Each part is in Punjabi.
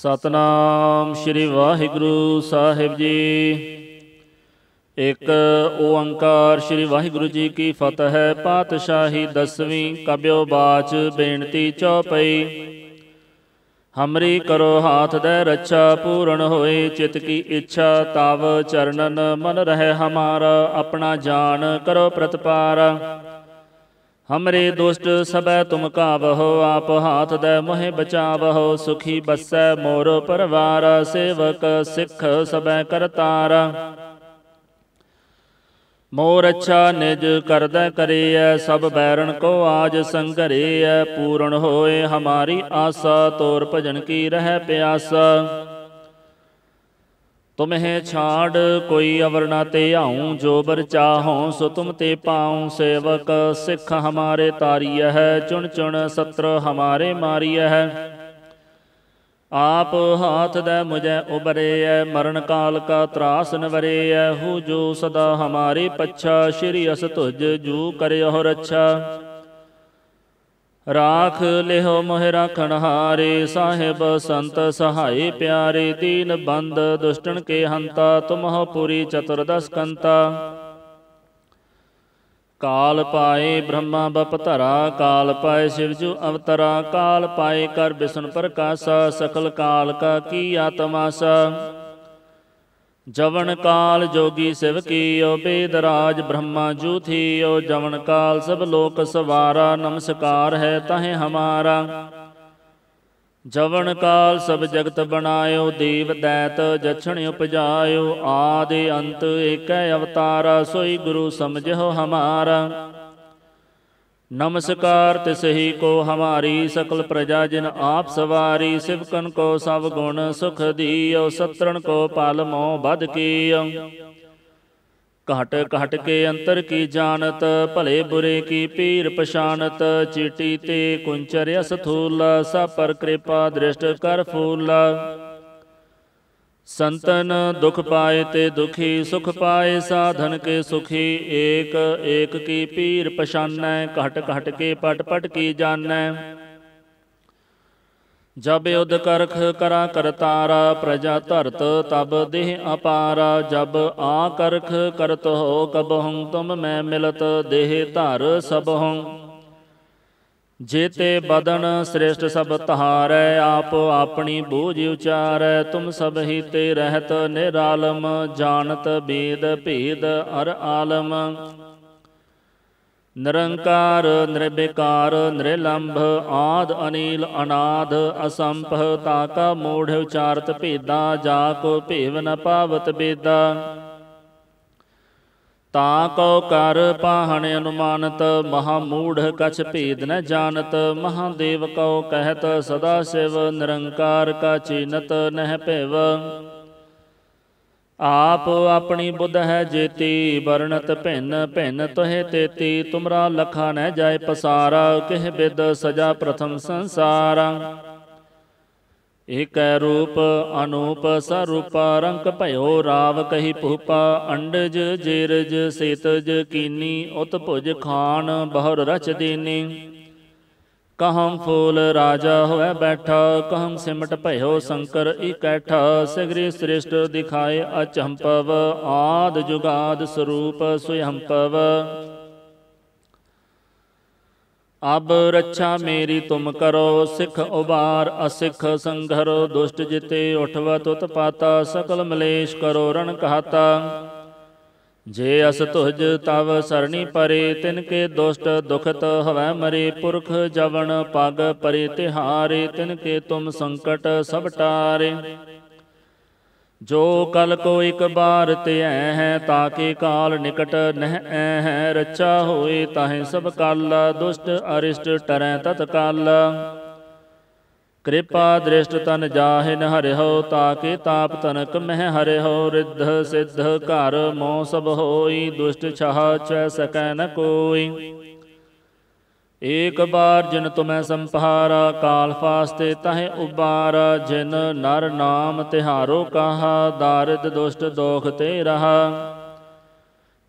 ਸਤਨਾਮ ਸ੍ਰੀ ਵਾਹਿਗੁਰੂ ਸਾਹਿਬ ਜੀ ਇੱਕ ਓੰਕਾਰ ਸ੍ਰੀ ਵਾਹਿਗੁਰੂ ਜੀ ਕੀ ਫਤਿਹ ਪਾਤਸ਼ਾਹੀ ਦਸਵੀਂ ਕਬਿਓ ਬਾਚ ਬੇਨਤੀ ਚਉਪਈ ਹਮਰੀ ਕਰੋ ਹਾਥ ਦੇ ਰੱਛਾ ਪੂਰਨ ਹੋਏ ਚਿਤ ਕੀ ਇੱਛਾ ਤਵ ਚਰਨਨ ਮਨ ਰਹੇ ਹਮਾਰਾ ਆਪਣਾ ਜਾਣ ਕਰੋ ਪ੍ਰਤਪਾਰ ਹਮਰੇ ਦੁਸ਼ਟ ਸਬੈ ਤੁਮ ਕਾਵਹੁ ਆਪ ਹਾਥ ਦੇ ਮੋਹਿ ਬਚਾਵਹੁ ਸੁਖੀ ਬਸੈ ਮੋਰ ਪਰਵਾਰ ਸੇਵਕ ਸਿੱਖ ਸਬੈ ਕਰਤਾਰ ਮੋਰ ਅੱਛਾ ਨਿਜ ਕਰਦਾ ਕਰੇਐ ਸਭ ਬੈਰਣ ਕੋ ਆਜ ਸੰਗਰੇਐ ਪੂਰਨ ਹੋਏ ਹਮਾਰੀ ਆਸਾ ਤੋਰ ਭਜਨ ਕੀ ਰਹਿ ਪਿਆਸਾ ਤੁਮਹਿ ਛਾੜ ਕੋਈ ਅਵਰਣਾ ਤੇ ਆਉਂ ਜੋ ਬਰ ਚਾਹਉ ਸੋ ਤੁਮ ਤੇ ਪਾਉ ਸੇਵਕ ਸਿੱਖ ਹਮਾਰੇ ਤਾਰੀਐ ਹੈ ਚੁਣ ਚੁਣ ਸਤਰ ਹਮਾਰੇ ਮਾਰੀਐ ਹੈ ਆਪ ਹਾਥ ਦੇ ਮੁਝੇ ਐ ਮਰਨ ਕਾਲ ਕਾ ਤਰਾਸ ਨਵਰੇ ਐ ਹੂ ਜੋ ਸਦਾ ਹਮਾਰੇ ਪੱਛਾ ਸ਼੍ਰੀ ਅਸ ਤੁਜ ਜੂ ਕਰਿਓ ਰੱਛਾ ਰਾਖ ਲਿਹੋ ਮੋਹਿ ਰਾਖਣ ਹਾਰੇ ਸਾਹਿਬ ਸੰਤ ਸਹਾਈ ਪਿਆਰੇ ਦੀਨ ਬੰਦ ਦੁਸ਼ਟਣ ਕੇ ਹੰਤਾ ਤੁਮਹ ਪੂਰੀ ਚਤੁਰਦਸ ਕੰਤਾ ਕਾਲ ਪਾਏ ਬ੍ਰਹਮਾ ਬਪ ਧਰਾ ਕਾਲ ਪਾਏ ਸ਼ਿਵ ਜੂ ਅਵਤਰਾ ਕਾਲ ਪਾਏ ਕਰ ਬਿਸ਼ਨ ਪ੍ਰਕਾਸ਼ ਸਕਲ ਕਾਲ ਕਾ ਕੀ ਆਤਮਾਸਾ ਜਵਨ ਕਾਲ ਜੋਗੀ ਸਿਵ ਕੀਓ ਰਾਜ ਬ੍ਰਹਮਾ ਜੂਥੀਓ ਜਵਨ ਕਾਲ ਸਭ ਲੋਕ ਸਵਾਰਾ ਨਮਸਕਾਰ ਹੈ ਤਹੇ ਹਮਾਰਾ ਜਵਨ ਕਾਲ ਸਭ ਜਗਤ ਬਣਾਇਓ ਦੇਵ ਦੈਤ ਜਛਣ ਉਪਜਾਇਓ ਆਦਿ ਅੰਤ ਏਕੈ ਅਵਤਾਰਾ ਸੋਈ ਗੁਰੂ ਸਮਝੋ ਹਮਾਰਾ ਨਮਸਕਾਰ ਤਿਸਹੀ ਕੋ ਹਮਾਰੀ ਸਕਲ ਪ੍ਰਜਾ ਜਿਨ ਆਪ ਸਵਾਰੀ ਸਿਵਕਨ ਕੋ ਸਭ ਗੁਣ ਸੁਖ ਦੀਓ ਸਤਰਣ ਕੋ ਪਾਲਮੋ ਬਦ ਕੀਓ ਘਟ ਘਟ ਕੇ ਅੰਤਰ ਕੀ ਜਾਣਤ ਭਲੇ ਬੁਰੇ ਕੀ ਪੀਰ ਪਛਾਨਤ ਚੀਟੀ ਤੇ ਕੁੰਚਰਿਆ ਸਥੂਲ ਸਭ ਪਰ ਕਿਰਪਾ ਦ੍ਰਿਸ਼ਟ ਕਰ ਫੂਲਾ संतन दुख पाए ते दुखी सुख पाए साधन के सुखी एक एक की पीर पछान घट घट के पट पट की जान जब युद्ध करख करा करतारा प्रजा तरत तब देह अपारा जब आ करख करत हो कब हों तुम मैं मिलत देह तार सब हों ਜੇਤੇ ਬਦਨ ਸ੍ਰੇਸ਼ਟ ਸਭ ਤਹਾਰੈ ਆਪ ਆਪਣੀ ਬੋਝ ਉਚਾਰੈ ਤੁਮ ਸਭ ਹੀ ਤੇ ਰਹਿਤ ਨਿਰਾਲਮ ਜਾਣਤ ਬੇਦ ਭੇਦ ਅਰ ਆਲਮ ਨਿਰੰਕਾਰ ਨਿਰਬਿਕਾਰ ਨਿਰਲੰਭ ਆਦ ਅਨੀਲ ਅਨਾਦ ਅਸੰਭਵ ਤਾਕਾ ਮੋੜ ਉਚਾਰਤ ਭੇਦਾ ਜਾ ਕੋ ਭੇਵ ਨ ਪਾਵਤ ਬੇਦਾ ਤਾਂ ਕਉ ਕਰ ਪਾਹਣ ਅਨੁਮਾਨਤ ਮਹਾ ਮੂਢ ਕਛ ਭੇਦ ਨ ਜਾਣਤ ਮਹਾ ਦੇਵ ਕਉ ਕਹਿਤ ਸਦਾ ਸਿਵ ਨਿਰੰਕਾਰ ਕਾ ਚੀਨਤ ਨਹਿ ਭਿਵ ਆਪ ਆਪਣੀ ਬੁੱਧ ਹੈ ਜੇਤੀ ਵਰਣਤ ਭਿੰਨ ਭਿੰਨ ਤੋਹੇ ਤੇਤੀ ਤੁਮਰਾ ਲਖਾ ਨਹਿ ਜਾਏ ਪਸਾਰਾ ਕਹਿ ਬਿਦ ਸਜਾ ਪ੍ਰਥਮ ਸੰਸਾਰਾ ਏਕੈ ਰੂਪ ਅਨੂਪ ਸਰੂਪ ਰੰਗ ਭਇਓ ਰਾਵ ਕਹੀ ਭੂਪਾ ਅੰਡਜ ਜੇਰਜ ਸੇਤਜ ਕੀਨੀ ਉਤ ਖਾਨ ਬਹੁਰ ਰਚ ਦੇਨੀ ਕਹਮ ਫੂਲ ਰਾਜਾ ਹੋਇ ਬੈਠਾ ਕਹਮ ਸਿਮਟ ਭਇਓ ਸ਼ੰਕਰ ਇਕੈਠਾ ਸਿਗਰੀ ਸ੍ਰਿਸ਼ਟ ਦਿਖਾਏ ਅਚੰਪਵ ਆਦ ਜੁਗਾਦ ਸਰੂਪ ਸੁਯੰਪਵ ਅਬ ਰੱਛਾ ਮੇਰੀ ਤੁਮ ਕਰੋ ਸਿੱਖ ਉਬਾਰ ਅਸਿੱਖ ਸੰਘਰੋ ਦੁਸ਼ਟ ਜਿਤੇ ਉਠਵਾ ਤੁਤ ਪਾਤਾ ਸਕਲ ਮਲੇਸ਼ ਕਰੋ ਰਣ ਕਹਾਤਾ ਜੇ ਅਸ ਤੁਜ ਤਵ ਸਰਣੀ ਪਰੇ ਤਿਨ ਕੇ ਦੁਸ਼ਟ ਦੁਖਤ ਹਵੈ ਮਰੇ ਪੁਰਖ ਜਵਣ ਪਗ ਪਰੇ ਤਿਹਾਰੇ ਤਿਨ ਕੇ ਤੁਮ ਸੰਕਟ ਸਭ ਟਾਰੇ ਜੋ ਕਲ ਕੋ ਇਕ ਬਾਰ ਧਿਐ ਹੈ ਤਾਂ ਕੇ ਕਾਲ ਨਿਕਟ ਨਹਿ ਹੈ ਰਚਾ ਹੋਏ ਤਾਹੇ ਸਭ ਕਲ ਦੁਸ਼ਟ ਅਰਿਸ਼ਟ ਟਰੈ ਤਤ ਕਲ ਕਿਰਪਾ ਦ੍ਰਿਸ਼ਟ ਤਨ ਜਾਹਿਨ ਹਰਿਹੋ ਤਾਕੇ ਤਾਪ ਤਨਕ ਮਹਿ ਹੋ ਰਿੱਧ ਸਿੱਧ ਘਰ ਮੋ ਸਭ ਹੋਈ ਦੁਸ਼ਟ ਛਾ ਚੈ ਸਕੈ ਨ ਕੋਈ ਏਕ ਬਾਰ ਜਿਨ ਤੁਮੈ ਸੰਪਹਾਰਾ ਕਾਲ ਫਾਸਤੇ ਤਹਿ ਉਬਾਰ ਜਿਨ ਨਰ ਨਾਮ ਤਿਹਾਰੋ ਕਹਾ ਦਾਰਿਦ ਦੁਸ਼ਟ ਦੋਖ ਤੇ ਰਹਾ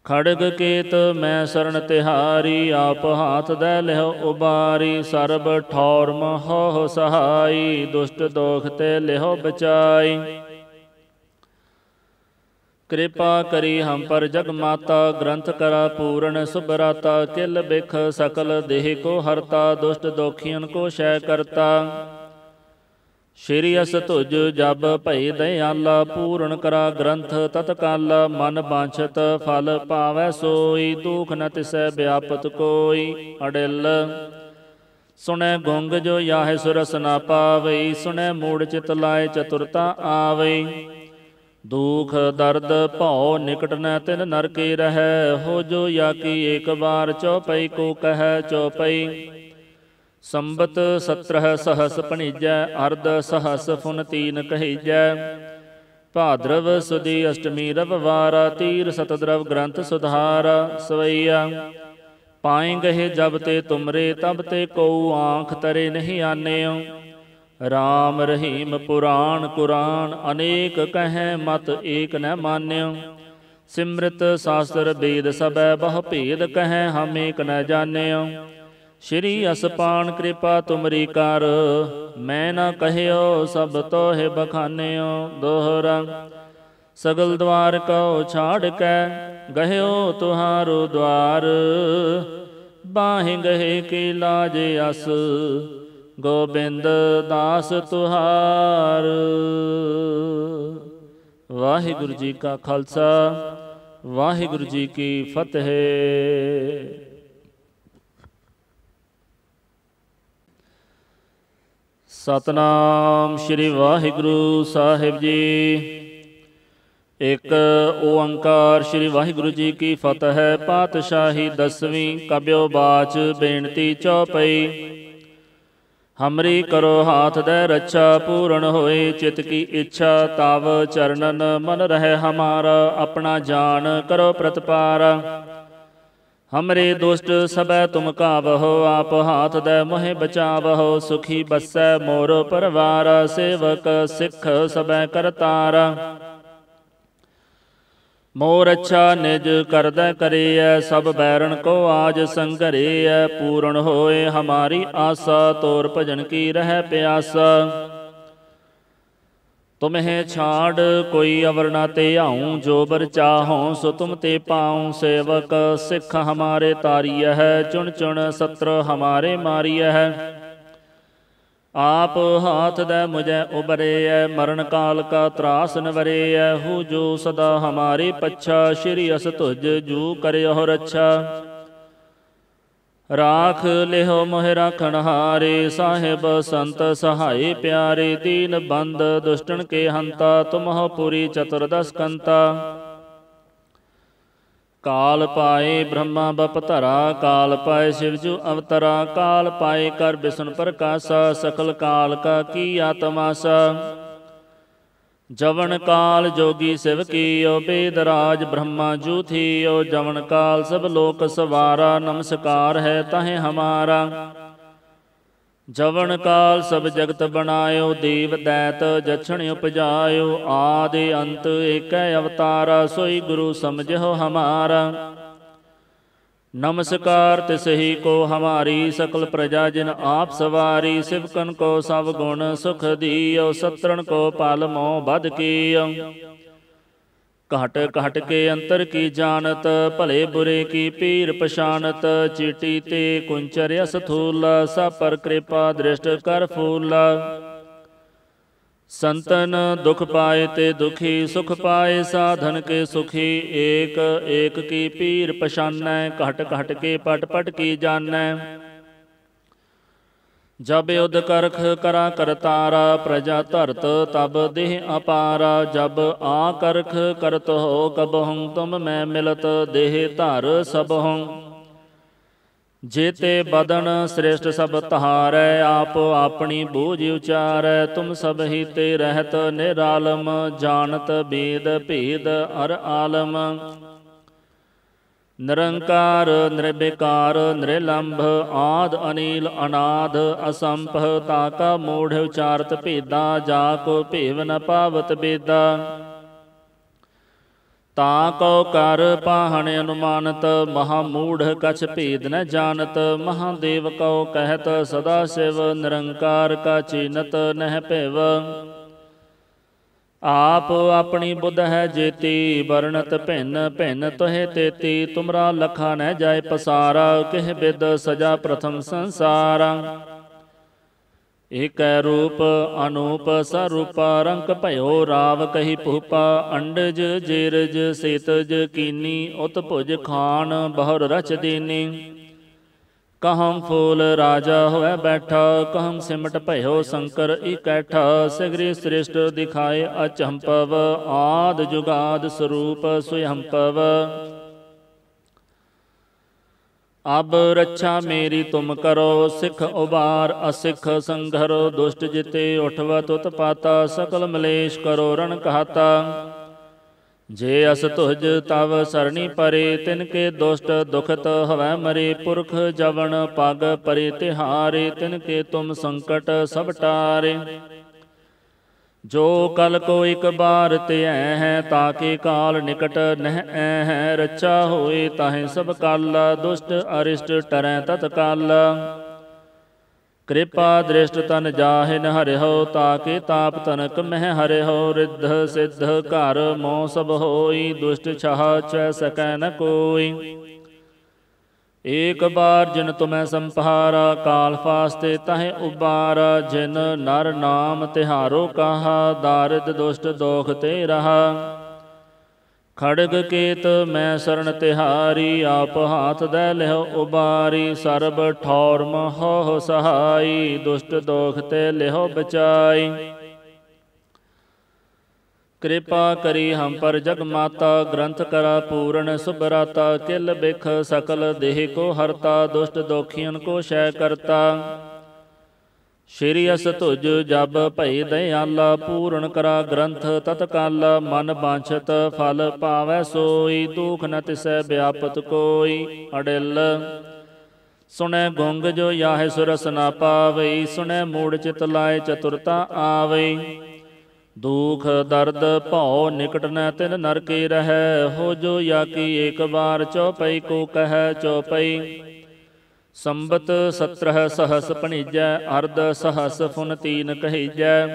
ਖੜਗ ਕੇਤ ਮੈਂ ਸਰਣ ਤਿਹਾਰੀ ਆਪ ਹਾਥ ਦੇ ਲਿਹੁ ਉਬਾਰੀ ਸਰਬ ਠੌਰ ਮਹੋ ਸਹਾਈ ਦੁਸ਼ਟ ਦੋਖ ਤੇ ਲਿਹੁ ਬਚਾਈ ਕਿਰਪਾ ਕਰੀ ਹਮ ਪਰ ਜਗ ਮਾਤਾ ਗ੍ਰੰਥ ਕਰਾ ਪੂਰਨ ਸੁਭਰਾਤਾ ਕਿਲ ਬਿਖ ਸਕਲ ਦੇਹ ਕੋ ਹਰਤਾ ਦੁਸ਼ਟ ਦੋਖੀਆਂ ਕੋ ਸ਼ੈ ਕਰਤਾ ਸ਼੍ਰੀ ਅਸ ਤੁਜ ਜਬ ਭਈ ਦਇਆਲਾ ਪੂਰਨ ਕਰਾ ਗ੍ਰੰਥ ਤਤਕਾਲ ਮਨ ਬਾਂਛਤ ਫਲ ਪਾਵੈ ਸੋਈ ਦੁਖ ਨ ਤਿਸੈ ਵਿਆਪਤ ਕੋਈ ਅੜਿਲ ਸੁਣੈ ਗੁੰਗ ਜੋ ਯਾਹ ਸੁਰਸ ਨਾ ਪਾਵਈ ਸੁਣੈ ਮੂੜ ਚਿਤ ਲਾਏ ਚਤੁਰਤਾ ਆਵੇ ਦੁਖ ਦਰਦ ਭਉ ਨਿਕਟ ਨ ਤਿਨ ਨਰਕੇ ਰਹੈ ਹੋ ਜੋ ਯਾਕੀ ਏਕ ਬਾਰ ਚਉਪਈ ਕੋ ਕਹੈ ਚਉਪਈ ਸੰਬਤ 17 ਸਹਸ ਪਣੀਜੈ ਅਰਧ ਸਹਸ ਫੁਨ ਤੀਨ ਕਹੀਜੈ ਭਾਦਰਵ ਸੁਦੀ ਅਸ਼ਟਮੀ ਰਵਵਾਰ ਤੀਰ ਸਤਦਰਵ ਗ੍ਰੰਥ ਸੁਧਾਰ ਸਵਈਆ ਪਾਏ ਗਏ ਜਬ ਤੇ ਤੁਮਰੇ ਤਬ ਤੇ ਕਉ ਆਂਖ ਤਰੇ ਨਹੀਂ ਆਨੇਓ ਰਾਮ ਰਹੀਮ ਪੁਰਾਨ ਕੁਰਾਨ ਅਨੇਕ ਕਹੈ ਮਤ ਏਕ ਨ ਮਾਨਿਓ ਸਿਮਰਤ ਸਾਸਤਰ ਵੇਦ ਸਭੈ ਬਹੁ ਭੇਦ ਕਹੈ ਹਮ ਏਕ ਨ ਜਾਣਿਓ ਸ਼੍ਰੀ ਅਸਪਾਨ ਕਿਰਪਾ ਤੁਮਰੀ ਕਰ ਮੈਂ ਨਾ ਕਹਿਓ ਸਭ ਤੋਹਿ ਬਖਾਨਿਓ ਦੋਹਰਾ ਸਗਲ ਦਵਾਰ ਕਉ ਛਾੜ ਕੈ ਗਹਿਓ ਤੁਹਾਰੋ ਦਵਾਰ ਬਾਹੇ ਗਹੇ ਕੀ ਲਾਜ ਅਸ ਗੋਬਿੰਦ ਦਾਸ ਤੁਹਾਰ ਵਾਹਿਗੁਰੂ ਜੀ ਕਾ ਖਾਲਸਾ ਵਾਹਿਗੁਰੂ ਜੀ ਕੀ ਫਤਿਹ ਸਤਨਾਮ ਸ੍ਰੀ ਵਾਹਿਗੁਰੂ ਸਾਹਿਬ ਜੀ ਇਕ ਓੰਕਾਰ ਸ੍ਰੀ ਵਾਹਿਗੁਰੂ ਜੀ ਕੀ ਫਤਿਹ ਪਾਤਸ਼ਾਹੀ ਦਸਵੀਂ ਕਬਿਓ ਬਾਚ ਬੇਨਤੀ ਚੌਪਈ ਹਮਰੀ ਕਰੋ ਹਾਥ ਦੇ ਰੱਛਾ ਪੂਰਨ ਹੋਏ ਚਿਤ ਕੀ ਇੱਛਾ ਤਵ ਚਰਨਨ ਮਨ ਰਹੇ ਹਮਾਰ ਆਪਣਾ ਜਾਣ ਕਰੋ ਪ੍ਰਤਪਾਰ ਹਮਰੇ ਦੁਸ਼ਟ ਸਭੈ ਤੁਮ ਕਾਵਹੁ ਆਪ ਹਾਥ ਦੇ ਮੋਹਿ ਬਚਾਵਹੁ ਸੁਖੀ ਬਸੈ ਮੋਰ ਪਰਵਾਰ ਸੇਵਕ ਸਿੱਖ ਸਭੈ ਕਰਤਾਰ ਮੋਰ ਅੱਛਾ ਨਿਜ ਕਰਦਾ ਕਰੇਐ ਸਭ ਬੈਰਣ ਕੋ ਆਜ ਸੰਘਰੇਐ ਪੂਰਨ ਹੋਏ ਹਮਾਰੀ ਆਸਾ ਤੋਰ ਭਜਨ ਕੀ ਰਹਿ ਪਿਆਸਾ ਤੁਮਹਿ ਛਾੜ ਕੋਈ ਅਵਰਨਾ ਤੇ ਆਉ ਜੋ ਬਰ ਚਾਹਉ ਸੋ ਤੁਮ ਤੇ ਪਾਉ ਸੇਵਕ ਸਿੱਖ ਹਮਾਰੇ ਤਾਰੀਐ ਚੁਣ ਚੁਣ ਸਤਰ ਹਮਾਰੇ ਮਾਰੀਐ ਆਪ ਹਾਥ ਦੇ ਮੁਝੇ ਉਬਰੇ ਐ ਮਰਨ ਕਾਲ ਕਾ ਤਰਾਸ ਨਵਰੇ ਐ ਹੂ ਜੋ ਸਦਾ ਹਮਾਰੇ ਪੱਛਾ ਸ਼੍ਰੀ ਅਸ ਤੁਜ ਜੂ ਕਰਿਓ ਰੱਛਾ ਰਾਖ ਲਿਹੋ ਮੋਹਿ ਰਖਣ ਹਾਰੇ ਸਾਹਿਬ ਸੰਤ ਸਹਾਈ ਪਿਆਰੇ ਦੀਨ ਬੰਦ ਦੁਸ਼ਟਨ ਕੇ ਹੰਤਾ ਤੁਮਹ ਪੂਰੀ ਚਤੁਰਦਸ ਕੰਤਾ ਕਾਲ ਪਾਏ ਬ੍ਰਹਮਾ ਬਪ ਧਰਾ ਕਾਲ ਪਾਏ ਸ਼ਿਵ ਜੂ ਅਵਤਰਾ ਕਾਲ ਪਾਏ ਕਰ ਬਿਸ਼ਨ ਪ੍ਰਕਾਸ਼ ਸਕਲ ਕਾਲ ਕਾ ਕੀ ਆਤਮਾਸਾ ਜਵਨ ਕਾਲ ਜੋਗੀ ਸਿਵ ਕੀਓ ਰਾਜ ਬ੍ਰਹਮਾ ਜੂ ਥੀਓ ਜਵਨ ਕਾਲ ਸਭ ਲੋਕ ਸਵਾਰਾ ਨਮਸਕਾਰ ਹੈ ਤਹੇ ਹਮਾਰਾ ਜਵਨ ਕਾਲ ਸਭ ਜਗਤ ਬਣਾਇਓ ਦੇਵ ਦੈਤ ਜਛਣ ਉਪਜਾਇਓ ਆਦਿ ਅੰਤ ਏਕੈ ਅਵਤਾਰਾ ਸੋਈ ਗੁਰੂ ਸਮਝੋ ਹਮਾਰਾ ਨਮਸਕਾਰ ਤਿਸਹੀ ਕੋ ਹਮਾਰੀ ਸਕਲ ਪ੍ਰਜਾ ਜਿਨ ਆਪ ਸਵਾਰੀ ਸਿਵਕਨ ਕੋ ਸਭ ਗੁਣ ਸੁਖ ਦੀਓ ਸਤਰਣ ਕੋ ਪਾਲ ਮੋ ਬਦ ਕੀਓ ਘਟ ਘਟ ਕੇ ਅੰਤਰ ਕੀ ਜਾਣਤ ਭਲੇ ਬੁਰੇ ਕੀ ਪੀਰ ਪਛਾਨਤ ਚੀਟੀ ਤੇ ਕੁੰਚਰ ਥੂਲ ਸਭ ਪਰ ਕਿਰਪਾ ਦ੍ਰਿਸ਼ਟ ਕਰ ਫੂਲ ਸੰਤਨ ਦੁਖ ਪਾਏ ਤੇ ਦੁਖੀ ਸੁਖ ਪਾਏ ਸਾਧਨ ਕੇ ਸੁਖੀ ਏਕ ਏਕ ਕੀ ਪੀਰ ਪਛਾਨੈ ਘਟ ਘਟ ਕੇ ਪਟ ਪਟ ਕੀ ਜਾਣੈ ਜਬ ਉਦ ਕਰਖ ਕਰਾ ਕਰਤਾਰਾ ਪ੍ਰਜਾ ਧਰਤ ਤਬ ਦੇਹ ਅਪਾਰਾ ਜਬ ਆ ਕਰਖ ਕਰਤ ਹੋ ਕਬਹੁ ਤੁਮ ਮੈਂ ਮਿਲਤ ਦੇਹ ਧਰ ਸਬਹੁ ਜੇਤੇ ਬਦਨ ਸ੍ਰੇਸ਼ਟ ਸਭ ਤਹਾਰੈ ਆਪ ਆਪਣੀ ਬੂਝ ਉਚਾਰੈ ਤੁਮ ਸਭ ਹੀ ਤੇ ਰਹਿਤ ਨਿਰਾਲਮ ਜਾਣਤ ਬੀਦ ਭੀਦ ਅਰ ਆਲਮ ਨਿਰੰਕਾਰ ਨਿਰਬਿਕਾਰ ਨਿਰਲੰਭ ਆਦ ਅਨੀਲ ਅਨਾਦ ਤਾ ਕਾ ਮੂੜ ਉਚਾਰਤ ਭੇਦਾ ਜਾ ਕੋ ਭੇਵ ਨ ਪਾਵਤ ਬੇਦਾ ਤਾ ਕੋ ਕਰ ਪਾਹਣ ਅਨੁਮਾਨਤ ਮਹਾ ਮੂੜ ਕਛ ਭੇਦ ਨ ਜਾਣਤ ਮਹਾਦੇਵ ਕਉ ਕਹਿਤ ਸਦਾ ਸਿਵ ਨਿਰੰਕਾਰ ਕਾ ਚੀਨਤ ਨਹਿ ਭੇਵ ਆਪ ਆਪਣੀ ਬੁੱਧ ਹੈ ਜੇਤੀ ਵਰਣਤ ਭਿੰਨ ਭਿੰਨ ਤੋਹੇ ਤੇਤੀ ਤੁਮਰਾ ਲਖਾ ਨਹਿ ਜਾਏ ਪਸਾਰ ਕਹਿ ਬਿਦ ਸਜਾ ਪ੍ਰਥਮ ਸੰਸਾਰ ਏਕੈ ਰੂਪ ਅਨੂਪ ਸਰੂਪ ਰੰਗ ਭਇਓ ਰਾਵ ਕਹੀ ਪੂਪਾ ਅੰਡਜ ਜੇਰਜ ਸੇਤਜ ਕੀਨੀ ਉਤ ਭੁਜ ਖਾਨ ਬਹੁਰ ਰਚ ਦੇਨੀ ਕਹਮ ਫੂਲ ਰਾਜਾ ਹੋਇ ਬੈਠਾ ਕਹਮ ਸਿਮਟ ਭਇਓ ਸ਼ੰਕਰ ਇਕੈਠਾ ਸਗਰੀ ਸ੍ਰਿਸ਼ਟ ਦਿਖਾਏ ਅਚੰਪਵ ਆਦ ਜੁਗਾਦ ਸਰੂਪ ਸੁਯੰਪਵ ਅਬ ਰੱਛਾ ਮੇਰੀ ਤੁਮ ਕਰੋ ਸਿੱਖ ਉਬਾਰ ਅਸਿੱਖ ਸੰਘਰ ਦੁਸ਼ਟ ਜਿਤੇ ਉਠਵ ਤੁਤ ਪਾਤਾ ਸਕਲ ਮਲੇਸ਼ ਕਰੋ ਰਣ ਕਹਾਤਾ ਜੇ ਅਸ ਤੁਜ ਤਵ ਸਰਣੀ ਪਰੇ ਤਿਨ ਕੇ ਦੁਸ਼ਟ ਦੁਖਤ ਹਵੈ ਮਰੇ ਪੁਰਖ ਜਵਣ ਪਗ ਪਰੇ ਤਿਹਾਰੇ ਤਿਨ ਕੇ ਤੁਮ ਸੰਕਟ ਸਭ ਟਾਰੇ ਜੋ ਕਲ ਕੋ ਇਕ ਬਾਰ ਧਿਐ ਹੈ ਤਾਂ ਕੇ ਕਾਲ ਨਿਕਟ ਨਹਿ ਐ ਹੈ ਰਚਾ ਹੋਏ ਤਾਹੇ ਸਭ ਕਾਲ ਦੁਸ਼ਟ ਅਰਿਸ਼ਟ ਟਰੈ ਤਤ ਕਾਲ ਕਿਰਪਾ ਦ੍ਰਿਸ਼ਟ ਤਨ ਜਾਹਿਨ ਹਰਿਓ ਤਾਕੇ ਤਾਪ ਤਨਕ ਮਹਿ ਹਰਿਓ ਰਿੱਧ ਸਿੱਧ ਘਰ ਮੋ ਸਭ ਹੋਈ ਦੁਸ਼ਟ ਛਹ ਚੈ ਸਕੈ ਨ ਕੋਈ ਏਕ ਬਾਰ ਜਿਨ ਤੁਮੈ ਸੰਪਹਾਰਾ ਕਾਲ ਫਾਸਤੇ ਤਹਿ ਉਬਾਰ ਜਿਨ ਨਰ ਨਾਮ ਤਿਹਾਰੋ ਕਹਾ ਦਾਰਿਦ ਦੁਸ਼ਟ ਦੋਖ ਤੇ ਰਹਾ ਖੜਗ ਕੀਤ ਮੈਂ ਸਰਣ ਤਿਹਾਰੀ ਆਪ ਹਾਥ ਦੇ ਲਿਹੁ ਉਬਾਰੀ ਸਰਬ ਠੌਰ ਮਹੋ ਸਹਾਈ ਦੁਸ਼ਟ ਦੋਖ ਤੇ ਲਿਹੁ ਬਚਾਈ ਕਿਰਪਾ ਕਰੀ ਹਮ ਪਰ ਜਗ ਮਾਤਾ ਗ੍ਰੰਥ ਕਰਾ ਪੂਰਨ ਸੁਭਰਾਤਾ ਕਿਲ ਬਿਖ ਸਕਲ ਦੇਹ ਕੋ ਹਰਤਾ ਦੁਸ਼ਟ ਦੋਖੀਆਂ ਕੋ ਸ਼ੈ ਕਰਤਾ ਸ਼੍ਰੀ ਅਸ ਤੁਜ ਜਬ ਭਈ ਦਿਆਲਾ ਪੂਰਨ ਕਰਾ ਗ੍ਰੰਥ ਤਤਕਾਲ ਮਨ ਬਾਂਛਤ ਫਲ ਪਾਵੈ ਸੋਈ ਦੁਖ ਨ ਤਿਸੈ ਵਿਆਪਤ ਕੋਈ ਅੜਿਲ ਸੁਣੈ ਗੁੰਗ ਜੋ ਯਾਹੇ ਸੁਰਸ ਨਾ ਪਾਵੈ ਸੁਣੈ ਮੂੜ ਚਿਤ ਲਾਏ ਚਤੁਰਤਾ ਆਵੈ ਦੁਖ ਦਰਦ ਭਉ ਨਿਕਟ ਨ ਤਿਨ ਨਰਕੇ ਰਹੈ ਹੋ ਜੋ ਯਾਕੀ ਏਕ ਵਾਰ ਚਉਪਈ ਕੋ ਕਹੈ ਚਉਪਈ ਸੰਬਤ 17 ਸਹਸ ਪਣੀਜੈ ਅਰਧ ਸਹਸ ਫੁਨ ਤੀਨ ਕਹੀਜੈ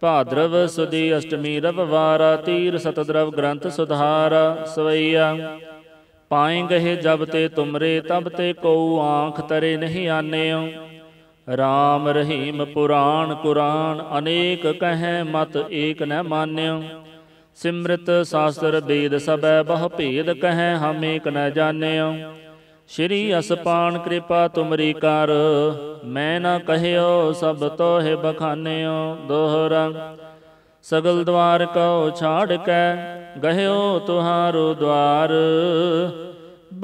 ਭਾਦਰਵ ਸੁਦੀ ਅਸ਼ਟਮੀ ਵਾਰਾ ਤੀਰ ਸਤਦਰਵ ਗ੍ਰੰਥ ਸੁਧਾਰ ਸਵਈਆ ਪਾਏ ਗਏ ਜਬ ਤੇ ਤੁਮਰੇ ਤਬ ਤੇ ਕਉ ਆਂਖ ਤਰੇ ਨਹੀਂ ਆਨਿਓ ਰਾਮ ਰਹੀਮ ਪੁਰਾਣ ਕੁਰਾਨ ਅਨੇਕ ਕਹੈ ਮਤ ਏਕ ਨ ਮਾਨਿਓ ਸਿਮਰਤ ਸਾਸਤਰ ਵੇਦ ਸਭੈ ਬਹੁ ਭੇਦ ਕਹੈ ਹਮ ਏਕ ਨ ਜਾਣਿਓ ਸ਼੍ਰੀ ਅਸਪਾਨ ਕਿਰਪਾ ਤੁਮਰੀ ਕਰ ਮੈਂ ਨਾ ਕਹਿਓ ਸਭ ਤੋਹਿ ਬਖਾਨਿਓ ਦੋਹਰਾ ਸਗਲ ਦਵਾਰ ਕਉ ਛਾੜ ਕੈ ਗਹਿਓ ਤੁਹਾਰੋ ਦਵਾਰ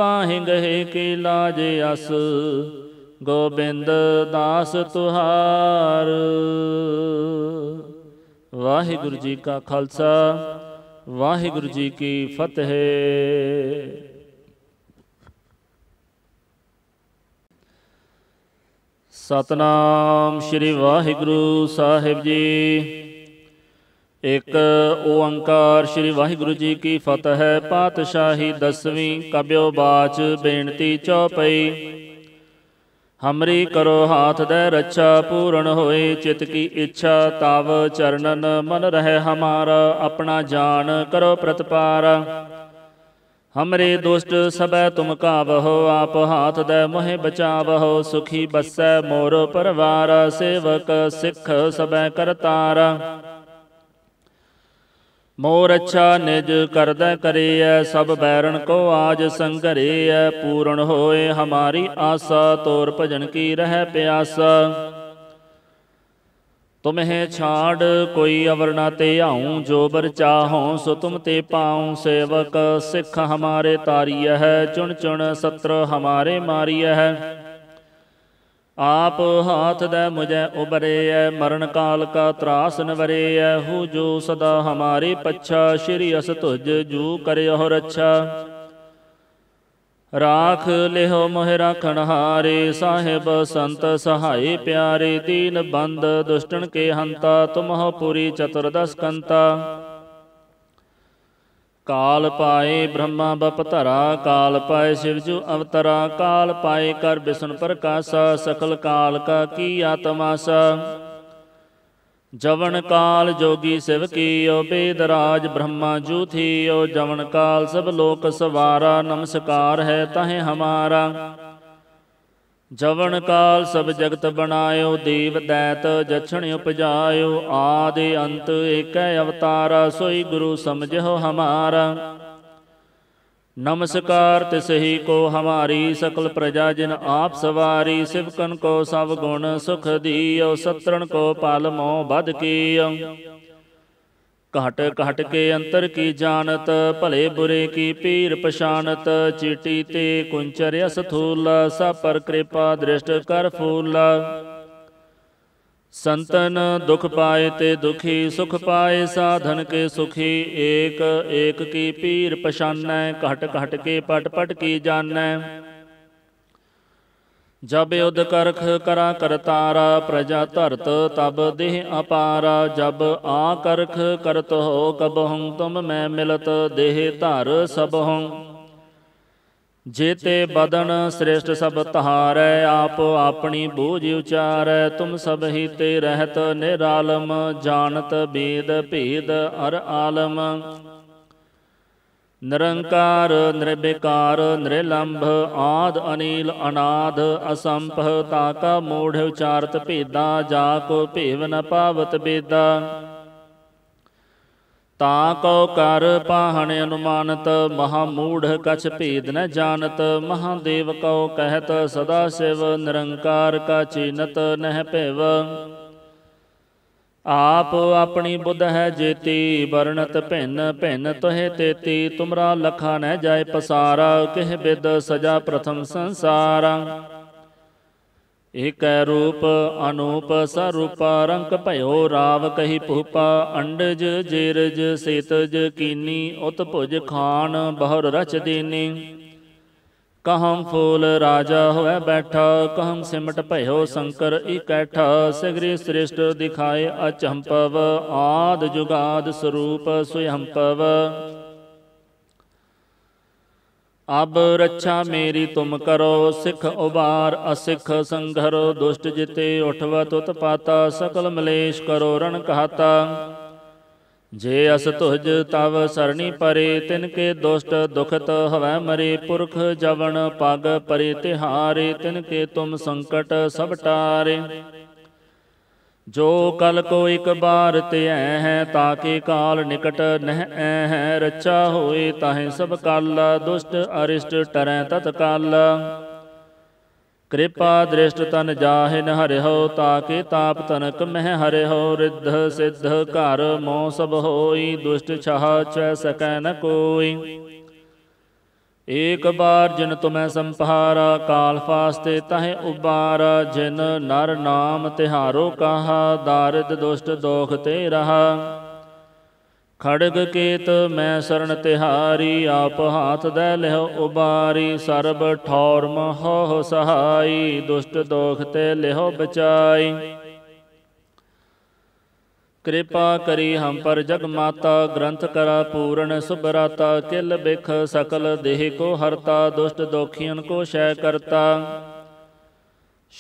ਬਾਹੇ ਗਹੇ ਕੀ ਲਾਜ ਅਸ ਗੋਬਿੰਦ ਦਾਸ ਤੁਹਾਰ ਵਾਹਿਗੁਰੂ ਜੀ ਕਾ ਖਾਲਸਾ ਵਾਹਿਗੁਰੂ ਜੀ ਕੀ ਫਤਿਹ ਸਤਨਾਮ ਸ੍ਰੀ ਵਾਹਿਗੁਰੂ ਸਾਹਿਬ ਜੀ ਇੱਕ ਓੰਕਾਰ ਸ੍ਰੀ ਵਾਹਿਗੁਰੂ ਜੀ ਕੀ ਫਤਿਹ ਪਾਤਸ਼ਾਹੀ ਦਸਵੀਂ ਕਬਿਓ ਬਾਚ ਬੇਨਤੀ ਚੋਪਈ ਹਮਰੀ ਕਰੋ ਹਾਥ ਦੇ ਰੱਛਾ ਪੂਰਨ ਹੋਏ ਚਿਤ ਕੀ ਇੱਛਾ ਤਵ ਚਰਨਨ ਮਨ ਰਹੇ ਹਮਾਰਾ ਆਪਣਾ ਜਾਣ ਕਰੋ ਪ੍ਰਤਪਾਰ ਹਮਰੇ ਦੁਸ਼ਟ ਸਬੈ ਤੁਮ ਕਾਵਹੁ ਆਪ ਹਾਥ ਦੇ ਮੋਹਿ ਬਚਾਵਹੁ ਸੁਖੀ ਬਸੈ ਮੋਰ ਪਰਵਾਰ ਸੇਵਕ ਸਿੱਖ ਸਬੈ ਕਰਤਾਰ ਮੋਰ ਅੱਛਾ ਨਿਜ ਕਰਦਾ ਕਰੇਐ ਸਭ ਬੈਰਨ ਕੋ ਆਜ ਸੰਗਰੇਐ ਪੂਰਨ ਹੋਏ ਹਮਾਰੀ ਆਸਾ ਤੋਰ ਭਜਨ ਕੀ ਰਹਿ ਪਿਆਸਾ ਤੁਮਹਿ ਛਾੜ ਕੋਈ ਅਵਰਣਾ ਤੇ ਆਉ ਜੋ ਬਰ ਚਾਹਉ ਸੋ ਤੁਮ ਤੇ ਪਾਉ ਸੇਵਕ ਸਿੱਖ ਹਮਾਰੇ ਤਾਰੀਐ ਹੈ ਚੁਣ ਚੁਣ ਸਤਰ ਹਮਾਰੇ ਮਾਰੀਐ ਹੈ ਆਪ ਹਾਥ ਦੇ ਮੁਝੇ ਉਬਰੇ ਐ ਮਰਨ ਕਾਲ ਕਾ ਤਰਾਸ ਨਵਰੇ ਐ ਹੂ ਜੋ ਸਦਾ ਹਮਾਰੇ ਪੱਛਾ ਸ਼੍ਰੀ ਅਸ ਤੁਜ ਜੂ ਕਰਿਓ ਰੱਛਾ ਰਾਖ ਲਿਹੋ ਮੋਹਿ ਰਾਖਣ ਹਾਰੇ ਸਾਹਿਬ ਸੰਤ ਸਹਾਈ ਪਿਆਰੇ ਦੀਨ ਬੰਦ ਦੁਸ਼ਟਣ ਕੇ ਹੰਤਾ ਤੁਮਹੁ ਪੂਰੀ ਚਤੁਰਦਸ ਕੰਤਾ ਕਾਲ ਪਾਏ ਬ੍ਰਹਮਾ ਬਪ ਧਰਾ ਕਾਲ ਪਾਏ ਸ਼ਿਵ ਜੂ ਅਵਤਰਾ ਕਾਲ ਪਾਏ ਕਰ ਬਿਸ਼ਨ ਪ੍ਰਕਾਸ਼ ਸਕਲ ਕਾਲ ਕਾ ਕੀ ਆਤਮਾਸਾ ਜਵਨ ਕਾਲ ਜੋਗੀ ਸਿਵ ਕੀਓ ਰਾਜ ਬ੍ਰਹਮਾ ਜੂਥੀਓ ਜਵਨ ਕਾਲ ਸਭ ਲੋਕ ਸਵਾਰਾ ਨਮਸਕਾਰ ਹੈ ਤਹੇ ਹਮਾਰਾ ਜਵਨ ਕਾਲ ਸਭ ਜਗਤ ਬਣਾਇਓ ਦੇਵ ਦੈਤ ਜਛਣ ਉਪਜਾਇਓ ਆਦਿ ਅੰਤ ਏਕੈ ਅਵਤਾਰਾ ਸੋਈ ਗੁਰੂ ਸਮਝੋ ਹਮਾਰਾ नमस्कार तिसही को हमारी सकल प्रजा जिन आप सवारी शिवकन को सब गुण सुख दियो सत्रण को पालमो बद की ਘਟ ਘਟ ਕੇ ਅੰਤਰ ਕੀ ਜਾਣਤ ਭਲੇ ਬੁਰੇ ਕੀ ਪੀਰ ਪਛਾਨਤ ਚੀਟੀ ਤੇ ਕੁੰਚਰਿਆ ਸਥੂਲਾ ਸਾ ਪਰ ਕਿਰਪਾ ਦ੍ਰਿਸ਼ਟ ਕਰ ਫੂਲਾ ਸੰਤਨ ਦੁਖ ਪਾਏ ਤੇ ਦੁਖੀ ਸੁਖ ਪਾਏ ਸਾਧਨ ਕੇ ਸੁਖੀ ਏਕ ਏਕ ਕੀ ਪੀਰ ਪਛਾਨੈ ਘਟ ਘਟ ਕੇ ਪਟ ਪਟ ਕੀ ਜਾਣੈ ਜਬ ਉਦ ਕਰਖ ਕਰਾ ਕਰਤਾਰਾ ਪ੍ਰਜਾ ਧਰਤ ਤਬ ਦੇਹ ਅਪਾਰਾ ਜਬ ਆ ਕਰਖ ਕਰਤ ਹੋ ਕਬ ਹਉ ਤੁਮ ਮੈਂ ਮਿਲਤ ਦੇਹ ਧਰ ਸਭ ਹਉ ਜੇਤੇ ਬਦਨ ਸ੍ਰੇਸ਼ਟ ਸਭ ਤਹਾਰੈ ਆਪ ਆਪਣੀ ਬੋਝ ਉਚਾਰੈ ਤੁਮ ਸਭ ਹੀ ਤੇ ਰਹਿਤ ਨਿਰਾਲਮ ਜਾਣਤ ਬੇਦ ਭੇਦ ਅਰ ਆਲਮ ਨਿਰੰਕਾਰ ਨਿਰਬਿਕਾਰ ਨਿਰਲੰਭ ਆਦ ਅਨੀਲ ਅਨਾਦ ਅਸੰਭ ਤਾਕਾ ਮੂੜ ਉਚਾਰਤ ਭੇਦਾ ਜਾ ਕੋ ਭੇਵ ਨ ਪਾਵਤ ਬੇਦਾ ਤਾਂ ਕਉ ਕਰ ਪਾਹਣ ਅਨੁਮਾਨਤ ਮਹਾ ਮੂੜ ਕਛ ਭੇਦ ਨ ਜਾਣਤ ਮਹਾਦੇਵ ਕਉ ਕਹਿਤ ਸਦਾ ਸਿਵ ਨਿਰੰਕਾਰ ਕਾ ਚੀਨਤ ਨਹਿ ਭਿਵ ਆਪ ਆਪਣੀ ਬੁੱਧ ਹੈ ਜੇਤੀ ਵਰਣਤ ਭਿੰਨ ਭਿੰਨ ਤਹਿ ਤੇਤੀ ਤੁਮਰਾ ਲਖਾ ਨ ਜਾਏ ਪਸਾਰਾ ਕਹਿ ਬਿਦ ਸਜਾ ਪ੍ਰਥਮ ਸੰਸਾਰਾ ਏਕੈ ਰੂਪ ਅਨੂਪ ਸਰੂਪ ਰੰਗ ਭਇਓ ਰਾਵ ਕਹੀ ਭੂਪਾ ਅੰਡਜ ਜੇਰਜ ਸੇਤਜ ਕੀਨੀ ਉਤ ਖਾਨ ਬਹਰ ਰਚ ਦੇਨੀ ਕਹਮ ਫੂਲ ਰਾਜਾ ਹੋਇ ਬੈਠਾ ਕਹਮ ਸਿਮਟ ਭਇਓ ਸ਼ੰਕਰ ਇਕੈਠਾ ਸਗਰੀ ਸ੍ਰਿਸ਼ਟ ਦਿਖਾਏ ਅਚੰਪਵ ਆਦ ਜੁਗਾਦ ਸਰੂਪ ਸੁਯੰਪਵ ਅਬ ਰੱਛਾ ਮੇਰੀ ਤੁਮ ਕਰੋ ਸਿੱਖ ਉਬਾਰ ਅਸਿੱਖ ਸੰਘਰੋ ਦੁਸ਼ਟ ਜਿਤੇ ਉਠਵ ਤੁਤ ਪਾਤਾ ਸਕਲ ਮਲੇਸ਼ ਕਰੋ ਰਣ ਕਹਾਤਾ ਜੇ ਅਸ ਤੁਜ ਤਵ ਸਰਣੀ ਪਰੇ ਤਿਨ ਕੇ ਦੁਸ਼ਟ ਦੁਖਤ ਹਵੈ ਮਰੇ ਪੁਰਖ ਜਵਣ ਪਗ ਪਰੇ ਤਿਹਾਰੇ ਤਿਨ ਕੇ ਤੁਮ ਸੰਕਟ ਸਭ ਟਾਰੇ ਜੋ ਕਲ ਕੋ ਇੱਕ ਬਾਰ ਧਿਐ ਹੈ ਕੇ ਕਾਲ ਨਿਕਟ ਨਹਿ ਹੈ ਰਚਾ ਹੋਏ ਤਾਹੇ ਸਭ ਕਲ ਦੁਸ਼ਟ ਅਰਿਸ਼ਟ ਟਰੈ ਤਤ ਕਲ ਕਿਰਪਾ ਦ੍ਰਿਸ਼ਟ ਤਨ ਜਾਹਿਨ ਹਰਿ ਹਰਿਓ ਤਾਕੇ ਤਾਪ ਤਨਕ ਮਹਿ ਹੋ ਰਿੱਧ ਸਿੱਧ ਘਰ ਮੋ ਸਭ ਹੋਈ ਦੁਸ਼ਟ ਛਾ ਚੈ ਸਕੈ ਨ ਕੋਈ ਏਕ ਬਾਰ ਜਿਨ ਤੁਮੈ ਸੰਪਾਰਾ ਕਾਲ ਫਾਸਤੇ ਤਹਿ ਉਬਾਰ ਜਿਨ ਨਰ ਨਾਮ ਤਿਹਾਰੋ ਕਾਹਾ ਦਾਰਿਦ ਦੁਸ਼ਟ ਦੋਖ ਤੇ ਰਹਾ ਖੜਗ ਕੇਤ ਮੈਂ ਸਰਣ ਤਿਹਾਰੀ ਆਪ ਹਾਥ ਦੇ ਲਿਹੁ ਉਬਾਰੀ ਸਰਬ ਠੌਰ ਮਹੋ ਸਹਾਈ ਦੁਸ਼ਟ ਦੋਖ ਤੇ ਲਿਹੁ ਬਚਾਈ ਕਿਰਪਾ ਕਰੀ ਹਮ ਪਰ ਜਗ ਮਾਤਾ ਗ੍ਰੰਥ ਕਰਾ ਪੂਰਨ ਸੁਭਰਾਤਾ ਕਿਲ ਬਿਖ ਸਕਲ ਦੇਹ ਕੋ ਹਰਤਾ ਦੁਸ਼ਟ ਦੋਖੀਆਂ ਕੋ ਸ਼ੈ ਕਰਤਾ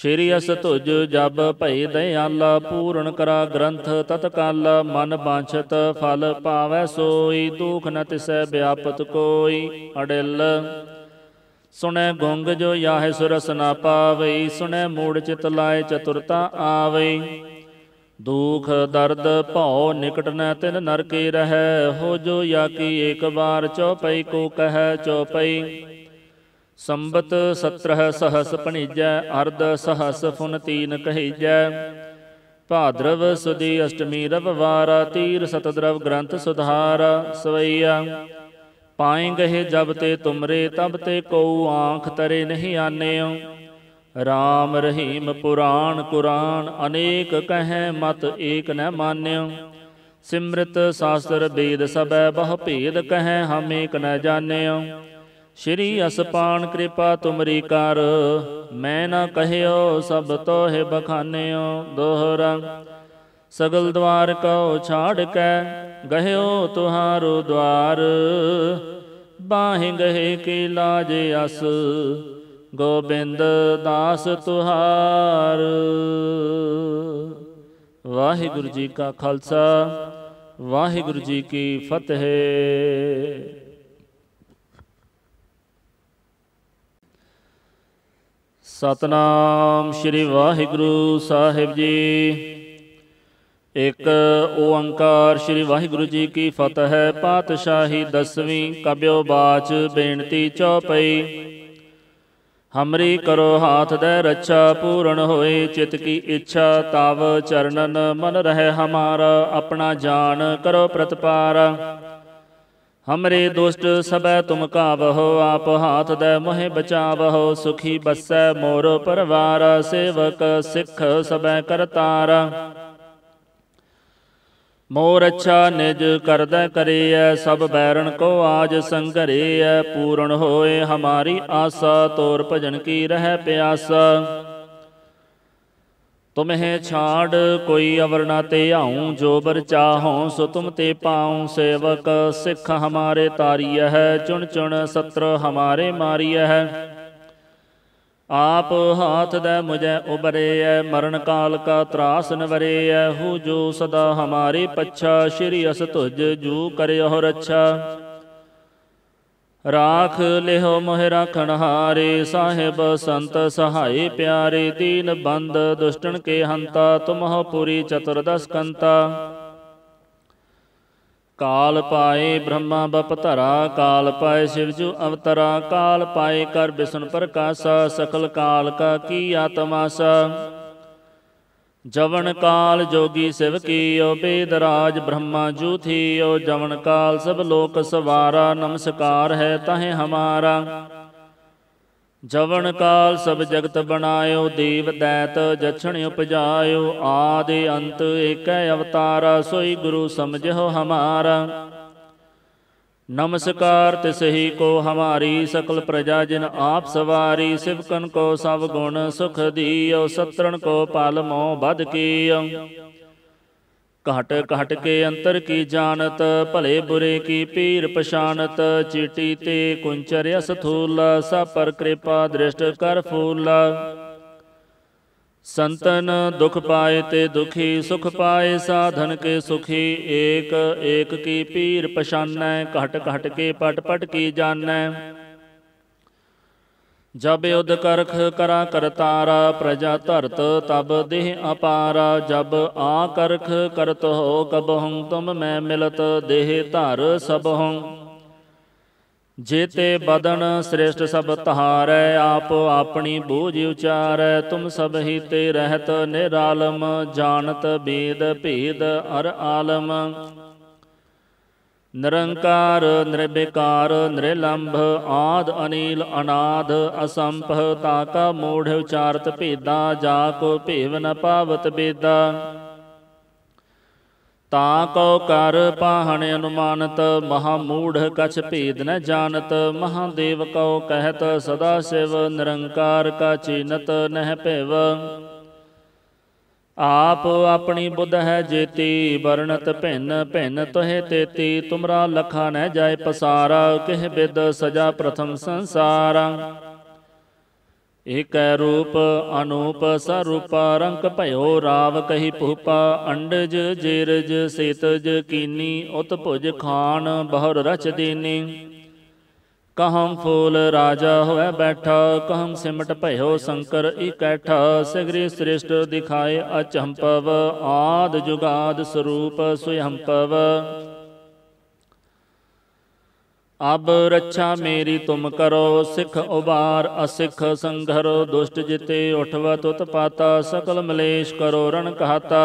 ਸ਼੍ਰੀ ਅਸ ਤੁਜ ਜਬ ਭਈ ਦਇਆਲਾ ਪੂਰਨ ਕਰਾ ਗ੍ਰੰਥ ਤਤਕਾਲ ਮਨ ਬਾਂਛਤ ਫਲ ਪਾਵੈ ਸੋਈ ਦੁਖ ਨ ਤਿਸੈ ਵਿਆਪਤ ਕੋਈ ਅੜਿਲ ਸੁਣੈ ਗੰਗ ਜੋ ਯਾਹ ਸੁਰਸ ਨਾ ਪਾਵੈ ਸੁਣੈ ਮੂੜ ਚਿਤ ਲਾਏ ਚਤੁਰਤਾ ਆਵਈ ਦੁਖ ਦਰਦ ਭਉ ਨਿਕਟ ਨ ਤਿਨ ਨਰਕੇ ਰਹੈ ਹੋ ਜੋ ਯਾਕੀ ਏਕ ਬਾਰ ਚਉਪਈ ਕੋ ਕਹੈ ਚਉਪਈ ਸੰਬਤ 17 ਸਹਸ ਪਣੀਜੈ ਅਰਧ ਸਹਸ ਫੁਨ ਤੀਨ ਕਹੀਜੈ ਭਾਦਰਵ ਸੁਦੀ ਅਸ਼ਟਮੀ ਰਵਵਾਰ ਤੀਰ ਸਤਦਰਵ ਗ੍ਰੰਥ ਸੁਧਾਰ ਸਵਈਆ ਪਾਏ ਗਹਿ ਜਬ ਤੇ ਤੁਮਰੇ ਤਬ ਤੇ ਕਉ ਆਂਖ ਤਰੇ ਨਹੀਂ ਆਨੇਓ ਰਾਮ ਰਹੀਮ ਪੁਰਾਨ ਕੁਰਾਨ ਅਨੇਕ ਕਹੈ ਮਤ ਏਕ ਨ ਮਾਨਿਓ ਸਿਮਰਤ ਸਾਸਤਰ ਵੇਦ ਸਭੈ ਬਹੁ ਭੇਦ ਕਹੈ ਹਮ ਏਕ ਨ ਜਾਣਿਓ ਸ਼੍ਰੀ ਅਸਪਾਨ ਕਿਰਪਾ ਤੁਮਰੀ ਕਰ ਮੈਂ ਨਾ ਕਹਿਓ ਸਭ ਤੋਹਿ ਬਖਾਨਿਓ ਦੋਹਰਾ ਸਗਲ ਦਵਾਰ ਕਉ ਛਾੜ ਕੈ ਗਹਿਓ ਤੁਹਾਰੋ ਦਵਾਰ ਬਾਹ ਗਹੇ ਕੀ ਲਾਜ ਅਸ ਗੋਬਿੰਦ ਦਾਸ ਤੁਹਾਰ ਵਾਹਿਗੁਰੂ ਜੀ ਕਾ ਖਾਲਸਾ ਵਾਹਿਗੁਰੂ ਜੀ ਕੀ ਫਤਿਹ ਸਤਨਾਮ ਸ੍ਰੀ ਵਾਹਿਗੁਰੂ ਸਾਹਿਬ ਜੀ ਇਕ ਓੰਕਾਰ ਸ੍ਰੀ ਵਾਹਿਗੁਰੂ ਜੀ ਕੀ ਫਤਿਹ ਪਾਤਸ਼ਾਹੀ ਦਸਵੀਂ ਕਬਿਓ ਬਾਚ ਬੇਨਤੀ ਚੌਪਈ ਹਮਰੀ ਕਰੋ ਹਾਥ ਦੇ ਰੱਛਾ ਪੂਰਨ ਹੋਏ ਚਿਤ ਕੀ ਇੱਛਾ ਤਵ ਚਰਨਨ ਮਨ ਰਹਿ ਹਮਾਰਾ ਆਪਣਾ ਜਾਣ ਕਰੋ ਪ੍ਰਤਪਾਰ ਹਮਰੇ ਦੁਸ਼ਟ ਸਭੈ ਤੁਮ ਕਾਵਹੁ ਆਪ ਹਾਥ ਦੇ ਮੋਹਿ ਬਚਾਵਹੁ ਸੁਖੀ ਬਸੈ ਮੋਰ ਪਰਵਾਰ ਸੇਵਕ ਸਿੱਖ ਸਭੈ ਕਰਤਾਰ ਮੋਰ ਅੱਛਾ ਨਿਜ ਕਰਦਾ ਕਰਿਐ ਸਭ ਬੈਰਣ ਕੋ ਆਜ ਸੰਘਰੇਐ ਪੂਰਨ ਹੋਏ ਹਮਾਰੀ ਆਸਾ ਤੋਰ ਭਜਨ ਕੀ ਰਹਿ ਪਿਆਸ ਤੁਮਹਿ ਛਾੜ ਕੋਈ ਅਵਰ ਤੇ ਆਉ ਜੋ ਬਰ ਚਾਹਉ ਸੋ ਤੁਮ ਤੇ ਪਾਉ ਸੇਵਕ ਸਿੱਖ ਹਮਾਰੇ ਤਾਰੀਐ ਚੁਣ ਚੁਣ ਸਤਰ ਹਮਾਰੇ ਮਾਰੀਐ ਆਪ ਹਾਥ ਦੇ ਮੁਝੈ ਉਬਰੇਐ ਮਰਨ ਕਾਲ ਕਾ ਤਰਾਸ ਨਵਰੇਐ ਹੂ ਜੋ ਸਦਾ ਹਮਾਰੇ ਪੱਛਾ ਸ਼੍ਰੀ ਅਸ ਤੁਜ ਜੂ ਕਰਿਓ ਰੱਛਾ ਰਾਖ ਲਿਹੋ ਮੋਹਿ ਰਖਣ ਹਾਰੇ ਸਾਹਿਬ ਸੰਤ ਸਹਾਈ ਪਿਆਰੇ ਦੀਨ ਬੰਦ ਦੁਸ਼ਟਣ ਕੇ ਹੰਤਾ ਤੁਮਹ ਪੂਰੀ ਚਤੁਰਦਸ ਕੰਤਾ ਕਾਲ ਪਾਏ ਬ੍ਰਹਮਾ ਬਪ ਧਰਾ ਕਾਲ ਪਾਏ ਸ਼ਿਵ ਜੂ ਅਵਤਰਾ ਕਾਲ ਪਾਏ ਕਰ ਬਿਸ਼ਨ ਪ੍ਰਕਾਸ਼ ਸਕਲ ਕਾਲ ਕਾ ਕੀ ਸ ਜਵਨ ਕਾਲ ਜੋਗੀ ਸਿਵ ਕੀ ਓ ਬੇਦ ਰਾਜ ਬ੍ਰਹਮਾ ਜੂ ਓ ਜਵਨ ਕਾਲ ਸਭ ਲੋਕ ਸਵਾਰਾ ਨਮਸਕਾਰ ਹੈ ਤਹੇ ਹਮਾਰਾ ਜਵਨ ਕਾਲ ਸਭ ਜਗਤ ਬਣਾਇਓ ਦੇਵ ਦੈਤ ਜਛਣ ਉਪਜਾਇਓ ਆਦਿ ਅੰਤ ਏਕੈ ਅਵਤਾਰਾ ਸੋਈ ਗੁਰੂ ਸਮਝੋ ਹਮਾਰਾ ਨਮਸਕਾਰ ਤਿਸਹੀ ਕੋ ਹਮਾਰੀ ਸਕਲ ਪ੍ਰਜਾ ਜਿਨ ਆਪ ਸਵਾਰੀ ਸਿਵਕਨ ਕੋ ਸਭ ਗੁਣ ਸੁਖ ਦੀਓ ਸਤਰਣ ਕੋ ਪਾਲ ਮੋ ਬਦ ਕੀਓ ਘਟ ਘਟ ਕੇ ਅੰਤਰ ਕੀ ਜਾਣਤ ਭਲੇ ਬੁਰੇ ਕੀ ਪੀਰ ਪਛਾਨਤ ਚੀਟੀ ਤੇ ਕੁੰਚਰ ਅਸਥੂਲ ਸਭ ਪਰ ਕਿਰਪਾ ਦ੍ਰਿਸ਼ਟ ਕਰ ਫੂਲ ਸੰਤਨ ਦੁਖ ਪਾਏ ਤੇ ਦੁਖੀ ਸੁਖ ਪਾਏ ਸਾਧਨ ਕੇ ਸੁਖੀ ਏਕ ਏਕ ਕੀ ਪੀਰ ਪਛਾਨੈ ਘਟ ਘਟ ਕੇ ਪਟ ਪਟ ਕੀ ਜਾਣੈ ਜਬ ਯੁਧ ਕਰਖ ਕਰਾ ਕਰਤਾਰ ਪ੍ਰਜਾ ਧਰਤ ਤਬ ਦੇਹ ਅਪਾਰ ਜਬ ਆ ਕਰਖ ਕਰਤ ਹੋ ਕਬਹੁ ਤੁਮ ਮੈਂ ਮਿਲਤ ਦੇਹ ਧਰ ਸਬਹੁ ਜੇਤੇ ਬਦਨ ਸ੍ਰੇਸ਼ਟ ਸਭ ਤਹਾਰੈ ਆਪ ਆਪਣੀ ਬੂਝ ਉਚਾਰੈ ਤੁਮ ਸਭ ਹੀ ਤੇ ਰਹਿਤ ਨਿਰਾਲਮ ਜਾਣਤ ਬੇਦ ਭੇਦ ਅਰ ਆਲਮ ਨਿਰੰਕਾਰ ਨਿਰਬਿਕਾਰ ਨਿਰਲੰਭ ਆਦ ਅਨੀਲ ਅਨਾਦ ਅਸੰਭ ਤਾ ਕਾ ਮੂੜ ਉਚਾਰਤ ਭੇਦਾ ਜਾ ਕੋ ਭੇਵ ਨ ਪਾਵਤ ਬੇਦਾ ਤਾ ਕੋ ਕਰ ਪਾਹਣ ਅਨੁਮਾਨਤ ਮਹਾ ਮੂੜ ਕਛ ਭੇਦ ਨ ਜਾਣਤ ਮਹਾ ਦੇਵ ਕਉ ਕਹਿਤ ਸਦਾ ਸਿਵ ਨਿਰੰਕਾਰ ਕਾ ਚੀਨਤ ਨਹਿ ਭੇਵ ਆਪ ਆਪਣੀ ਬੁੱਧ ਹੈ ਜੇਤੀ ਵਰਣਤ ਭਿੰਨ ਭਿੰਨ ਤੋਹੇ ਤੇਤੀ ਤੁਮਰਾ ਲਖਾ ਨਹਿ ਜਾਏ ਪਸਾਰਾ ਕਿਹ ਬਿਦ ਸਜਾ ਪ੍ਰਥਮ ਸੰਸਾਰਾ ਇਕ ਰੂਪ ਅਨੂਪ ਸਰੂਪ ਰੰਗ ਭਇਓ ਰਾਵ ਕਹੀ ਭੂਪਾ ਅੰਡਜ ਜੇਰਜ ਸੇਤਜ ਕੀਨੀ ਉਤ ਖਾਨ ਬਹਰ ਰਚ ਦੇਨੀ ਕਹਮ ਫੂਲ ਰਾਜਾ ਹੋਇ ਬੈਠਾ ਕਹਮ ਸਿਮਟ ਭਇਓ ਸੰਕਰ ਇਕੈਠਾ ਸਿਗਰੀ ਸ੍ਰਿਸ਼ਟ ਦਿਖਾਏ ਅਚੰਪਵ ਆਦ ਜੁਗਾਦ ਸਰੂਪ ਸੁਯੰਪਵ ਅਬ ਰੱਛਾ ਮੇਰੀ ਤੁਮ ਕਰੋ ਸਿਖ ਉਬਾਰ ਅਸਿਖ ਸੰਘਰ ਦੁਸ਼ਟ ਜਿਤੇ ਉਠਵਾ ਤੁਤ ਪਾਤਾ ਸਕਲ ਮਲੇਸ਼ ਕਰੋ ਰਣ ਕਹਾਤਾ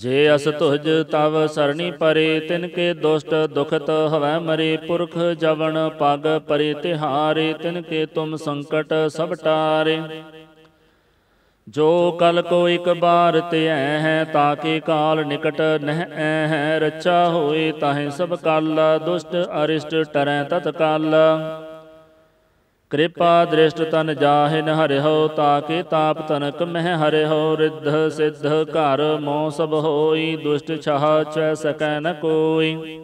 ਜੇ ਅਸ ਤੁਜ ਤਵ ਸਰਣੀ ਪਰੇ ਤਿਨ ਕੇ ਦੁਸ਼ਟ ਦੁਖਤ ਹਵੈ ਮਰੇ ਪੁਰਖ ਜਵਣ ਪਗ ਪਰੇ ਤਿਹਾਰੇ ਤਿਨ ਕੇ ਤੁਮ ਸੰਕਟ ਸਭ ਟਾਰੇ ਜੋ ਕਲ ਕੋ ਇਕ ਬਾਰ ਧਿਐ ਹੈ ਤਾਂ ਕੇ ਕਾਲ ਨਿਕਟ ਨਹਿ ਐ ਹੈ ਰਚਾ ਹੋਏ ਤਾਹੇ ਸਭ ਕਾਲ ਦੁਸ਼ਟ ਅਰਿਸ਼ਟ ਟਰੈ ਤਤ ਕਾਲ ਕਿਰਪਾ ਦ੍ਰਿਸ਼ਟ ਤਨ ਜਾਹਿਨ ਹਰਿਹੋ ਤਾਕੇ ਤਾਪ ਤਨਕ ਮਹਿ ਹਰਿਹੋ ਰਿੱਧ ਸਿੱਧ ਘਰ ਮੋ ਸਭ ਹੋਈ ਦੁਸ਼ਟ ਛਹ ਚੈ ਸਕੈ ਨ ਕੋਈ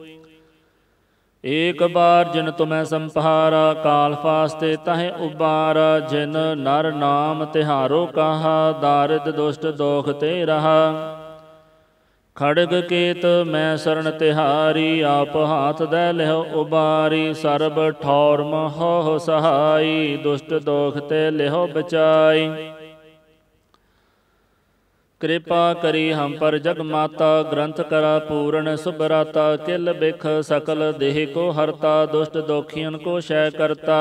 ਏਕ ਬਾਰ ਜਿਨ ਤੁਮੈ ਸੰਪਹਾਰਾ ਕਾਲ ਫਾਸਤੇ ਤਹਿ ਉਬਾਰ ਜਿਨ ਨਰ ਨਾਮ ਤਿਹਾਰੋ ਕਾਹਾ ਦਾਰਿਦ ਦੁਸ਼ਟ ਦੋਖ ਤੇ ਰਹਾ ਖੜਗ ਕੀਤ ਮੈਂ ਸਰਨ ਤਿਹਾਰੀ ਆਪ ਹਾਥ ਦੇ ਲਿਹੁ ਉਬਾਰੀ ਸਰਬ ਠੌਰ ਮਹੋ ਸਹਾਈ ਦੁਸ਼ਟ ਦੋਖ ਤੇ ਲਿਹੁ ਬਚਾਈ ਕਿਰਪਾ ਕਰੀ ਹਮ ਪਰ ਜਗ ਮਾਤਾ ਗ੍ਰੰਥ ਕਰਾ ਪੂਰਨ ਸੁਭਰਾਤਾ ਕਿਲ ਬਿਖ ਸਕਲ ਦੇਹ ਕੋ ਹਰਤਾ ਦੁਸ਼ਟ ਦੋਖੀਆਂ ਕੋ ਸ਼ੈ ਕਰਤਾ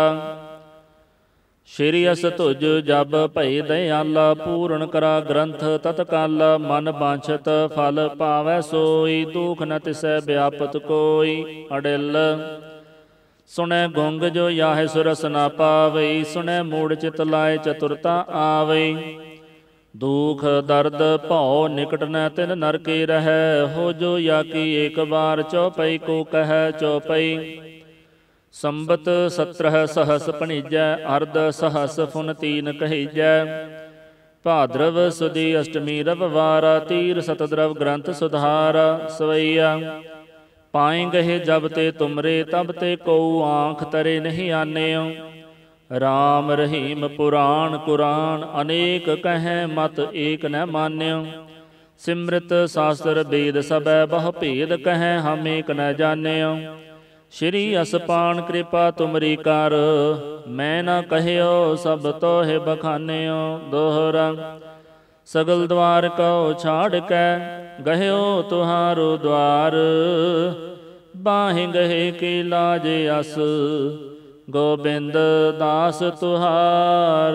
ਸ਼੍ਰੀ ਅਸ ਤੁਜ ਜਬ ਭਈ ਦਿਆਲਾ ਪੂਰਨ ਕਰਾ ਗ੍ਰੰਥ ਤਤਕਾਲ ਮਨ ਬਾਂਛਤ ਫਲ ਪਾਵੈ ਸੋਈ ਦੁਖ ਨ ਤਿਸੈ ਵਿਆਪਤ ਕੋਈ ਅੜਿਲ ਸੁਣੈ ਗੁੰਗ ਜੋ ਯਾਹ ਸੁਰਸ ਨਾ ਪਾਵੈ ਸੁਣੈ ਮੂੜ ਚਿਤ ਲਾਏ ਚਤੁਰਤਾ ਆਵੇ ਦੁਖ ਦਰਦ ਭਉ ਨਿਕਟ ਨ ਤਿਨ ਨਰਕੇ ਰਹੈ ਹੋ ਜੋ ਯਾਕੀ ਏਕ ਵਾਰ ਚਉਪਈ ਕੋ ਕਹੈ ਚਉਪਈ ਸੰਬਤ 17 ਸਹਸ ਪਣੀਜੈ ਅਰਧ ਸਹਸ ਫੁਨ ਤੀਨ ਕਹੀਜੈ ਭਾਦਰਵ ਸੁਦੀ ਅਸ਼ਟਮੀ ਵਾਰਾ ਤੀਰ ਸਤਦਰਵ ਗ੍ਰੰਥ ਸੁਧਾਰ ਸਵਈਆ ਪਾਏ ਗਹਿ ਜਬ ਤੇ ਤੁਮਰੇ ਤਬ ਤੇ ਕਉ ਆਂਖ ਤਰੇ ਨਹੀਂ ਆਨਿਓ ਰਾਮ ਰਹੀਮ ਪੁਰਾਣ ਕੁਰਾਨ ਅਨੇਕ ਕਹੈ ਮਤ ਏਕ ਨ ਮਾਨਿਓ ਸਿਮਰਤ ਸਾਸਤਰ ਵੇਦ ਸਭੈ ਬਹੁ ਭੇਦ ਕਹੈ ਹਮ ਏਕ ਨ ਜਾਣਿਓ ਸ਼੍ਰੀ ਅਸਪਾਨ ਕਿਰਪਾ ਤੁਮਰੀ ਕਰ ਮੈਂ ਨਾ ਕਹਿਓ ਸਭ ਤੋਹਿ ਬਖਾਨਿਓ ਦੋਹਰਾ ਸਗਲ ਦਵਾਰ ਕਉ ਛਾੜ ਕੈ ਗਹਿਓ ਤੁਹਾਰੋ ਦਵਾਰ ਬਾਹੇ ਗਹਿ ਕੀ ਲਾਜ ਅਸ ਗੋਬਿੰਦ ਦਾਸ ਤੁਹਾਰ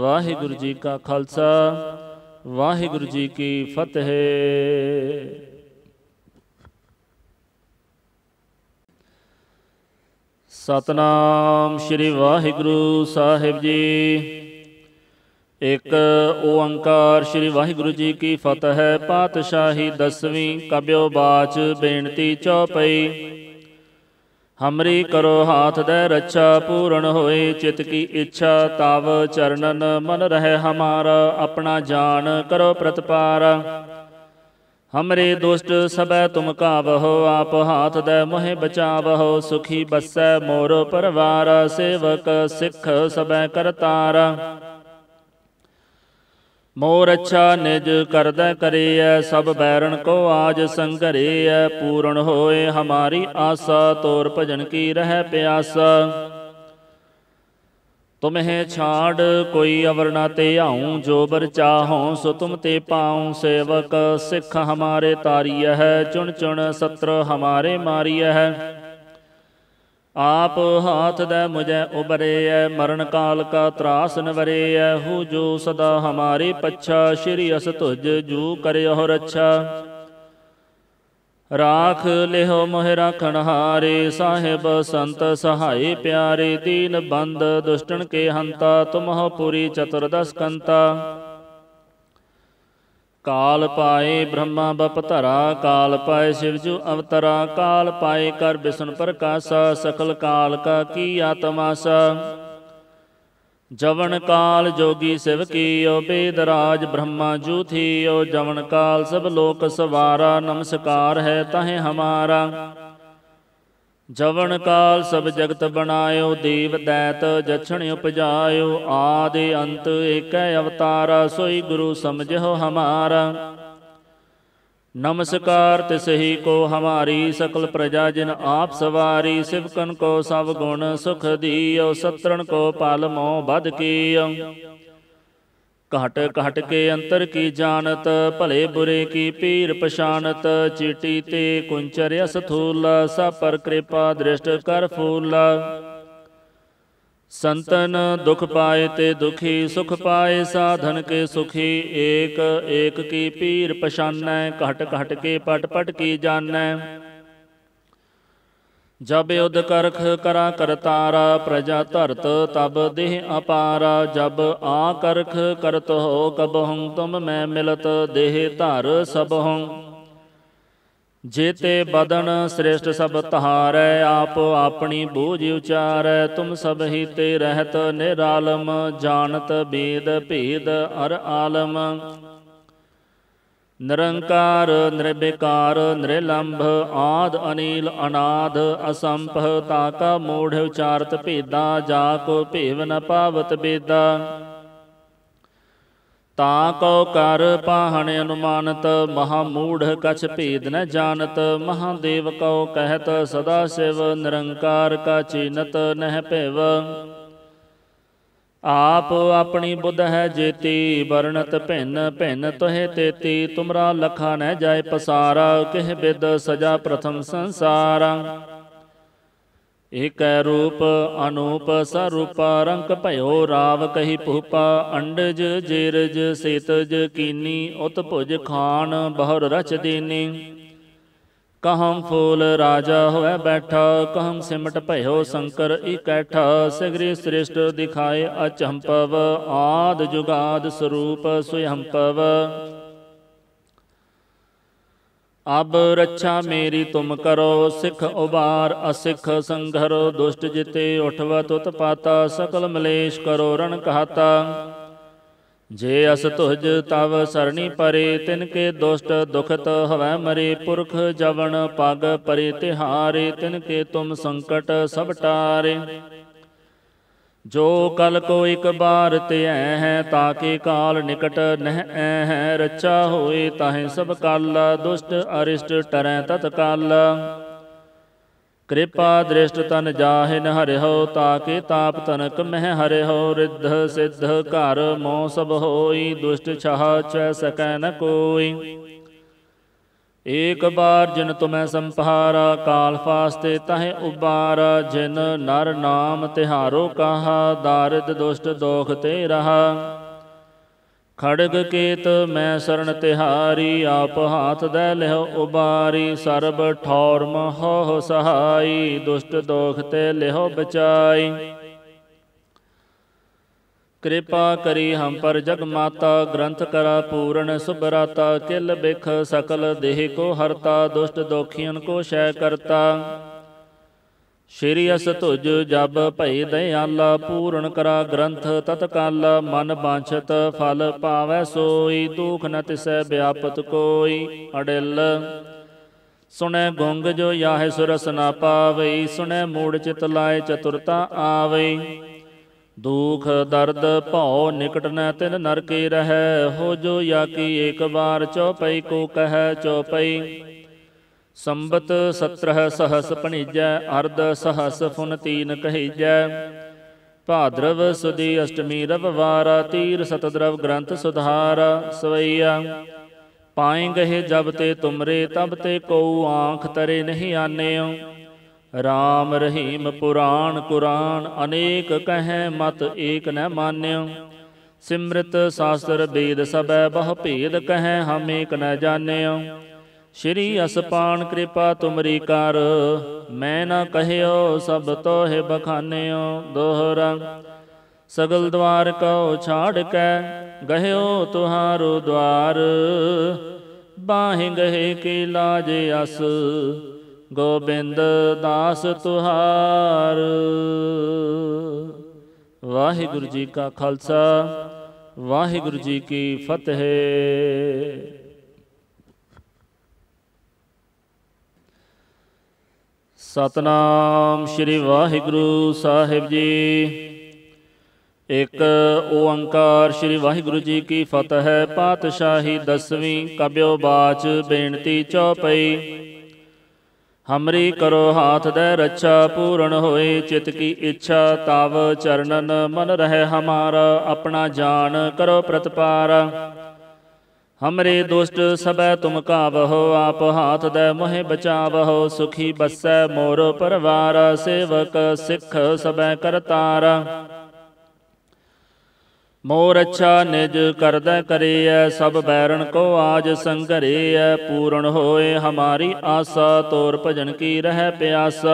ਵਾਹਿਗੁਰੂ ਜੀ ਕਾ ਖਾਲਸਾ ਵਾਹਿਗੁਰੂ ਜੀ ਕੀ ਫਤਿਹ ਸਤਨਾਮ ਸ੍ਰੀ ਵਾਹਿਗੁਰੂ ਸਾਹਿਬ ਜੀ ਇੱਕ ਓੰਕਾਰ ਸ੍ਰੀ ਵਾਹਿਗੁਰੂ ਜੀ ਕੀ ਫਤਿਹ ਪਾਤਸ਼ਾਹੀ ਦਸਵੀਂ ਕਬਿਓ ਬਾਚ ਬੇਨਤੀ ਚੌਪਈ ਹਮਰੀ ਕਰੋ ਹਾਥ ਦੇ ਰੱਛਾ ਪੂਰਨ ਹੋਏ ਚਿਤ ਕੀ ਇੱਛਾ ਤਵ ਚਰਨਨ ਮਨ ਰਹੇ ਹਮਾਰਾ ਆਪਣਾ ਜਾਣ ਕਰੋ ਪ੍ਰਤਪਾਰਾ ਹਮਰੇ ਦੁਸ਼ਟ ਸਭੈ ਤੁਮ ਕਾਵਹੁ ਆਪ ਹਾਥ ਦੈ ਮੋਹਿ ਬਚਾਵਹੁ ਸੁਖੀ ਬਸੈ ਮੋਰ ਪਰਵਾਰ ਸੇਵਕ ਸਿੱਖ ਸਭੈ ਕਰਤਾਰ ਮੋਰ ਅੱਛਾ ਨਿਜ ਕਰਦਾ ਕਰੇਐ ਸਭ ਬੈਰਣ ਕੋ ਆਜ ਸੰਗਰੇਐ ਪੂਰਨ ਹੋਏ ਹਮਾਰੀ ਆਸਾ ਤੋਰ ਭਜਨ ਕੀ ਰਹਿ ਪਿਆਸਾ ਤੁਮਹਿ ਛਾੜ ਕੋਈ ਅਵਰ ਤੇ ਆਉ ਜੋ ਬਰ ਚਾਹਉ ਸੋ ਤੁਮ ਤੇ ਪਾਉ ਸੇਵਕ ਸਿੱਖ ਹਮਾਰੇ ਤਾਰੀਅ ਹੈ ਚੁਣ ਚੁਣ ਸਤਰ ਹਮਾਰੇ ਮਾਰੀਅ ਹੈ ਆਪ ਹਾਥ ਦੇ ਮੁਝੇ ਉਬਰੇ ਐ ਮਰਨ ਕਾਲ ਕਾ ਤਰਾਸ ਨਵਰੇ ਐ ਹੂ ਜੋ ਸਦਾ ਹਮਾਰੇ ਪੱਛਾ ਸ਼੍ਰੀ ਅਸ ਤੁਜ ਜੂ ਕਰਿਓ ਰੱਛਾ ਰਾਖ ਲਿਹੋ ਮੋਹਿ ਰਾਖਣ ਹਾਰੇ ਸਾਹਿਬ ਸੰਤ ਸਹਾਈ ਪਿਆਰੇ ਦੀਨ ਬੰਦ ਦੁਸ਼ਟਣ ਕੇ ਹੰਤਾ ਤੁਮਹੁ ਪੂਰੀ ਚਤੁਰਦਸ ਕੰਤਾ ਕਾਲ ਪਾਏ ਬ੍ਰਹਮਾ ਬਪ ਧਰਾ ਕਾਲ ਪਾਏ ਸ਼ਿਵ ਜੂ ਅਵਤਰਾ ਕਾਲ ਪਾਏ ਕਰ ਬਿਸਨ ਪ੍ਰਕਾਸ਼ ਸਕਲ ਕਾਲ ਕਾ ਕੀ ਆਤਮਾਸਾ ਜਵਨ ਕਾਲ ਜੋਗੀ ਸਿਵ ਕੀ ਓ ਕੀਓ ਰਾਜ ਬ੍ਰਹਮਾ ਓ ਜਵਨ ਕਾਲ ਸਭ ਲੋਕ ਸਵਾਰਾ ਨਮਸਕਾਰ ਹੈ ਤਹੇ ਹਮਾਰਾ ਜਵਨ ਕਾਲ ਸਭ ਜਗਤ ਬਣਾਇਓ ਦੇਵ ਦੈਤ ਜਛਣ ਉਪਜਾਇਓ ਆਦਿ ਅੰਤ ਏਕੈ ਅਵਤਾਰਾ ਸੋਈ ਗੁਰੂ ਸਮਝੋ ਹਮਾਰਾ ਨਮਸਕਾਰ ਤਿਸਹੀ ਕੋ ਹਮਾਰੀ ਸਕਲ ਪ੍ਰਜਾ ਜਿਨ ਆਪ ਸਵਾਰੀ ਸਿਵਕਨ ਕੋ ਸਭ ਗੁਣ ਸੁਖ ਦੀਓ ਸਤਰਣ ਕੋ ਪਾਲਮੋ ਮੋ ਕੀਓ ਘਟ ਘਟ ਕੇ ਅੰਤਰ ਕੀ ਜਾਣਤ ਭਲੇ ਬੁਰੇ ਕੀ ਪੀਰ ਪਛਾਨਤ ਚੀਟੀ ਤੇ ਕੁੰਚਰ ਸਥੂਲਾ ਸਭ ਪਰ ਕਿਰਪਾ ਦ੍ਰਿਸ਼ਟ ਕਰ ਫੂਲਾ ਸੰਤਨ ਦੁਖ ਪਾਏ ਤੇ ਦੁਖੀ ਸੁਖ ਪਾਏ ਸਾਧਨ ਕੇ ਸੁਖੀ ਏਕ ਏਕ ਕੀ ਪੀਰ ਪਛਾਨੈ ਘਟ ਘਟ ਕੇ ਪਟ ਪਟ ਕੀ ਜਾਨੈ ਜਬ ਉਦ ਕਰਖ ਕਰਾ ਕਰਤਾਰਾ ਪ੍ਰਜਾ ਧਰਤ ਤਬ ਦੇਹ ਅਪਾਰਾ ਜਬ ਆ ਕਰਖ ਕਰਤ ਹੋ ਕਬਹੁ ਤੁਮ ਮੈਂ ਮਿਲਤ ਦੇਹ ਧਰ ਸਬਹੁ ਜੇਤੇ ਬਦਨ ਸ੍ਰੇਸ਼ਟ ਸਭ ਤਹਾਰੈ ਆਪ ਆਪਣੀ ਬੋਝ ਉਚਾਰੈ ਤੁਮ ਸਭ ਹੀ ਤੇ ਰਹਿਤ ਨਿਰਾਲਮ ਜਾਣਤ ਬੇਦ ਭੇਦ ਅਰ ਆਲਮ ਨਿਰੰਕਾਰ ਨਿਰਬਿਕਾਰ ਨਿਰਲੰਭ ਆਦ ਅਨੀਲ ਅਨਾਦ ਅਸੰਭਵ ਤਾਕਾ ਮੋੜ ਉਚਾਰਤ ਭੇਦਾ ਜਾ ਕੋ ਭੇਵ ਨ ਪਾਵਤ ਬੇਦਾ ਤਾਂ ਕਉ ਕਰ ਪਾਹਣ ਅਨੁਮਾਨਤ ਮਹਾ ਮੂੜ ਕਛ ਭੇਦ ਨ ਜਾਣਤ ਮਹਾਦੇਵ ਕਉ ਕਹਿਤ ਸਦਾ ਸਿਵ ਨਿਰੰਕਾਰ ਕਾ ਚੀਨਤ ਨਹਿ ਭਿਵ ਆਪ ਆਪਣੀ ਬੁੱਧ ਹੈ ਜੇਤੀ ਵਰਣਤ ਭਿੰਨ ਭਿੰਨ ਤੋਹੇ ਤੇਤੀ ਤੁਮਰਾ ਲਖਾ ਨਹਿ ਜਾਏ ਪਸਾਰਾ ਕਹਿ ਬਿਦ ਸਜਾ ਪ੍ਰਥਮ ਸੰਸਾਰਾ ਏਕੈ ਰੂਪ ਅਨੂਪ ਸਰੂਪ ਰੰਗ ਭਇਓ ਰਾਵ ਕਹੀ ਭੂਪਾ ਅੰਡਜ ਜੇਰਜ ਸੇਤਜ ਕੀਨੀ ਉਤ ਖਾਨ ਬਹਰ ਰਚ ਦੇਨੀ ਕਹਮ ਫੂਲ ਰਾਜਾ ਹੋਇ ਬੈਠਾ ਕਹਮ ਸਿਮਟ ਭਇਓ ਸੰਕਰ ਇਕੈਠਾ ਸਿਗਰੀ ਸ੍ਰਿਸ਼ਟ ਦਿਖਾਏ ਅਚੰਪਵ ਆਦ ਜੁਗਾਦ ਸਰੂਪ ਸੁਯੰਪਵ ਅਬ ਰੱਛਾ ਮੇਰੀ ਤੁਮ ਕਰੋ ਸਿੱਖ ਉਬਾਰ ਅਸਿੱਖ ਸੰਘਰ ਦੁਸ਼ਟ ਜਿਤੇ ਉਠਵਾ ਤੁਤ ਪਾਤਾ ਸਕਲ ਮਲੇਸ਼ ਕਰੋ ਰਣ ਕਹਾਤਾ ਜੇ ਅਸ ਤੁਜ ਤਵ ਸਰਣੀ ਪਰੇ ਤਿਨ ਕੇ ਦੁਸ਼ਟ ਦੁਖਤ ਹਵੈ ਮਰੇ ਪੁਰਖ ਜਵਣ ਪਗ ਪਰੇ ਤਿਹਾਰੇ ਤਿਨ ਕੇ ਤੁਮ ਸੰਕਟ ਸਭ ਟਾਰੇ ਜੋ ਕਲ ਕੋ ਇੱਕ ਬਾਰ ਧਿਐ ਹੈ ਤਾਂ ਕੇ ਕਾਲ ਨਿਕਟ ਨਹਿ ਹੈ ਰਚਾ ਹੋਏ ਤਾਹੇ ਸਭ ਕਲ ਦੁਸ਼ਟ ਅਰਿਸ਼ਟ ਟਰੈ ਤਤ ਕਲ ਕਿਰਪਾ ਦ੍ਰਿਸ਼ਟ ਤਨ ਜਾਹਿਨ ਹਰਿਓ ਤਾਕੇ ਤਾਪ ਤਨਕ ਮਹਿ ਹਰਿਓ ਰਿੱਧ ਸਿੱਧ ਘਰ ਮੋ ਸਭ ਹੋਈ ਦੁਸ਼ਟ ਛਾਹ ਚੈ ਸਕੈ ਨ ਕੋਈ ਏਕ ਬਾਰ ਜਿਨ ਤੁਮੈ ਸੰਪਹਾਰਾ ਕਾਲ ਫਾਸਤੇ ਤਹੇ ਉਬਾਰ ਜਿਨ ਨਰ ਨਾਮ ਤਿਹਾਰੋ ਕਾਹਾ ਦਾਰਿਦ ਦੁਸ਼ਟ ਦੋਖ ਤੇ ਰਹਾ ਖੜਗ ਕੇਤ ਮੈਂ ਸਰਨ ਤਿਹਾਰੀ ਆਪ ਹਾਥ ਦੇ ਲਿਹੁ ਉਬਾਰੀ ਸਰਬ ਠੌਰ ਮਹੋ ਸਹਾਈ ਦੁਸ਼ਟ ਦੋਖ ਤੇ ਲਿਹੁ ਬਚਾਈ ਕਿਰਪਾ ਕਰੀ ਹਮ ਪਰ ਜਗ ਮਾਤਾ ਗ੍ਰੰਥ ਕਰਾ ਪੂਰਨ ਸੁਭਰਾਤਾ ਕਿਲ ਬਿਖ ਸਕਲ ਦੇਹ ਕੋ ਹਰਤਾ ਦੁਸ਼ਟ ਦੋਖੀਆਂ ਕੋ ਸ਼ੈ ਕਰਤਾ ਸ਼੍ਰੀ ਅਸ ਤੁਜ ਜਬ ਭਈ ਦਇਆਲਾ ਪੂਰਨ ਕਰਾ ਗ੍ਰੰਥ ਤਤਕਾਲ ਮਨ ਬਾਂਛਤ ਫਲ ਪਾਵੈ ਸੋਈ ਦੁਖ ਨ ਤਿਸੈ ਵਿਆਪਤ ਕੋਈ ਅੜਿਲ ਸੁਣੈ ਗੰਗ ਜੋ ਯਾਹ ਸੁਰਸ ਨਾ ਪਾਵਈ ਸੁਣੈ ਮੂੜ ਚਿਤ ਲਾਏ ਚਤੁਰਤਾ ਆਵਈ ਦੁਖ ਦਰਦ ਭਉ ਨਿਕਟ ਨੈ ਤਿਨ ਨਰਕੇ ਰਹੈ ਹੋ ਜੋ ਯਾਕੀ ਏਕ ਬਾਰ ਚਉਪਈ ਕੋ ਕਹੈ ਚਉਪਈ ਸੰਬਤ 17 ਸਹਸ ਪਣੀਜੈ ਅਰਧ ਸਹਸ ਫੁਨ ਤੀਨ ਕਹੀਜੈ ਭਾਦਰਵ ਸੁਦੀ ਅਸ਼ਟਮੀ ਵਾਰਾ ਤੀਰ ਸਤਦਰਵ ਗ੍ਰੰਥ ਸੁਧਾਰ ਸਵਈਆ ਪਾਏ ਗਹਿ ਜਬ ਤੇ ਤੁਮਰੇ ਤਬ ਤੇ ਕਉ ਆਂਖ ਤਰੇ ਨਹੀਂ ਆਨੇਉ ਰਾਮ ਰਹੀਮ ਪੁਰਾਣ ਕੁਰਾਨ ਅਨੇਕ ਕਹੈ ਮਤ ਏਕ ਨ ਮਾਨਿਓ ਸਿਮਰਤ ਸਾਸਤਰ ਵੇਦ ਸਭੈ ਬਹੁ ਭੇਦ ਕਹੈ ਹਮ ਏਕ ਨ ਜਾਣਿਓ ਸ਼੍ਰੀ ਅਸਪਾਨ ਕਿਰਪਾ ਤੁਮਰੀ ਕਰ ਮੈਂ ਨਾ ਕਹਿਓ ਸਭ ਤੋਹਿ ਬਖਾਨਿਓ ਦੋਹਰਾ ਸਗਲ ਦਵਾਰ ਕਉ ਛਾੜ ਕੈ ਗਹਿਓ ਤੁਹਾਰੋ ਦਵਾਰ ਬਾਹੇ ਗਹਿ ਕੀ ਲਾਜ ਅਸ ਗੋਬਿੰਦ ਦਾਸ ਤੁਹਾਰ ਵਾਹਿਗੁਰੂ ਜੀ ਕਾ ਖਾਲਸਾ ਵਾਹਿਗੁਰੂ ਜੀ ਕੀ ਫਤਿਹ ਸਤਨਾਮ ਸ੍ਰੀ ਵਾਹਿਗੁਰੂ ਸਾਹਿਬ ਜੀ ਇਕ ਓੰਕਾਰ ਸ੍ਰੀ ਵਾਹਿਗੁਰੂ ਜੀ ਕੀ ਫਤਿਹ ਪਾਤਸ਼ਾਹੀ ਦਸਵੀਂ ਕਬਿਓ ਬਾਚ ਬੇਨਤੀ ਚੌਪਈ ਹਮਰੀ ਕਰੋ ਹਾਥ ਦੇ ਰੱਛਾ ਪੂਰਨ ਹੋਏ ਚਿਤ ਕੀ ਇੱਛਾ ਤਵ ਚਰਨਨ ਮਨ ਰਹਿ ਹਮਾਰਾ ਆਪਣਾ ਜਾਣ ਕਰੋ ਪ੍ਰਤਪਾਰ ਹਮਰੇ ਦੁਸ਼ਟ ਸਭੈ ਤੁਮ ਕਾਵਹੁ ਆਪ ਹਾਥ ਦੇ ਮੋਹਿ ਬਚਾਵਹੁ ਸੁਖੀ ਬਸੈ ਮੋਰ ਪਰਵਾਰ ਸੇਵਕ ਸਿੱਖ ਸਭੈ ਕਰਤਾਰ ਮੋਰ ਅੱਛਾ ਨਿਜ ਕਰਦਾ ਕਰਿਐ ਸਭ ਬੈਰਨ ਕੋ ਆਜ ਸੰਘਰੇਐ ਪੂਰਨ ਹੋਏ ਹਮਾਰੀ ਆਸਾ ਤੋਰ ਭਜਨ ਕੀ ਰਹਿ ਪਿਆਸ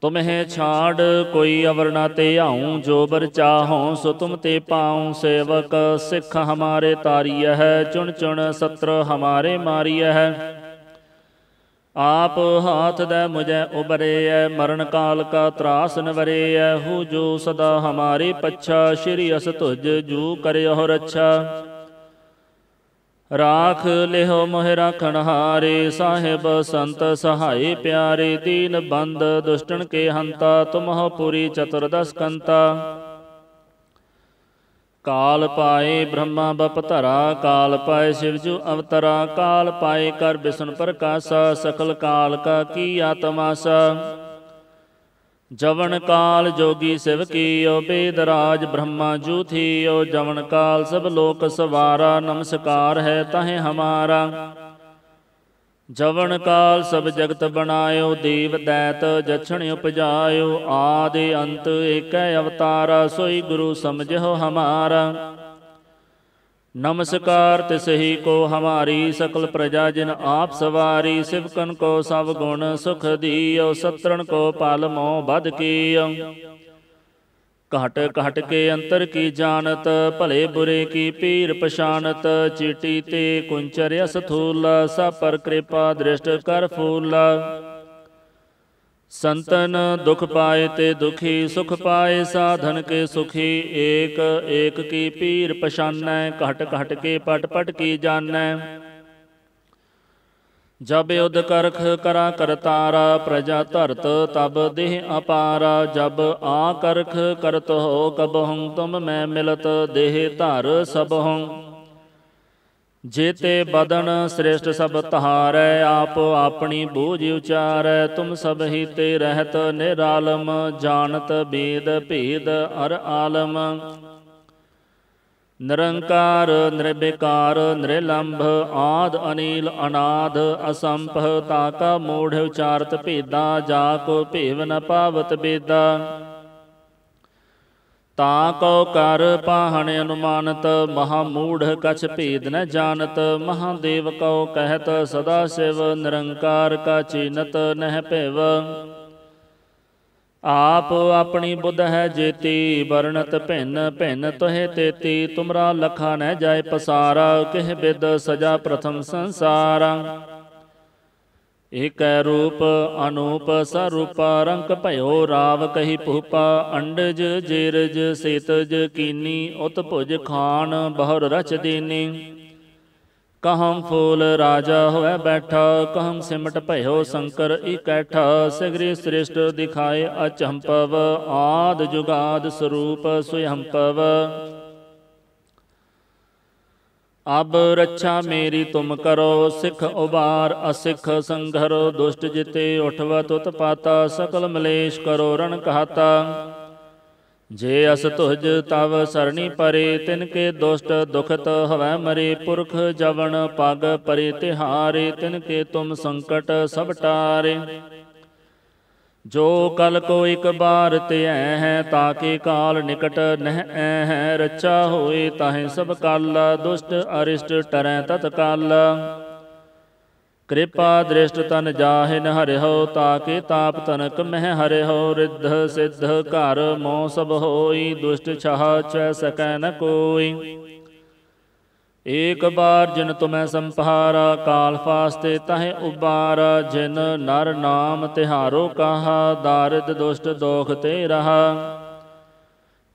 ਤੁਮਹਿ ਛਾੜ ਕੋਈ ਅਵਰ ਤੇ ਆਉ ਜੋ ਬਰ ਚਾਹਉ ਸੋ ਤੁਮ ਤੇ ਪਾਉ ਸੇਵਕ ਸਿੱਖ ਹਮਾਰੇ ਤਾਰੀਐ ਚੁਣ ਚੁਣ ਸਤਰ ਹਮਾਰੇ ਮਾਰੀਐ ਆਪ ਹਾਥ ਦੇ ਮੁਝੈ ਉਬਰੇਐ ਮਰਨ ਕਾਲ ਕਾ ਤਰਾਸ ਨਵਰੇਐ ਹੂ ਜੋ ਸਦਾ ਹਮਾਰੇ ਪੱਛਾ ਸ਼੍ਰੀ ਅਸ ਤੁਜ ਜੂ ਕਰਿਓ ਰੱਛਾ ਰਾਖ ਲਿਹੋ ਮੋਹਿ ਰਖਣ ਹਾਰੇ ਸਾਹਿਬ ਸੰਤ ਸਹਾਈ ਪਿਆਰੇ ਦੀਨ ਬੰਦ ਦੁਸ਼ਟਣ ਕੇ ਹੰਤਾ ਤੁਮਹ ਪੂਰੀ ਚਤੁਰਦਸ ਕੰਤਾ ਕਾਲ ਪਾਏ ਬ੍ਰਹਮਾ ਬਪ ਧਰਾ ਕਾਲ ਪਾਏ ਸ਼ਿਵ ਜੂ ਅਵਤਰਾ ਕਾਲ ਪਾਏ ਕਰ ਬਿਸ਼ਨ ਪ੍ਰਕਾਸ਼ ਸਕਲ ਕਾਲ ਕਾ ਕੀ ਸ ਜਵਨ ਕਾਲ ਜੋਗੀ ਸਿਵ ਕੀ ਓ ਬੇਦ ਰਾਜ ਬ੍ਰਹਮਾ ਜੂ ਓ ਜਵਨ ਕਾਲ ਸਭ ਲੋਕ ਸਵਾਰਾ ਨਮਸਕਾਰ ਹੈ ਤਹੇ ਹਮਾਰਾ ਜਵਨ ਕਾਲ ਸਭ ਜਗਤ ਬਣਾਇਓ ਦੇਵ ਦੈਤ ਜਛਣ ਉਪਜਾਇਓ ਆਦਿ ਅੰਤ ਏਕੈ ਅਵਤਾਰਾ ਸੋਈ ਗੁਰੂ ਸਮਝੋ ਹਮਾਰਾ ਨਮਸਕਾਰ ਤਿਸਹੀ ਕੋ ਹਮਾਰੀ ਸਕਲ ਪ੍ਰਜਾ ਜਿਨ ਆਪ ਸਵਾਰੀ ਸਿਵਕਨ ਕੋ ਸਭ ਗੁਣ ਸੁਖ ਦੀਓ ਸਤਰਣ ਕੋ ਪਾਲ ਮੋ ਬਦ ਕੀਓ ਘਟ ਘਟ ਕੇ ਅੰਤਰ ਕੀ ਜਾਣਤ ਭਲੇ ਬੁਰੇ ਕੀ ਪੀਰ ਪਛਾਨਤ ਚੀਟੀ ਤੇ ਕੁੰਚਰ ਅਸਥੂਲ ਸਭ ਪਰ ਕਿਰਪਾ ਦ੍ਰਿਸ਼ਟ ਕਰ ਫੂਲ ਸੰਤਨ ਦੁਖ ਪਾਏ ਤੇ ਦੁਖੀ ਸੁਖ ਪਾਏ ਸਾਧਨ ਕੇ ਸੁਖੀ ਏਕ ਏਕ ਕੀ ਪੀਰ ਪਛਾਨੈ ਘਟ ਘਟ ਕੇ ਪਟ ਪਟ ਕੀ ਜਾਣੈ ਜਬ ਉਦ ਕਰਖ ਕਰਾ ਕਰਤਾਰ ਪ੍ਰਜਾ ਧਰਤ ਤਬ ਦੇਹ ਅਪਾਰ ਜਬ ਆ ਕਰਖ ਕਰਤ ਹੋ ਕਬਹੁ ਤੁਮ ਮੈਂ ਮਿਲਤ ਦੇਹ ਧਰ ਸਬਹੁ ਜੇਤੇ ਬਦਨ ਸ੍ਰੇਸ਼ਟ ਸਭ ਤਹਾਰੈ ਆਪ ਆਪਣੀ ਬੂਝ ਉਚਾਰੈ ਤੁਮ ਸਭ ਹੀ ਤੇ ਰਹਿਤ ਨਿਰਾਲਮ ਜਾਣਤ ਬੇਦ ਭੇਦ ਅਰ ਆਲਮ ਨਿਰੰਕਾਰ ਨਿਰਬਿਕਾਰ ਨਿਰਲੰਭ ਆਦ ਅਨੀਲ ਅਨਾਦ ਅਸੰਭਹ ਤਾ ਕਾ ਮੂੜ ਉਚਾਰਤ ਭੇਦਾ ਜਾ ਕੋ ਭੇਵ ਨ ਪਾਵਤ ਬੇਦਾ ਤਾ ਕੋ ਕਰ ਪਾਹਣ ਅਨੁਮਾਨਤ ਮਹਾ ਮੂੜ ਕਛ ਭੇਦ ਨ ਜਾਣਤ ਮਹਾ ਦੇਵ ਕਉ ਕਹਿਤ ਸਦਾ ਸਿਵ ਨਿਰੰਕਾਰ ਕਾ ਚੀਨਤ ਨਹਿ ਭੇਵ ਆਪ ਆਪਣੀ ਬੁੱਧ ਹੈ ਜੇਤੀ ਵਰਣਤ ਭਿੰਨ ਭਿੰਨ ਤੋਹੇ ਤੇਤੀ ਤੁਮਰਾ ਲਖਾ ਨਹਿ ਜਾਏ ਪਸਾਰਾ ਕਿਹ ਬਿਦ ਸਜਾ ਪ੍ਰਥਮ ਸੰਸਾਰਾ ਇਕ ਰੂਪ ਅਨੂਪ ਸਰੂਪ ਰੰਗ ਭਇਓ ਰਾਵ ਕਹੀ ਭੂਪਾ ਅੰਡਜ ਜੇਰਜ ਸੇਤਜ ਕੀਨੀ ਉਤ ਖਾਨ ਬਹਰ ਰਚ ਦੇਨੀ ਕਹਮ ਫੂਲ ਰਾਜਾ ਹੋਇ ਬੈਠਾ ਕਹਮ ਸਿਮਟ ਭਇਓ ਸੰਕਰ ਇਕੈਠਾ ਸਿਗਰੀ ਸ੍ਰਿਸ਼ਟ ਦਿਖਾਏ ਅਚੰਪਵ ਆਦ ਜੁਗਾਦ ਸਰੂਪ ਸੁਯੰਪਵ ਅਬ ਰੱਛਾ ਮੇਰੀ ਤੁਮ ਕਰੋ ਸਿਖ ਉਬਾਰ ਅਸਿਖ ਸੰਘਰ ਦੁਸ਼ਟ ਜਿਤੇ ਉਠਵਾ ਤੁਤ ਪਾਤਾ ਸਕਲ ਮਲੇਸ਼ ਕਰੋ ਰਣ ਕਹਾਤਾ ਜੇ ਅਸ ਤੁਜ ਤਵ ਸਰਣੀ ਪਰੇ ਤਿਨ ਕੇ ਦੁਸ਼ਟ ਦੁਖਤ ਹਵੈ ਮਰੇ ਪੁਰਖ ਜਵਣ ਪਗ ਪਰੇ ਤਿਹਾਰੇ ਤਿਨ ਕੇ ਤੁਮ ਸੰਕਟ ਸਭ ਟਾਰੇ ਜੋ ਕਲ ਕੋ ਇਕ ਬਾਰ ਧਿਐ ਹੈ ਤਾਂ ਕੇ ਕਾਲ ਨਿਕਟ ਨਹਿ ਐ ਹੈ ਰਚਾ ਹੋਏ ਤਾਹੇ ਸਭ ਕਾਲ ਦੁਸ਼ਟ ਅਰਿਸ਼ਟ ਟਰੈ ਤਤ ਕਾਲ ਕਿਰਪਾ ਦ੍ਰਿਸ਼ਟ ਤਨ ਜਾਹਿਨ ਹਰਿਹੋ ਤਾਕੇ ਤਾਪ ਤਨਕ ਮਹਿ ਹਰਿਹੋ ਰਿੱਧ ਸਿੱਧ ਘਰ ਮੋ ਸਭ ਹੋਈ ਦੁਸ਼ਟ ਛਹ ਚੈ ਸਕੈ ਨ ਕੋਈ ਏਕ ਬਾਰ ਜਿਨ ਤੁਮੈ ਸੰਪਹਾਰਾ ਕਾਲ ਫਾਸਤੇ ਤਹਿ ਉਬਾਰ ਜਿਨ ਨਰ ਨਾਮ ਤਿਹਾਰੋ ਕਾਹਾ ਦਾਰਿਦ ਦੁਸ਼ਟ ਦੋਖ ਤੇ ਰਹਾ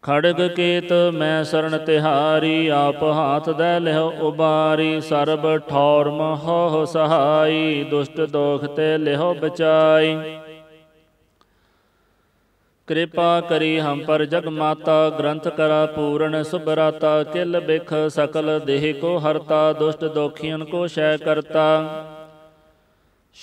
ਖੜਗ ਕੀਤ ਮੈਂ ਸਰਨ ਤਿਹਾਰੀ ਆਪ ਹਾਥ ਦੇ ਲਿਹੁ ਉਬਾਰੀ ਸਰਬ ਠੌਰ ਮਹੋ ਸਹਾਈ ਦੁਸ਼ਟ ਦੋਖ ਤੇ ਲਿਹੁ ਬਚਾਈ ਕਿਰਪਾ ਕਰੀ ਹਮ ਪਰ ਜਗ ਮਾਤਾ ਗ੍ਰੰਥ ਕਰਾ ਪੂਰਨ ਸੁਭਰਾਤਾ ਕਿਲ ਬਿਖ ਸਕਲ ਦੇਹ ਕੋ ਹਰਤਾ ਦੁਸ਼ਟ ਦੋਖੀਆਂ ਕੋ ਸ਼ੈ ਕਰਤਾ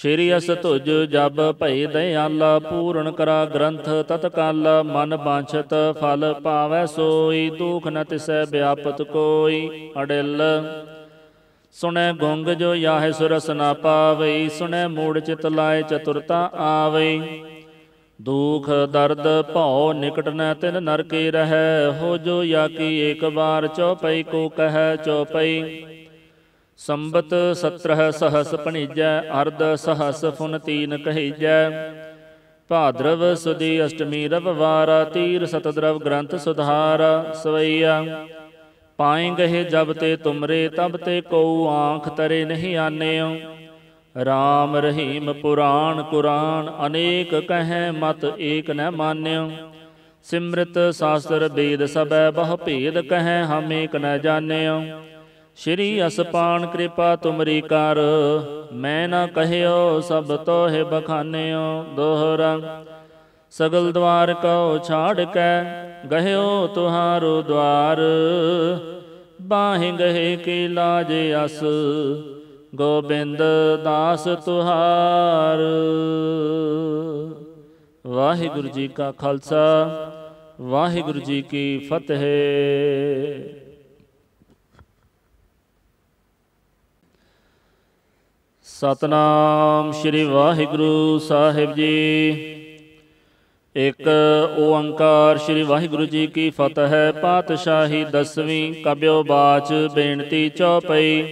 ਸ਼੍ਰੀ ਅਸ ਤੁਜ ਜਬ ਭਈ ਦਿਆਲਾ ਪੂਰਨ ਕਰਾ ਗ੍ਰੰਥ ਤਤਕਾਲ ਮਨ ਬਾਂਛਤ ਫਲ ਪਾਵੈ ਸੋਈ ਦੁਖ ਨ ਤਿਸੈ ਵਿਆਪਤ ਕੋਈ ਅੜਿਲ ਸੁਣੈ ਗੁੰਗ ਜੋ ਯਾਹ ਸੁਰਸ ਨਾ ਪਾਵੈ ਸੁਣੈ ਮੂੜ ਚਿਤ ਲਾਏ ਚਤੁਰਤਾ ਆਵੇ ਦੁਖ ਦਰਦ ਭਉ ਨਿਕਟ ਨ ਤਿਨ ਨਰਕੇ ਰਹੈ ਹੋ ਜੋ ਯਾਕੀ ਏਕ ਵਾਰ ਚਉਪਈ ਕੋ ਕਹੈ ਚਉਪਈ ਸੰਬਤ 17 ਸਹਸ ਪਣੀਜੈ ਅਰਧ ਸਹਸ ਫੁਨ ਤੀਨ ਕਹੀਜੈ ਭਾਦਰਵ ਸੁਦੀ ਅਸ਼ਟਮੀ ਵਾਰਾ ਤੀਰ ਸਤਦਰਵ ਗ੍ਰੰਥ ਸੁਧਾਰ ਸਵਈਆ ਪਾਏ ਗਹਿ ਜਬ ਤੇ ਤੁਮਰੇ ਤਬ ਤੇ ਕਉ ਆਂਖ ਤਰੇ ਨਹੀਂ ਆਨਿਓ ਰਾਮ ਰਹੀਮ ਪੁਰਾਣ ਕੁਰਾਨ ਅਨੇਕ ਕਹੈ ਮਤ ਏਕ ਨ ਮਾਨਿਓ ਸਿਮਰਤ ਸਾਸਤਰ ਵੇਦ ਸਭੈ ਬਹੁ ਭੇਦ ਕਹੈ ਹਮ ਏਕ ਨ ਜਾਣਿਓ ਸ਼੍ਰੀ ਅਸਪਾਨ ਕਿਰਪਾ ਤੁਮਰੀ ਕਰ ਮੈਂ ਨਾ ਕਹਿਓ ਸਭ ਤੋਹਿ ਬਖਾਨਿਓ ਦੋਹਰਾ ਸਗਲ ਦਵਾਰ ਕਉ ਛਾੜ ਕੈ ਗਹਿਓ ਤੁਹਾਰੋ ਦਵਾਰ ਬਾਹੇ ਗਹਿ ਕੀ ਲਾਜ ਅਸ ਗੋਬਿੰਦ ਦਾਸ ਤੁਹਾਰ ਵਾਹਿਗੁਰੂ ਜੀ ਕਾ ਖਾਲਸਾ ਵਾਹਿਗੁਰੂ ਜੀ ਕੀ ਫਤਿਹ ਸਤਨਾਮ ਸ੍ਰੀ ਵਾਹਿਗੁਰੂ ਸਾਹਿਬ ਜੀ ਇੱਕ ਓੰਕਾਰ ਸ੍ਰੀ ਵਾਹਿਗੁਰੂ ਜੀ ਕੀ ਫਤਿਹ ਪਾਤਸ਼ਾਹੀ ਦਸਵੀਂ ਕਬਿਓ ਬਾਚ ਬੇਨਤੀ ਚੌਪਈ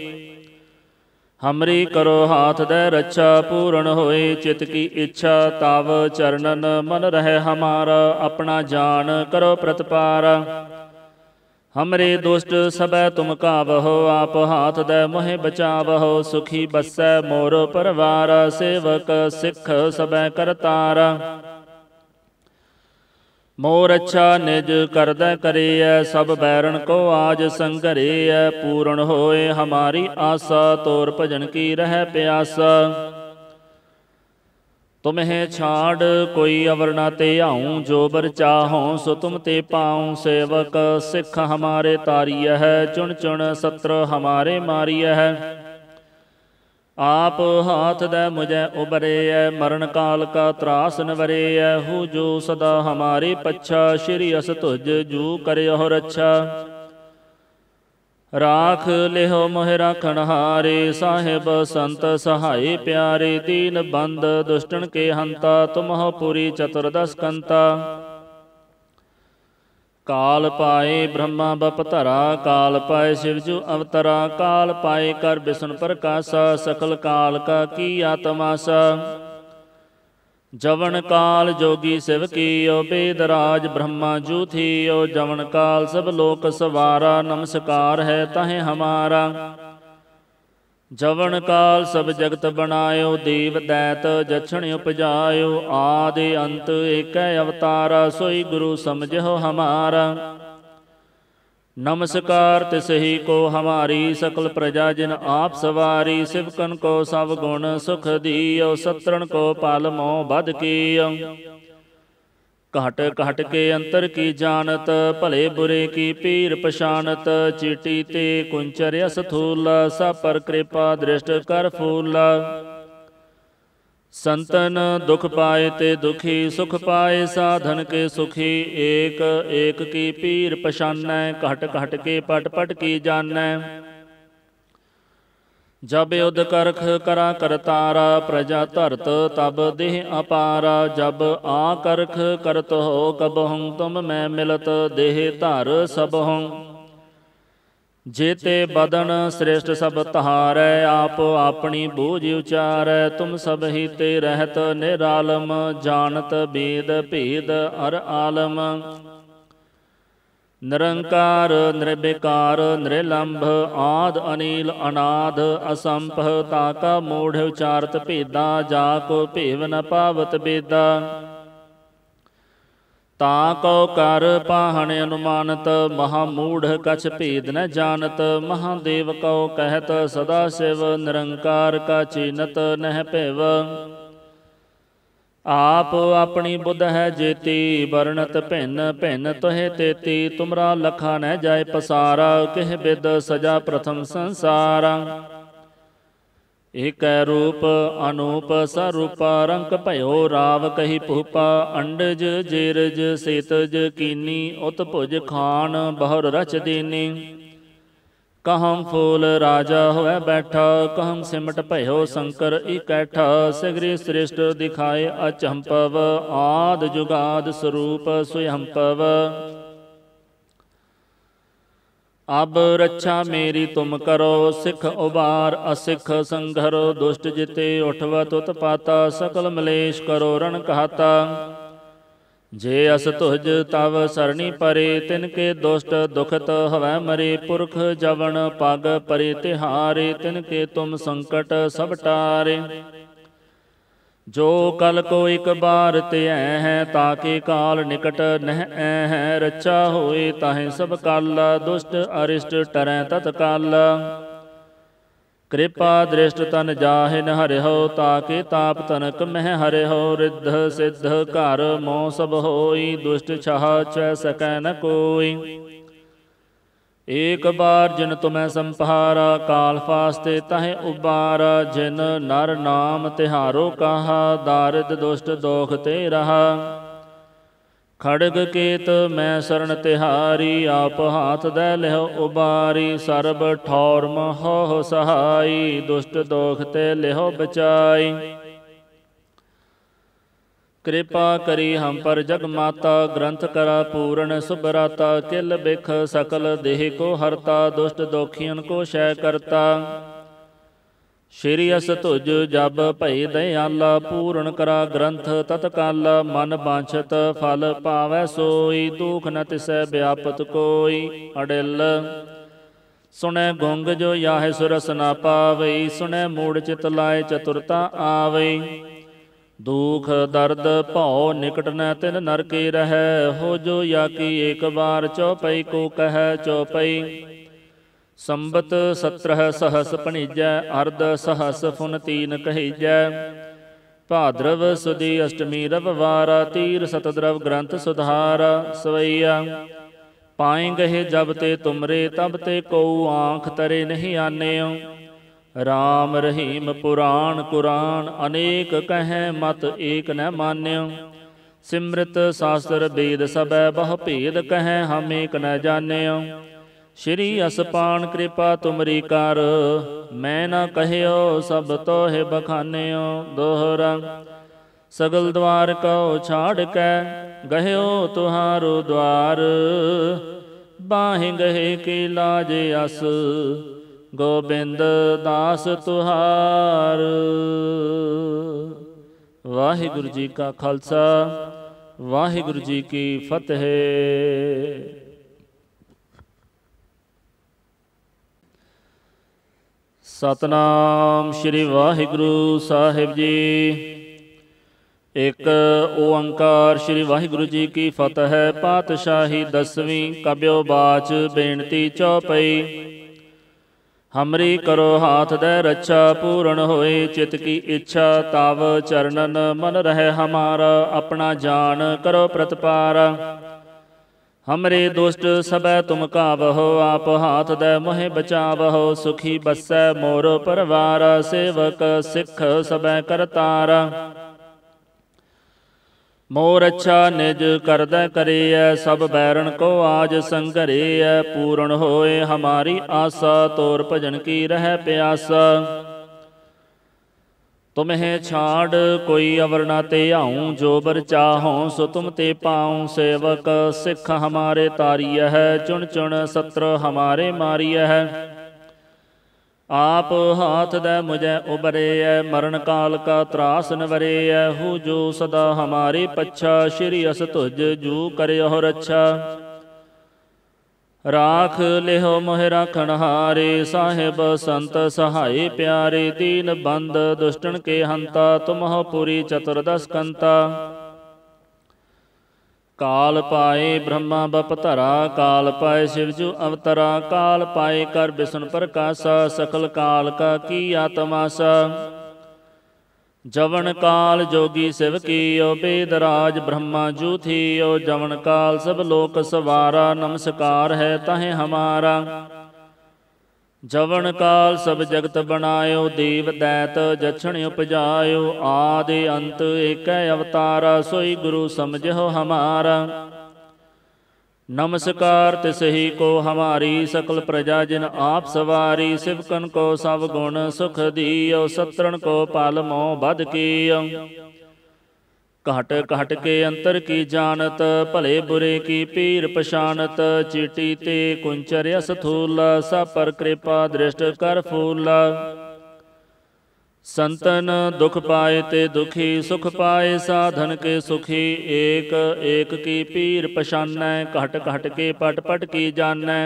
ਹਮਰੀ ਕਰੋ ਹਾਥ ਦੇ ਰੱਛਾ ਪੂਰਨ ਹੋਏ ਚਿਤ ਕੀ ਇੱਛਾ ਤਵ ਚਰਨਨ ਮਨ ਰਹੇ ਹਮਾਰਾ ਆਪਣਾ ਜਾਣ ਕਰੋ ਪ੍ਰਤਪਾਰਾ ਹਮਰੇ ਦੁਸ਼ਟ ਸਬੈ ਤੁਮ ਕਾਵਹੁ ਆਪ ਹਾਥ ਦੈ ਮੋਹਿ ਬਚਾਵਹੁ ਸੁਖੀ ਬਸੈ ਮੋਰ ਪਰਵਾਰ ਸੇਵਕ ਸਿੱਖ ਸਬੈ ਕਰਤਾਰ ਮੋਰ ਅੱਛਾ ਨਿਜ ਕਰਦਾ ਕਰੀਐ ਸਭ ਬੈਰਣ ਕੋ ਆਜ ਸੰਗਰੇਐ ਪੂਰਨ ਹੋਏ ਹਮਾਰੀ ਆਸਾ ਤੋਰ ਭਜਨ ਕੀ ਰਹਿ ਪਿਆਸਾ ਤੁਮਹਿ ਛਾੜ ਕੋਈ ਅਵਰ ਤੇ ਆਉ ਜੋ ਬਰ ਚਾਹਉ ਸੋ ਤੁਮ ਤੇ ਪਾਉ ਸੇਵਕ ਸਿੱਖ ਹਮਾਰੇ ਤਾਰੀਅ ਹੈ ਚੁਣ ਚੁਣ ਸਤਰ ਹਮਾਰੇ ਮਾਰੀਅ ਹੈ ਆਪ ਹਾਥ ਦੇ ਮੁਝੇ ਉਬਰੇ ਐ ਮਰਨ ਕਾਲ ਕਾ ਤਰਾਸ ਨਵਰੇ ਐ ਹੂ ਜੋ ਸਦਾ ਹਮਾਰੇ ਪੱਛਾ ਸ਼੍ਰੀ ਅਸ ਤੁਜ ਜੂ ਕਰਿਓ ਰੱਛਾ ਰਾਖ ਲਿਹੋ ਮੋਹਿ ਰਾਖਣ ਹਾਰੇ ਸਾਹਿਬ ਸੰਤ ਸਹਾਈ ਪਿਆਰੇ ਦੀਨ ਬੰਦ ਦੁਸ਼ਟਣ ਕੇ ਹੰਤਾ ਤੁਮਹ ਪੂਰੀ ਚਤੁਰਦਸ ਕੰਤਾ ਕਾਲ ਪਾਏ ਬ੍ਰਹਮਾ ਬਪ ਧਰਾ ਕਾਲ ਪਾਏ ਸ਼ਿਵ ਜੂ ਅਵਤਰਾ ਕਾਲ ਪਾਏ ਕਰ ਬਿਸਨ ਪ੍ਰਕਾਸ਼ ਸਕਲ ਕਾਲ ਕਾ ਕੀ ਆਤਮਾਸਾ ਜਵਨ ਕਾਲ ਜੋਗੀ ਸਿਵ ਕੀ ਓ ਕੀਓ ਰਾਜ ਬ੍ਰਹਮਾ ਓ ਜਵਨ ਕਾਲ ਸਭ ਲੋਕ ਸਵਾਰਾ ਨਮਸਕਾਰ ਹੈ ਤਹੇ ਹਮਾਰਾ ਜਵਨ ਕਾਲ ਸਭ ਜਗਤ ਬਣਾਇਓ ਦੇਵ ਦੈਤ ਜਛਣ ਉਪਜਾਇਓ ਆਦਿ ਅੰਤ ਏਕੈ ਅਵਤਾਰਾ ਸੋਈ ਗੁਰੂ ਸਮਝੋ ਹਮਾਰਾ ਨਮਸਕਾਰ ਤਿਸਹੀ ਕੋ ਹਮਾਰੀ ਸਕਲ ਪ੍ਰਜਾ ਜਿਨ ਆਪ ਸਵਾਰੀ ਸਿਵਕਨ ਕੋ ਸਭ ਗੁਣ ਸੁਖ ਦੀਓ ਸਤਰਣ ਕੋ ਪਾਲਮੋ ਬਦ ਕੀਓ ਘਟ ਘਟ ਕੇ ਅੰਤਰ ਕੀ ਜਾਣਤ ਭਲੇ ਬੁਰੇ ਕੀ ਪੀਰ ਪਛਾਨਤ ਚੀਟੀ ਤੇ ਕੁੰਚਰ ਸਥੂਲਾ ਸਭ ਪਰ ਕਿਰਪਾ ਦ੍ਰਿਸ਼ਟ ਕਰ ਫੂਲਾ संतन दुख पाए ते दुखी सुख पाए साधन के सुखी एक एक की पीर पछान घट घट के पट पट की जान जब युद्ध करख करा करतारा प्रजा धरत तब देह अपारा जब आ करख करत हो कब हूँ तुम मैं मिलत देह तार सब हूँ ਜੇਤੇ ਬਦਨ ਸ੍ਰੇਸ਼ਟ ਸਭ ਤਹਾਰੈ ਆਪ ਆਪਣੀ ਬੋਝ ਉਚਾਰੈ ਤੁਮ ਸਭ ਹੀ ਤੇ ਰਹਿਤ ਨਿਰਾਲਮ ਜਾਣਤ ਬੇਦ ਭੇਦ ਅਰ ਆਲਮ ਨਿਰੰਕਾਰ ਨਿਰਬਿਕਾਰ ਨਿਰਲੰਭ ਆਦ ਅਨੀਲ ਅਨਾਦ ਅਸੰਭਵ ਤਾਕਾ ਮੋੜ ਉਚਾਰਤ ਭੇਦਾ ਜਾ ਕੋ ਭੇਵ ਨ ਪਾਵਤ ਬੇਦਾ ਤਾਂ ਕਉ ਕਰ ਪਾਹਣ ਅਨੁਮਾਨਤ ਮਹਾ ਮੂੜ ਕਛ ਭੇਦ ਨ ਜਾਣਤ ਮਹਾਦੇਵ ਕਉ ਕਹਿਤ ਸਦਾ ਸਿਵ ਨਿਰੰਕਾਰ ਕਾ ਚੀਨਤ ਨਹਿ ਭਿਵ ਆਪ ਆਪਣੀ ਬੁੱਧ ਹੈ ਜੇਤੀ ਵਰਣਤ ਭਿੰਨ ਭਿੰਨ ਤੋਹੇ ਤੇਤੀ ਤੁਮਰਾ ਲਖਾ ਨਹਿ ਜਾਏ ਪਸਾਰਾ ਕਹਿ ਬਿਦ ਸਜਾ ਪ੍ਰਥਮ ਸੰਸਾਰਾ ਏਕੈ ਰੂਪ ਅਨੂਪ ਸਰੂਪ ਰੰਗ ਭਇਓ ਰਾਵ ਕਹੀ ਭੂਪਾ ਅੰਡਜ ਜੇਰਜ ਸੇਤਜ ਕੀਨੀ ਉਤ ਖਾਨ ਬਹਰ ਰਚ ਦੇਨੀ ਕਹਮ ਫੂਲ ਰਾਜਾ ਹੋਇ ਬੈਠਾ ਕਹਮ ਸਿਮਟ ਭਇਓ ਸੰਕਰ ਇਕੈਠਾ ਸਿਗਰੀ ਸ੍ਰਿਸ਼ਟ ਦਿਖਾਏ ਅਚੰਪਵ ਆਦ ਜੁਗਾਦ ਸਰੂਪ ਸੁਯੰਪਵ ਅਬ ਰੱਛਾ ਮੇਰੀ ਤੁਮ ਕਰੋ ਸਿੱਖ ਉਬਾਰ ਅਸਿੱਖ ਸੰਘਰ ਦੁਸ਼ਟ ਜਿਤੇ ਉਠਵਾ ਤੁਤ ਪਾਤਾ ਸਕਲ ਮਲੇਸ਼ ਕਰੋ ਰਣ ਕਹਾਤਾ ਜੇ ਅਸ ਤੁਜ ਤਵ ਸਰਣੀ ਪਰੇ ਤਿਨ ਕੇ ਦੁਸ਼ਟ ਦੁਖਤ ਹਵੈ ਮਰੇ ਪੁਰਖ ਜਵਣ ਪਗ ਪਰੇ ਤਿਹਾਰੇ ਤਿਨ ਕੇ ਤੁਮ ਸੰਕਟ ਸਭ ਟਾਰੇ ਜੋ ਕਲ ਕੋ ਇੱਕ ਬਾਰ ਧਿਐ ਹੈ ਤਾਂ ਕੇ ਕਾਲ ਨਿਕਟ ਨਹਿ ਹੈ ਰਚਾ ਹੋਏ ਤਾਹੇ ਸਭ ਕਲ ਦੁਸ਼ਟ ਅਰਿਸ਼ਟ ਟਰੈ ਤਤ ਕਲ ਕਿਰਪਾ ਦ੍ਰਿਸ਼ਟ ਤਨ ਜਾਹਿਨ ਹਰਿਓ ਤਾਕੇ ਤਾਪ ਤਨਕ ਮਹਿ ਹਰਿਓ ਰਿੱਧ ਸਿੱਧ ਘਰ ਮੋ ਸਭ ਹੋਈ ਦੁਸ਼ਟ ਛਾਹ ਚੈ ਸਕੈ ਨ ਕੋਈ ਏਕ ਬਾਰ ਜਿਨ ਤੁਮੈ ਸੰਪਹਾਰਾ ਕਾਲ ਫਾਸਤੇ ਤਹੇ ਉਬਾਰ ਜਿਨ ਨਰ ਨਾਮ ਤਿਹਾਰੋ ਕਾਹਾ ਦਾਰਿਦ ਦੁਸ਼ਟ ਦੋਖ ਤੇ ਰਹਾ ਖੜਗ ਕੇਤ ਮੈਂ ਸਰਨ ਤਿਹਾਰੀ ਆਪ ਹਾਥ ਦੇ ਲਿਹੁ ਉਬਾਰੀ ਸਰਬ ਠੌਰ ਮਹੋ ਸਹਾਈ ਦੁਸ਼ਟ ਦੋਖ ਤੇ ਲਿਹੁ ਬਚਾਈ ਕਿਰਪਾ ਕਰੀ ਹਮ ਪਰ ਜਗ ਮਾਤਾ ਗ੍ਰੰਥ ਕਰਾ ਪੂਰਨ ਸੁਭਰਾਤਾ ਕਿਲ ਬਿਖ ਸਕਲ ਦੇਹ ਕੋ ਹਰਤਾ ਦੁਸ਼ਟ ਦੋਖੀਆਂ ਕੋ ਸ਼ੈ ਕਰਤਾ ਸ਼੍ਰੀ ਅਸ ਤੁਜ ਜਬ ਭਈ ਦਇਆਲਾ ਪੂਰਨ ਕਰਾ ਗ੍ਰੰਥ ਤਤਕਾਲ ਮਨ ਬਾਂਛਤ ਫਲ ਪਾਵੈ ਸੋਈ ਦੁਖ ਨ ਤਿਸੈ ਵਿਆਪਤ ਕੋਈ ਅੜਿਲ ਸੁਣੈ ਗੰਗ ਜੋ ਯਾਹ ਸੁਰਸ ਨਾ ਪਾਵਈ ਸੁਣੈ ਮੂੜ ਚਿਤ ਲਾਏ ਚਤੁਰਤਾ ਆਵਈ ਦੁਖ ਦਰਦ ਭਉ ਨਿਕਟ ਨੈ ਤਿਨ ਨਰਕੇ ਰਹੈ ਹੋ ਜੋ ਯਾਕੀ ਏਕ ਬਾਰ ਚਉਪਈ ਕੋ ਕਹੈ ਚਉਪਈ ਸੰਬਤ 17 ਸਹਸ ਪਣੀਜੈ ਅਰਧ ਸਹਸ ਫੁਨ ਤੀਨ ਕਹੀਜੈ ਭਾਦਰਵ ਸੁਦੀ ਅਸ਼ਟਮੀ ਵਾਰਾ ਤੀਰ ਸਤਦਰਵ ਗ੍ਰੰਥ ਸੁਧਾਰ ਸਵਈਆ ਪਾਏ ਗਏ ਜਬ ਤੇ ਤੁਮਰੇ ਤਬ ਤੇ ਕਉ ਆਂਖ ਤਰੇ ਨਹੀਂ ਆਨੇਉ ਰਾਮ ਰਹੀਮ ਪੁਰਾਣ ਕੁਰਾਨ ਅਨੇਕ ਕਹੈ ਮਤ ਏਕ ਨ ਮਾਨਿਓ ਸਿਮਰਤ ਸਾਸਤਰ ਵੇਦ ਸਭੈ ਬਹੁ ਭੇਦ ਕਹੈ ਹਮ ਏਕ ਨ ਜਾਣਿਓ ਸ਼੍ਰੀ ਅਸਪਾਨ ਕਿਰਪਾ ਤੁਮਰੀ ਕਰ ਮੈਂ ਨਾ ਕਹਿਓ ਸਭ ਤੋਹਿ ਬਖਾਨਿਓ ਦੋਹਰਾ ਸਗਲ ਦਵਾਰ ਕਉ ਛਾੜ ਕੈ ਗਹਿਓ ਤੁਹਾਰੋ ਦਵਾਰ ਬਾਹੇ ਗਹੇ ਕੀ ਲਾਜ ਅਸ ਗੋਬਿੰਦ ਦਾਸ ਤੁਹਾਰ ਵਾਹਿਗੁਰੂ ਜੀ ਕਾ ਖਾਲਸਾ ਵਾਹਿਗੁਰੂ ਜੀ ਕੀ ਫਤਿਹ ਸਤਨਾਮ ਸ੍ਰੀ ਵਾਹਿਗੁਰੂ ਸਾਹਿਬ ਜੀ ਇੱਕ ਓੰਕਾਰ ਸ੍ਰੀ ਵਾਹਿਗੁਰੂ ਜੀ ਕੀ ਫਤਿਹ ਪਾਤਸ਼ਾਹੀ ਦਸਵੀਂ ਕਬਿਓ ਬਾਚ ਬੇਨਤੀ ਚੌਪਈ ਹਮਰੀ ਕਰੋ ਹਾਥ ਦੇ ਰੱਛਾ ਪੂਰਨ ਹੋਏ ਚਿਤ ਕੀ ਇੱਛਾ ਤਵ ਚਰਨਨ ਮਨ ਰਹੇ ਹਮਾਰ ਆਪਣਾ ਜਾਣ ਕਰੋ ਪ੍ਰਤਪਾਰ ਹਮਰੇ ਦੁਸ਼ਟ ਸਬੈ ਤੁਮ ਕਾਵਹੁ ਆਪ ਹਾਥ ਦੇ ਮੋਹਿ ਬਚਾਵਹੁ ਸੁਖੀ ਬਸੈ ਮੋਰ ਪਰਵਾਰ ਸੇਵਕ ਸਿੱਖ ਸਬੈ ਕਰਤਾਰ ਮੋਰ ਅੱਛਾ ਨਿਜ ਕਰਦਾ ਕਰੇਐ ਸਭ ਬੈਰਣ ਕੋ ਆਜ ਸੰਘਰੇਐ ਪੂਰਨ ਹੋਏ ਹਮਾਰੀ ਆਸਾ ਤੋਰ ਭਜਨ ਕੀ ਰਹਿ ਪਿਆਸ ਤੁਮਹਿ ਛਾੜ ਕੋਈ ਅਵਰਨਾ ਤੇ ਆਉ ਜੋ ਬਰ ਚਾਹਉ ਸੋ ਤੁਮ ਤੇ ਪਾਉ ਸੇਵਕ ਸਿੱਖ ਹਮਾਰੇ ਤਾਰੀਐ ਚੁਣ ਚੁਣ ਸਤਰ ਹਮਾਰੇ ਮਾਰੀਐ ਆਪ ਹਾਥ ਦੇ ਮੁਝੈ ਉਬਰੇ ਐ ਮਰਨ ਕਾਲ ਕਾ ਤਰਾਸ ਨਵਰੇ ਐ ਹੂ ਜੋ ਸਦਾ ਹਮਾਰੇ ਪੱਛਾ ਸ਼੍ਰੀ ਅਸ ਤੁਜ ਜੂ ਕਰਿਓ ਰੱਛਾ ਰਾਖ ਲਿਹੋ ਮੋਹਿ ਰਖਣ ਹਾਰੇ ਸਾਹਿਬ ਸੰਤ ਸਹਾਈ ਪਿਆਰੇ ਦੀਨ ਬੰਦ ਦੁਸ਼ਟਨ ਕੇ ਹੰਤਾ ਤੁਮਹ ਪੂਰੀ ਚਤੁਰਦਸ ਕੰਤਾ ਕਾਲ ਪਾਏ ਬ੍ਰਹਮਾ ਬਪ ਧਰਾ ਕਾਲ ਪਾਏ ਸ਼ਿਵ ਜੂ ਅਵਤਰਾ ਕਾਲ ਪਾਏ ਕਰ ਬਿਸਨ ਪ੍ਰਕਾਸ਼ ਸਕਲ ਕਾਲ ਕਾ ਕੀ ਆਤਮਾ ਸ ਜਵਨ ਕਾਲ ਜੋਗੀ ਸਿਵ ਕੀ ਓ ਬੇਦ ਰਾਜ ਬ੍ਰਹਮਾ ਜੂ ਓ ਜਵਨ ਕਾਲ ਸਭ ਲੋਕ ਸਵਾਰਾ ਨਮਸਕਾਰ ਹੈ ਤਹੇ ਹਮਾਰਾ ਜਵਨ ਕਾਲ ਸਭ ਜਗਤ ਬਣਾਇਓ ਦੇਵ ਦੈਤ ਜਛਣ ਉਪਜਾਇਓ ਆਦਿ ਅੰਤ ਏਕੈ ਅਵਤਾਰਾ ਸੋਈ ਗੁਰੂ ਸਮਝੋ ਹਮਾਰਾ ਨਮਸਕਾਰ ਤਿਸਹੀ ਕੋ ਹਮਾਰੀ ਸਕਲ ਪ੍ਰਜਾ ਜਿਨ ਆਪ ਸਵਾਰੀ ਸਿਵਕਨ ਕੋ ਸਭ ਗੁਣ ਸੁਖ ਦੀਓ ਸਤਰਣ ਕੋ ਪਾਲ ਮੋ ਬਦ ਕੀਓ ਘਟ ਘਟ ਕੇ ਅੰਤਰ ਕੀ ਜਾਣਤ ਭਲੇ ਬੁਰੇ ਕੀ ਪੀਰ ਪਛਾਨਤ ਚੀਟੀ ਤੇ ਕੁੰਚਰ ਅਸ ਥੂਲ ਸਭ ਪਰ ਕਿਰਪਾ ਦ੍ਰਿਸ਼ਟ ਕਰ ਫੂਲ ਸੰਤਨ ਦੁਖ ਪਾਏ ਤੇ ਦੁਖੀ ਸੁਖ ਪਾਏ ਸਾਧਨ ਕੇ ਸੁਖੀ ਏਕ ਏਕ ਕੀ ਪੀਰ ਪਛਾਨੈ ਘਟ ਘਟ ਕੇ ਪਟ ਪਟ ਕੀ ਜਾਣੈ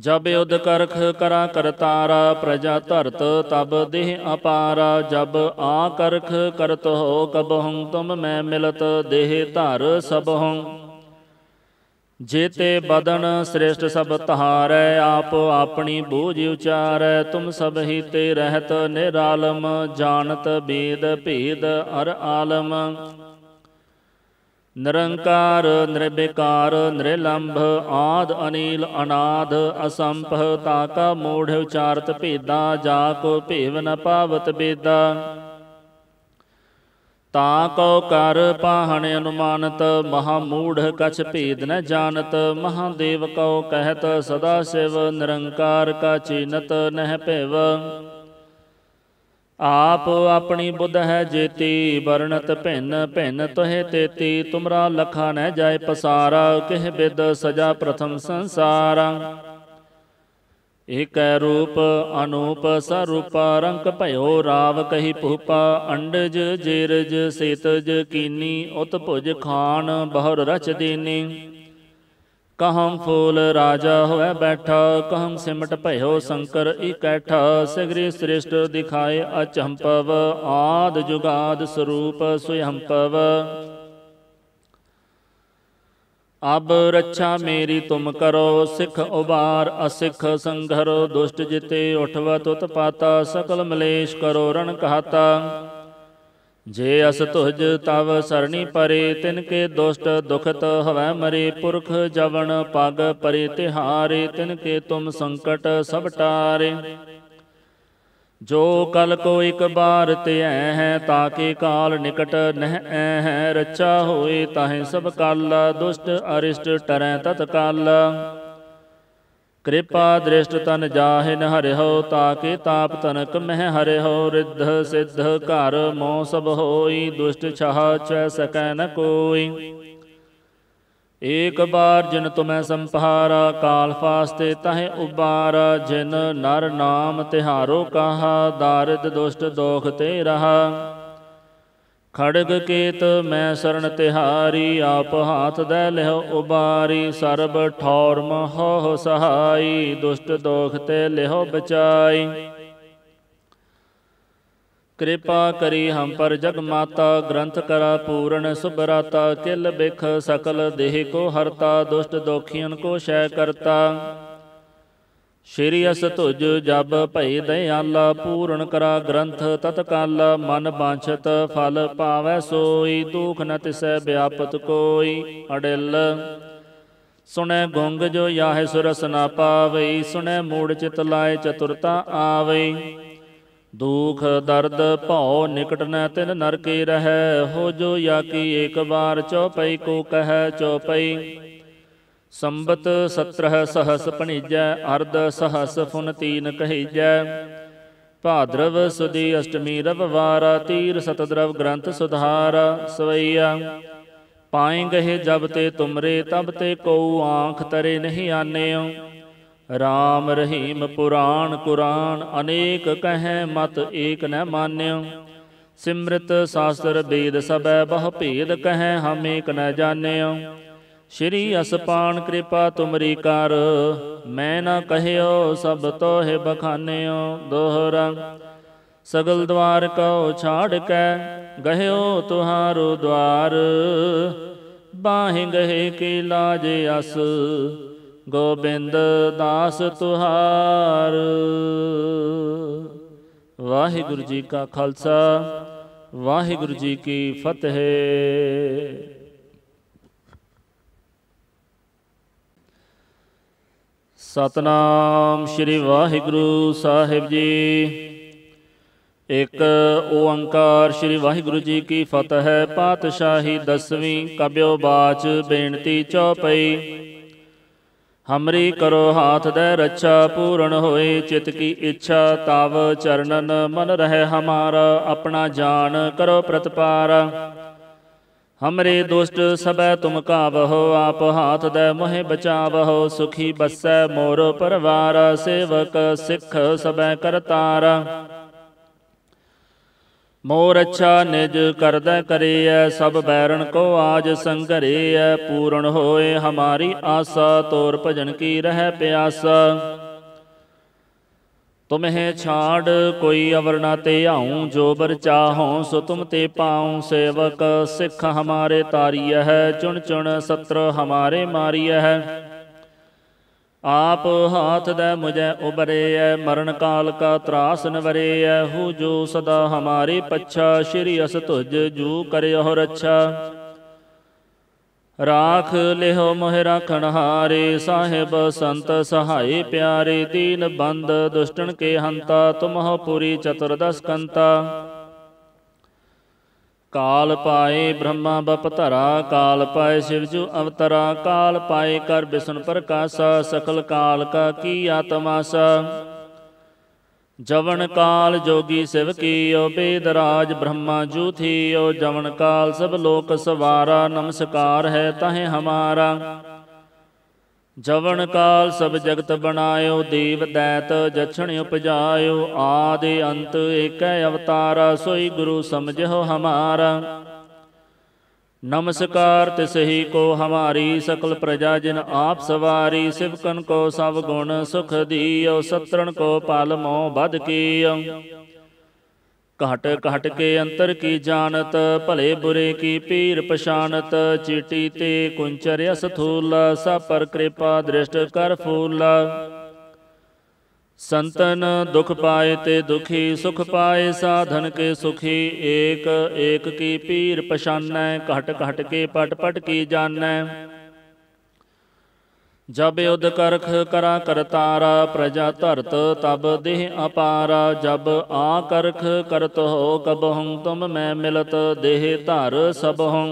ਜਬ ਉਦ ਕਰਖ ਕਰਾ ਕਰਤਾਰਾ ਪ੍ਰਜਾ ਧਰਤ ਤਬ ਦੇਹ ਅਪਾਰਾ ਜਬ ਆ ਕਰਖ ਕਰਤ ਹੋ ਕਬਹੁ ਤੁਮ ਮੈਂ ਮਿਲਤ ਦੇਹ ਧਰ ਸਬਹੁ ਜੇਤੇ ਬਦਨ ਸ੍ਰੇਸ਼ਟ ਸਭ ਤਹਾਰੈ ਆਪ ਆਪਣੀ ਬੂਝ ਉਚਾਰੈ ਤੁਮ ਸਭ ਹੀ ਤੇ ਰਹਿਤ ਨਿਰਾਲਮ ਜਾਣਤ ਬੀਦ ਭੀਦ ਅਰ ਆਲਮ ਨਿਰੰਕਾਰ ਨਿਰਬਿਕਾਰ ਨਿਰਲੰਭ ਆਦ ਅਨੀਲ ਅਨਾਦ ਤਾ ਕਾ ਮੂੜ ਉਚਾਰਤ ਭੇਦਾ ਜਾ ਕੋ ਭੇਵ ਨ ਪਾਵਤ ਬੇਦਾ ਤਾ ਕੋ ਕਰ ਪਾਹਣ ਅਨੁਮਾਨਤ ਮਹਾ ਮੂੜ ਕਛ ਭੇਦ ਨ ਜਾਣਤ ਮਹਾ ਦੇਵ ਕਉ ਕਹਿਤ ਸਦਾ ਸਿਵ ਨਿਰੰਕਾਰ ਕਾ ਚੀਨਤ ਨਹਿ ਭੇਵ ਆਪ ਆਪਣੀ ਬੁੱਧ ਹੈ ਜੇਤੀ ਵਰਣਤ ਭਿੰਨ ਭਿੰਨ ਤਹਿ ਤੇਤੀ ਤੁਮਰਾ ਲਖਾ ਨਹਿ ਜਾਏ ਪਸਾਰ ਕਹਿ ਬਿਦ ਸਜਾ ਪ੍ਰਥਮ ਸੰਸਾਰ ਏਕੈ ਰੂਪ ਅਨੂਪ ਸਰੂਪ ਰੰਗ ਭਇਓ ਰਾਵ ਕਹੀ ਭੂਪਾ ਅੰਡਜ ਜੇਰਜ ਸੇਤਜ ਕੀਨੀ ਉਤ ਭੁਜ ਖਾਨ ਬਹੁਰ ਰਚ ਦੇਨੀ ਕਹਮ ਫੂਲ ਰਾਜਾ ਹੋਇ ਬੈਠਾ ਕਹਮ ਸਿਮਟ ਭਇਓ ਸ਼ੰਕਰ ਇਕੈਠਾ ਸਿਗਰੀ ਸ੍ਰਿਸ਼ਟ ਦਿਖਾਏ ਅਚੰਪਵ ਆਦ ਜੁਗਾਦ ਸਰੂਪ ਸੁਯੰਪਵ ਅਬ ਰੱਛਾ ਮੇਰੀ ਤੁਮ ਕਰੋ ਸਿਖ ਉਬਾਰ ਅਸਿਖ ਸੰਘਰ ਦੁਸ਼ਟ ਜਿਤੇ ਉਠਵ ਤੁਤ ਪਾਤਾ ਸਕਲ ਮਲੇਸ਼ ਕਰੋ ਰਣ ਕਹਾਤਾ ਜੇ ਅਸ ਤੁਜ ਤਵ ਸਰਣੀ ਪਰੇ ਤਿਨ ਕੇ ਦੁਸ਼ਟ ਦੁਖਤ ਹਵੈ ਮਰੇ ਪੁਰਖ ਜਵਨ ਪਗ ਪਰੇ ਤਿਹਾਰੇ ਤਿਨ ਕੇ ਤੁਮ ਸੰਕਟ ਸਭ ਟਾਰੇ ਜੋ ਕਲ ਕੋ ਇਕ ਬਾਰ ਤਿਐ ਹੈ ਤਾਂ ਕੇ ਕਾਲ ਨਿਕਟ ਨਹਿ ਐ ਹੈ ਰਚਾ ਹੋਏ ਤਾਹੇ ਸਭ ਕਾਲ ਦੁਸ਼ਟ ਅਰਿਸ਼ਟ ਟਰੈ ਤਤ ਕਾਲ ਕਿਰਪਾ ਦ੍ਰਿਸ਼ਟ ਤਨ ਜਾਹਿਨ ਹਰਿਹੋ ਤਾਕੇ ਤਾਪ ਤਨਕ ਮਹਿ ਹਰਿਹੋ ਰਿੱਧ ਸਿੱਧ ਘਰ ਮੋ ਸਭ ਹੋਈ ਦੁਸ਼ਟ ਛਾਹ ਚੈ ਸਕੈ ਨ ਕੋਈ ਏਕ ਬਾਰ ਜਿਨ ਤੁਮੈ ਸੰਪਹਾਰਾ ਕਾਲ ਫਾਸਤੇ ਤਹੇ ਉਬਾਰ ਜਿਨ ਨਰ ਨਾਮ ਤਿਹਾਰੋ ਕਹਾ ਦਾਰਿਦ ਦੁਸ਼ਟ ਦੋਖ ਤੇ ਰਹਾ ਖੜਗ ਕੀਤ ਮੈਂ ਸਰਣ ਤਿਹਾਰੀ ਆਪ ਹਾਥ ਦੈ ਲਿਹੁ ਉਬਾਰੀ ਸਰਬ ਠੌਰਮ ਹੋ ਸਹਾਈ ਦੁਸ਼ਟ ਦੋਖ ਤੇ ਲਿਹੁ ਬਚਾਈ ਕਿਰਪਾ ਕਰੀ ਹਮ ਪਰ ਜਗ ਮਾਤਾ ਗ੍ਰੰਥ ਕਰਾ ਪੂਰਨ ਸੁਭਰਾਤਾ ਕਿਲ ਬਿਖ ਸਕਲ ਦੇਹ ਕੋ ਹਰਤਾ ਦੁਸ਼ਟ ਦੋਖੀਆਂ ਕੋ ਸ਼ੈ ਕਰਤਾ ਸ਼੍ਰੀ ਅਸ ਤੁਜ ਜਬ ਭਈ ਦਇਆਲਾ ਪੂਰਨ ਕਰਾ ਗ੍ਰੰਥ ਤਤਕਾਲ ਮਨ ਬਾਂਛਤ ਫਲ ਪਾਵੈ ਸੋਈ ਦੁਖ ਨ ਤਿਸੈ ਵਿਆਪਤ ਕੋਈ ਅੜਿਲ ਸੁਣੈ ਗੁੰਗ ਜੋ ਯਾਹੇ ਸੁਰਸ ਨਾ ਪਾਵੈ ਸੁਣੈ ਮੂੜ ਚਿਤ ਲਾਏ ਚਤੁਰਤਾ ਆਵੇ ਦੁਖ ਦਰਦ ਭਉ ਨਿਕਟ ਨ ਤਿਨ ਨਰਕੇ ਰਹੈ ਹੋ ਜੋ ਯਾਕੀ ਏਕ ਵਾਰ ਚਉਪਈ ਕੋ ਕਹੈ ਚਉਪਈ ਸੰਬਤ 17 ਸਹਸ ਪਣੀਜੈ ਅਰਧ ਸਹਸ ਫੁਨ ਤੀਨ ਕਹੀਜੈ ਭਾਦਰਵ ਸੁਦੀ ਅਸ਼ਟਮੀ ਵਾਰਾ ਤੀਰ ਸਤਦਰਵ ਗ੍ਰੰਥ ਸੁਧਾਰ ਸਵਈਆ ਪਾਏ ਗਏ ਜਬ ਤੇ ਤੁਮਰੇ ਤਬ ਤੇ ਕਉ ਆਂਖ ਤਰੇ ਨਹੀਂ ਆਨਿਓ ਰਾਮ ਰਹੀਮ ਪੁਰਾਣ ਕੁਰਾਨ ਅਨੇਕ ਕਹੈ ਮਤ ਏਕ ਨ ਮਾਨਿਓ ਸਿਮਰਤ ਸਾਸਤਰ ਵੇਦ ਸਭੈ ਬਹੁ ਭੇਦ ਕਹੈ ਹਮ ਏਕ ਨ ਜਾਣਿਓ ਸ਼੍ਰੀ ਅਸਪਾਨ ਕਿਰਪਾ ਤੁਮਰੀ ਕਰ ਮੈਂ ਨਾ ਕਹਿਓ ਸਭ ਤੋਹਿ ਬਖਾਨਿਓ ਦੋਹਰਾ ਸਗਲ ਦਵਾਰ ਕਉ ਛਾੜ ਕੈ ਗਹਿਓ ਤੁਹਾਰੋ ਦਵਾਰ ਬਾਹੇ ਗਹੇ ਕੀ ਲਾਜ ਅਸ ਗੋਬਿੰਦ ਦਾਸ ਤੁਹਾਰ ਵਾਹਿਗੁਰੂ ਜੀ ਕਾ ਖਾਲਸਾ ਵਾਹਿਗੁਰੂ ਜੀ ਕੀ ਫਤਿਹ ਸਤਨਾਮ ਸ੍ਰੀ ਵਾਹਿਗੁਰੂ ਸਾਹਿਬ ਜੀ ਇੱਕ ਓੰਕਾਰ ਸ੍ਰੀ ਵਾਹਿਗੁਰੂ ਜੀ ਕੀ ਫਤਿਹ ਪਾਤਸ਼ਾਹੀ ਦਸਵੀਂ ਕਬਿਓ ਬਾਚ ਬੇਨਤੀ ਚਉਪਈ ਹਮਰੀ ਕਰੋ ਹਾਥ ਦੇ ਰੱਛਾ ਪੂਰਨ ਹੋਏ ਚਿਤ ਕੀ ਇੱਛਾ ਤਵ ਚਰਨਨ ਮਨ ਰਹੇ ਹਮਾਰਾ ਆਪਣਾ ਜਾਣ ਕਰੋ ਪ੍ਰਤਪਾਰਾ ਹਮਰੇ ਦੁਸ਼ਟ ਸਬੈ ਤੁਮ ਕਾਵਹੁ ਆਪ ਹਾਥ ਦੇ ਮੋਹਿ ਬਚਾਵਹੁ ਸੁਖੀ ਬਸੈ ਮੋਰ ਪਰਵਾਰ ਸੇਵਕ ਸਿੱਖ ਸਬੈ ਕਰਤਾਰ ਮੋਰ ਅੱਛਾ ਨਿਜ ਕਰਦਾ ਕਰੇਐ ਸਭ ਬੈਰਣ ਕੋ ਆਜ ਸੰਘਰੇਐ ਪੂਰਨ ਹੋਏ ਹਮਾਰੀ ਆਸਾ ਤੋਰ ਭਜਨ ਕੀ ਰਹਿ ਪਿਆਸਾ ਤੁਮਹਿ ਛਾੜ ਕੋਈ ਅਵਰਣਾ ਤੇ ਆਉ ਜੋ ਵਰ ਚਾਹਉ ਸੋ ਤੁਮ ਤੇ ਪਾਉ ਸੇਵਕ ਸਿੱਖ ਹਮਾਰੇ ਤਾਰੀ ਹੈ ਚੁਣ ਚੁਣ ਸਤਰ ਹਮਾਰੇ ਮਾਰੀ ਹੈ ਆਪ ਹਾਥ ਦੇ ਮੁਝੇ ਉਬਰੇ ਐ ਮਰਨ ਕਾਲ ਕਾ ਤਰਾਸ ਨਵਰੇ ਐ ਹੂ ਜੋ ਸਦਾ ਹਮਾਰੇ ਪੱਛਾ ਸ਼੍ਰੀ ਅਸ ਤੁਜ ਜੂ ਕਰਿਓ ਰੱਛਾ ਰਾਖ ਲਿਹੁ ਮੋਹਿ ਰਾਖਣ ਹਾਰੇ ਸਾਹਿਬ ਸੰਤ ਸਹਾਈ ਪਿਆਰੇ ਦੀਨ ਬੰਦ ਦੁਸ਼ਟਣ ਕੇ ਹੰਤਾ ਤੁਮਹ ਪੂਰੀ ਚਤੁਰਦਸ ਕੰਤਾ ਕਾਲ ਪਾਏ ਬ੍ਰਹਮਾ ਬਪ ਧਰਾ ਕਾਲ ਪਾਏ ਸ਼ਿਵ ਜੂ ਅਵਤਰਾ ਕਾਲ ਪਾਏ ਕਰ ਬਿਸ਼ਨ ਪ੍ਰਕਾਸ਼ ਸਕਲ ਕਾਲ ਕਾ ਕੀ ਆਤਮਾਸਾ ਜਵਨ ਕਾਲ ਜੋਗੀ ਸਿਵ ਕੀਓ ਰਾਜ ਬ੍ਰਹਮਾ ਜੂਥੀਓ ਜਵਨ ਕਾਲ ਸਭ ਲੋਕ ਸਵਾਰਾ ਨਮਸਕਾਰ ਹੈ ਤਹੇ ਹਮਾਰਾ ਜਵਨ ਕਾਲ ਸਭ ਜਗਤ ਬਣਾਇਓ ਦੇਵ ਦੈਤ ਜਛਣ ਉਪਜਾਇਓ ਆਦਿ ਅੰਤ ਏਕੈ ਅਵਤਾਰਾ ਸੋਈ ਗੁਰੂ ਸਮਝੋ ਹਮਾਰਾ ਨਮਸਕਾਰ ਤਿਸਹੀ ਕੋ ਹਮਾਰੀ ਸਕਲ ਪ੍ਰਜਾ ਜਿਨ ਆਪ ਸਵਾਰੀ ਸਿਵਕਨ ਕੋ ਸਭ ਗੁਣ ਸੁਖ ਦੀਓ ਸਤਰਣ ਕੋ ਪਾਲ ਮੋ ਬਦ ਕੀਓ ਘਟ ਘਟ ਕੇ ਅੰਤਰ ਕੀ ਜਾਣਤ ਭਲੇ ਬੁਰੇ ਕੀ ਪੀਰ ਪਛਾਨਤ ਚੀਟੀ ਤੇ ਕੁੰਚਰ ਅਸਥੂਲ ਸਭ ਪਰ ਕਿਰਪਾ ਦ੍ਰਿਸ਼ਟ ਕਰ ਫੂਲਾ संतन दुख पाए ते दुखी सुख पाए साधन के सुखी एक एक की पीर पछानै घट घट के पट पट की जान जब युद्ध करख करा करतारा प्रजा तरत तब देह अपारा जब आ करख करत हो कब हूँ तुम मैं मिलत देह तार सब हूँ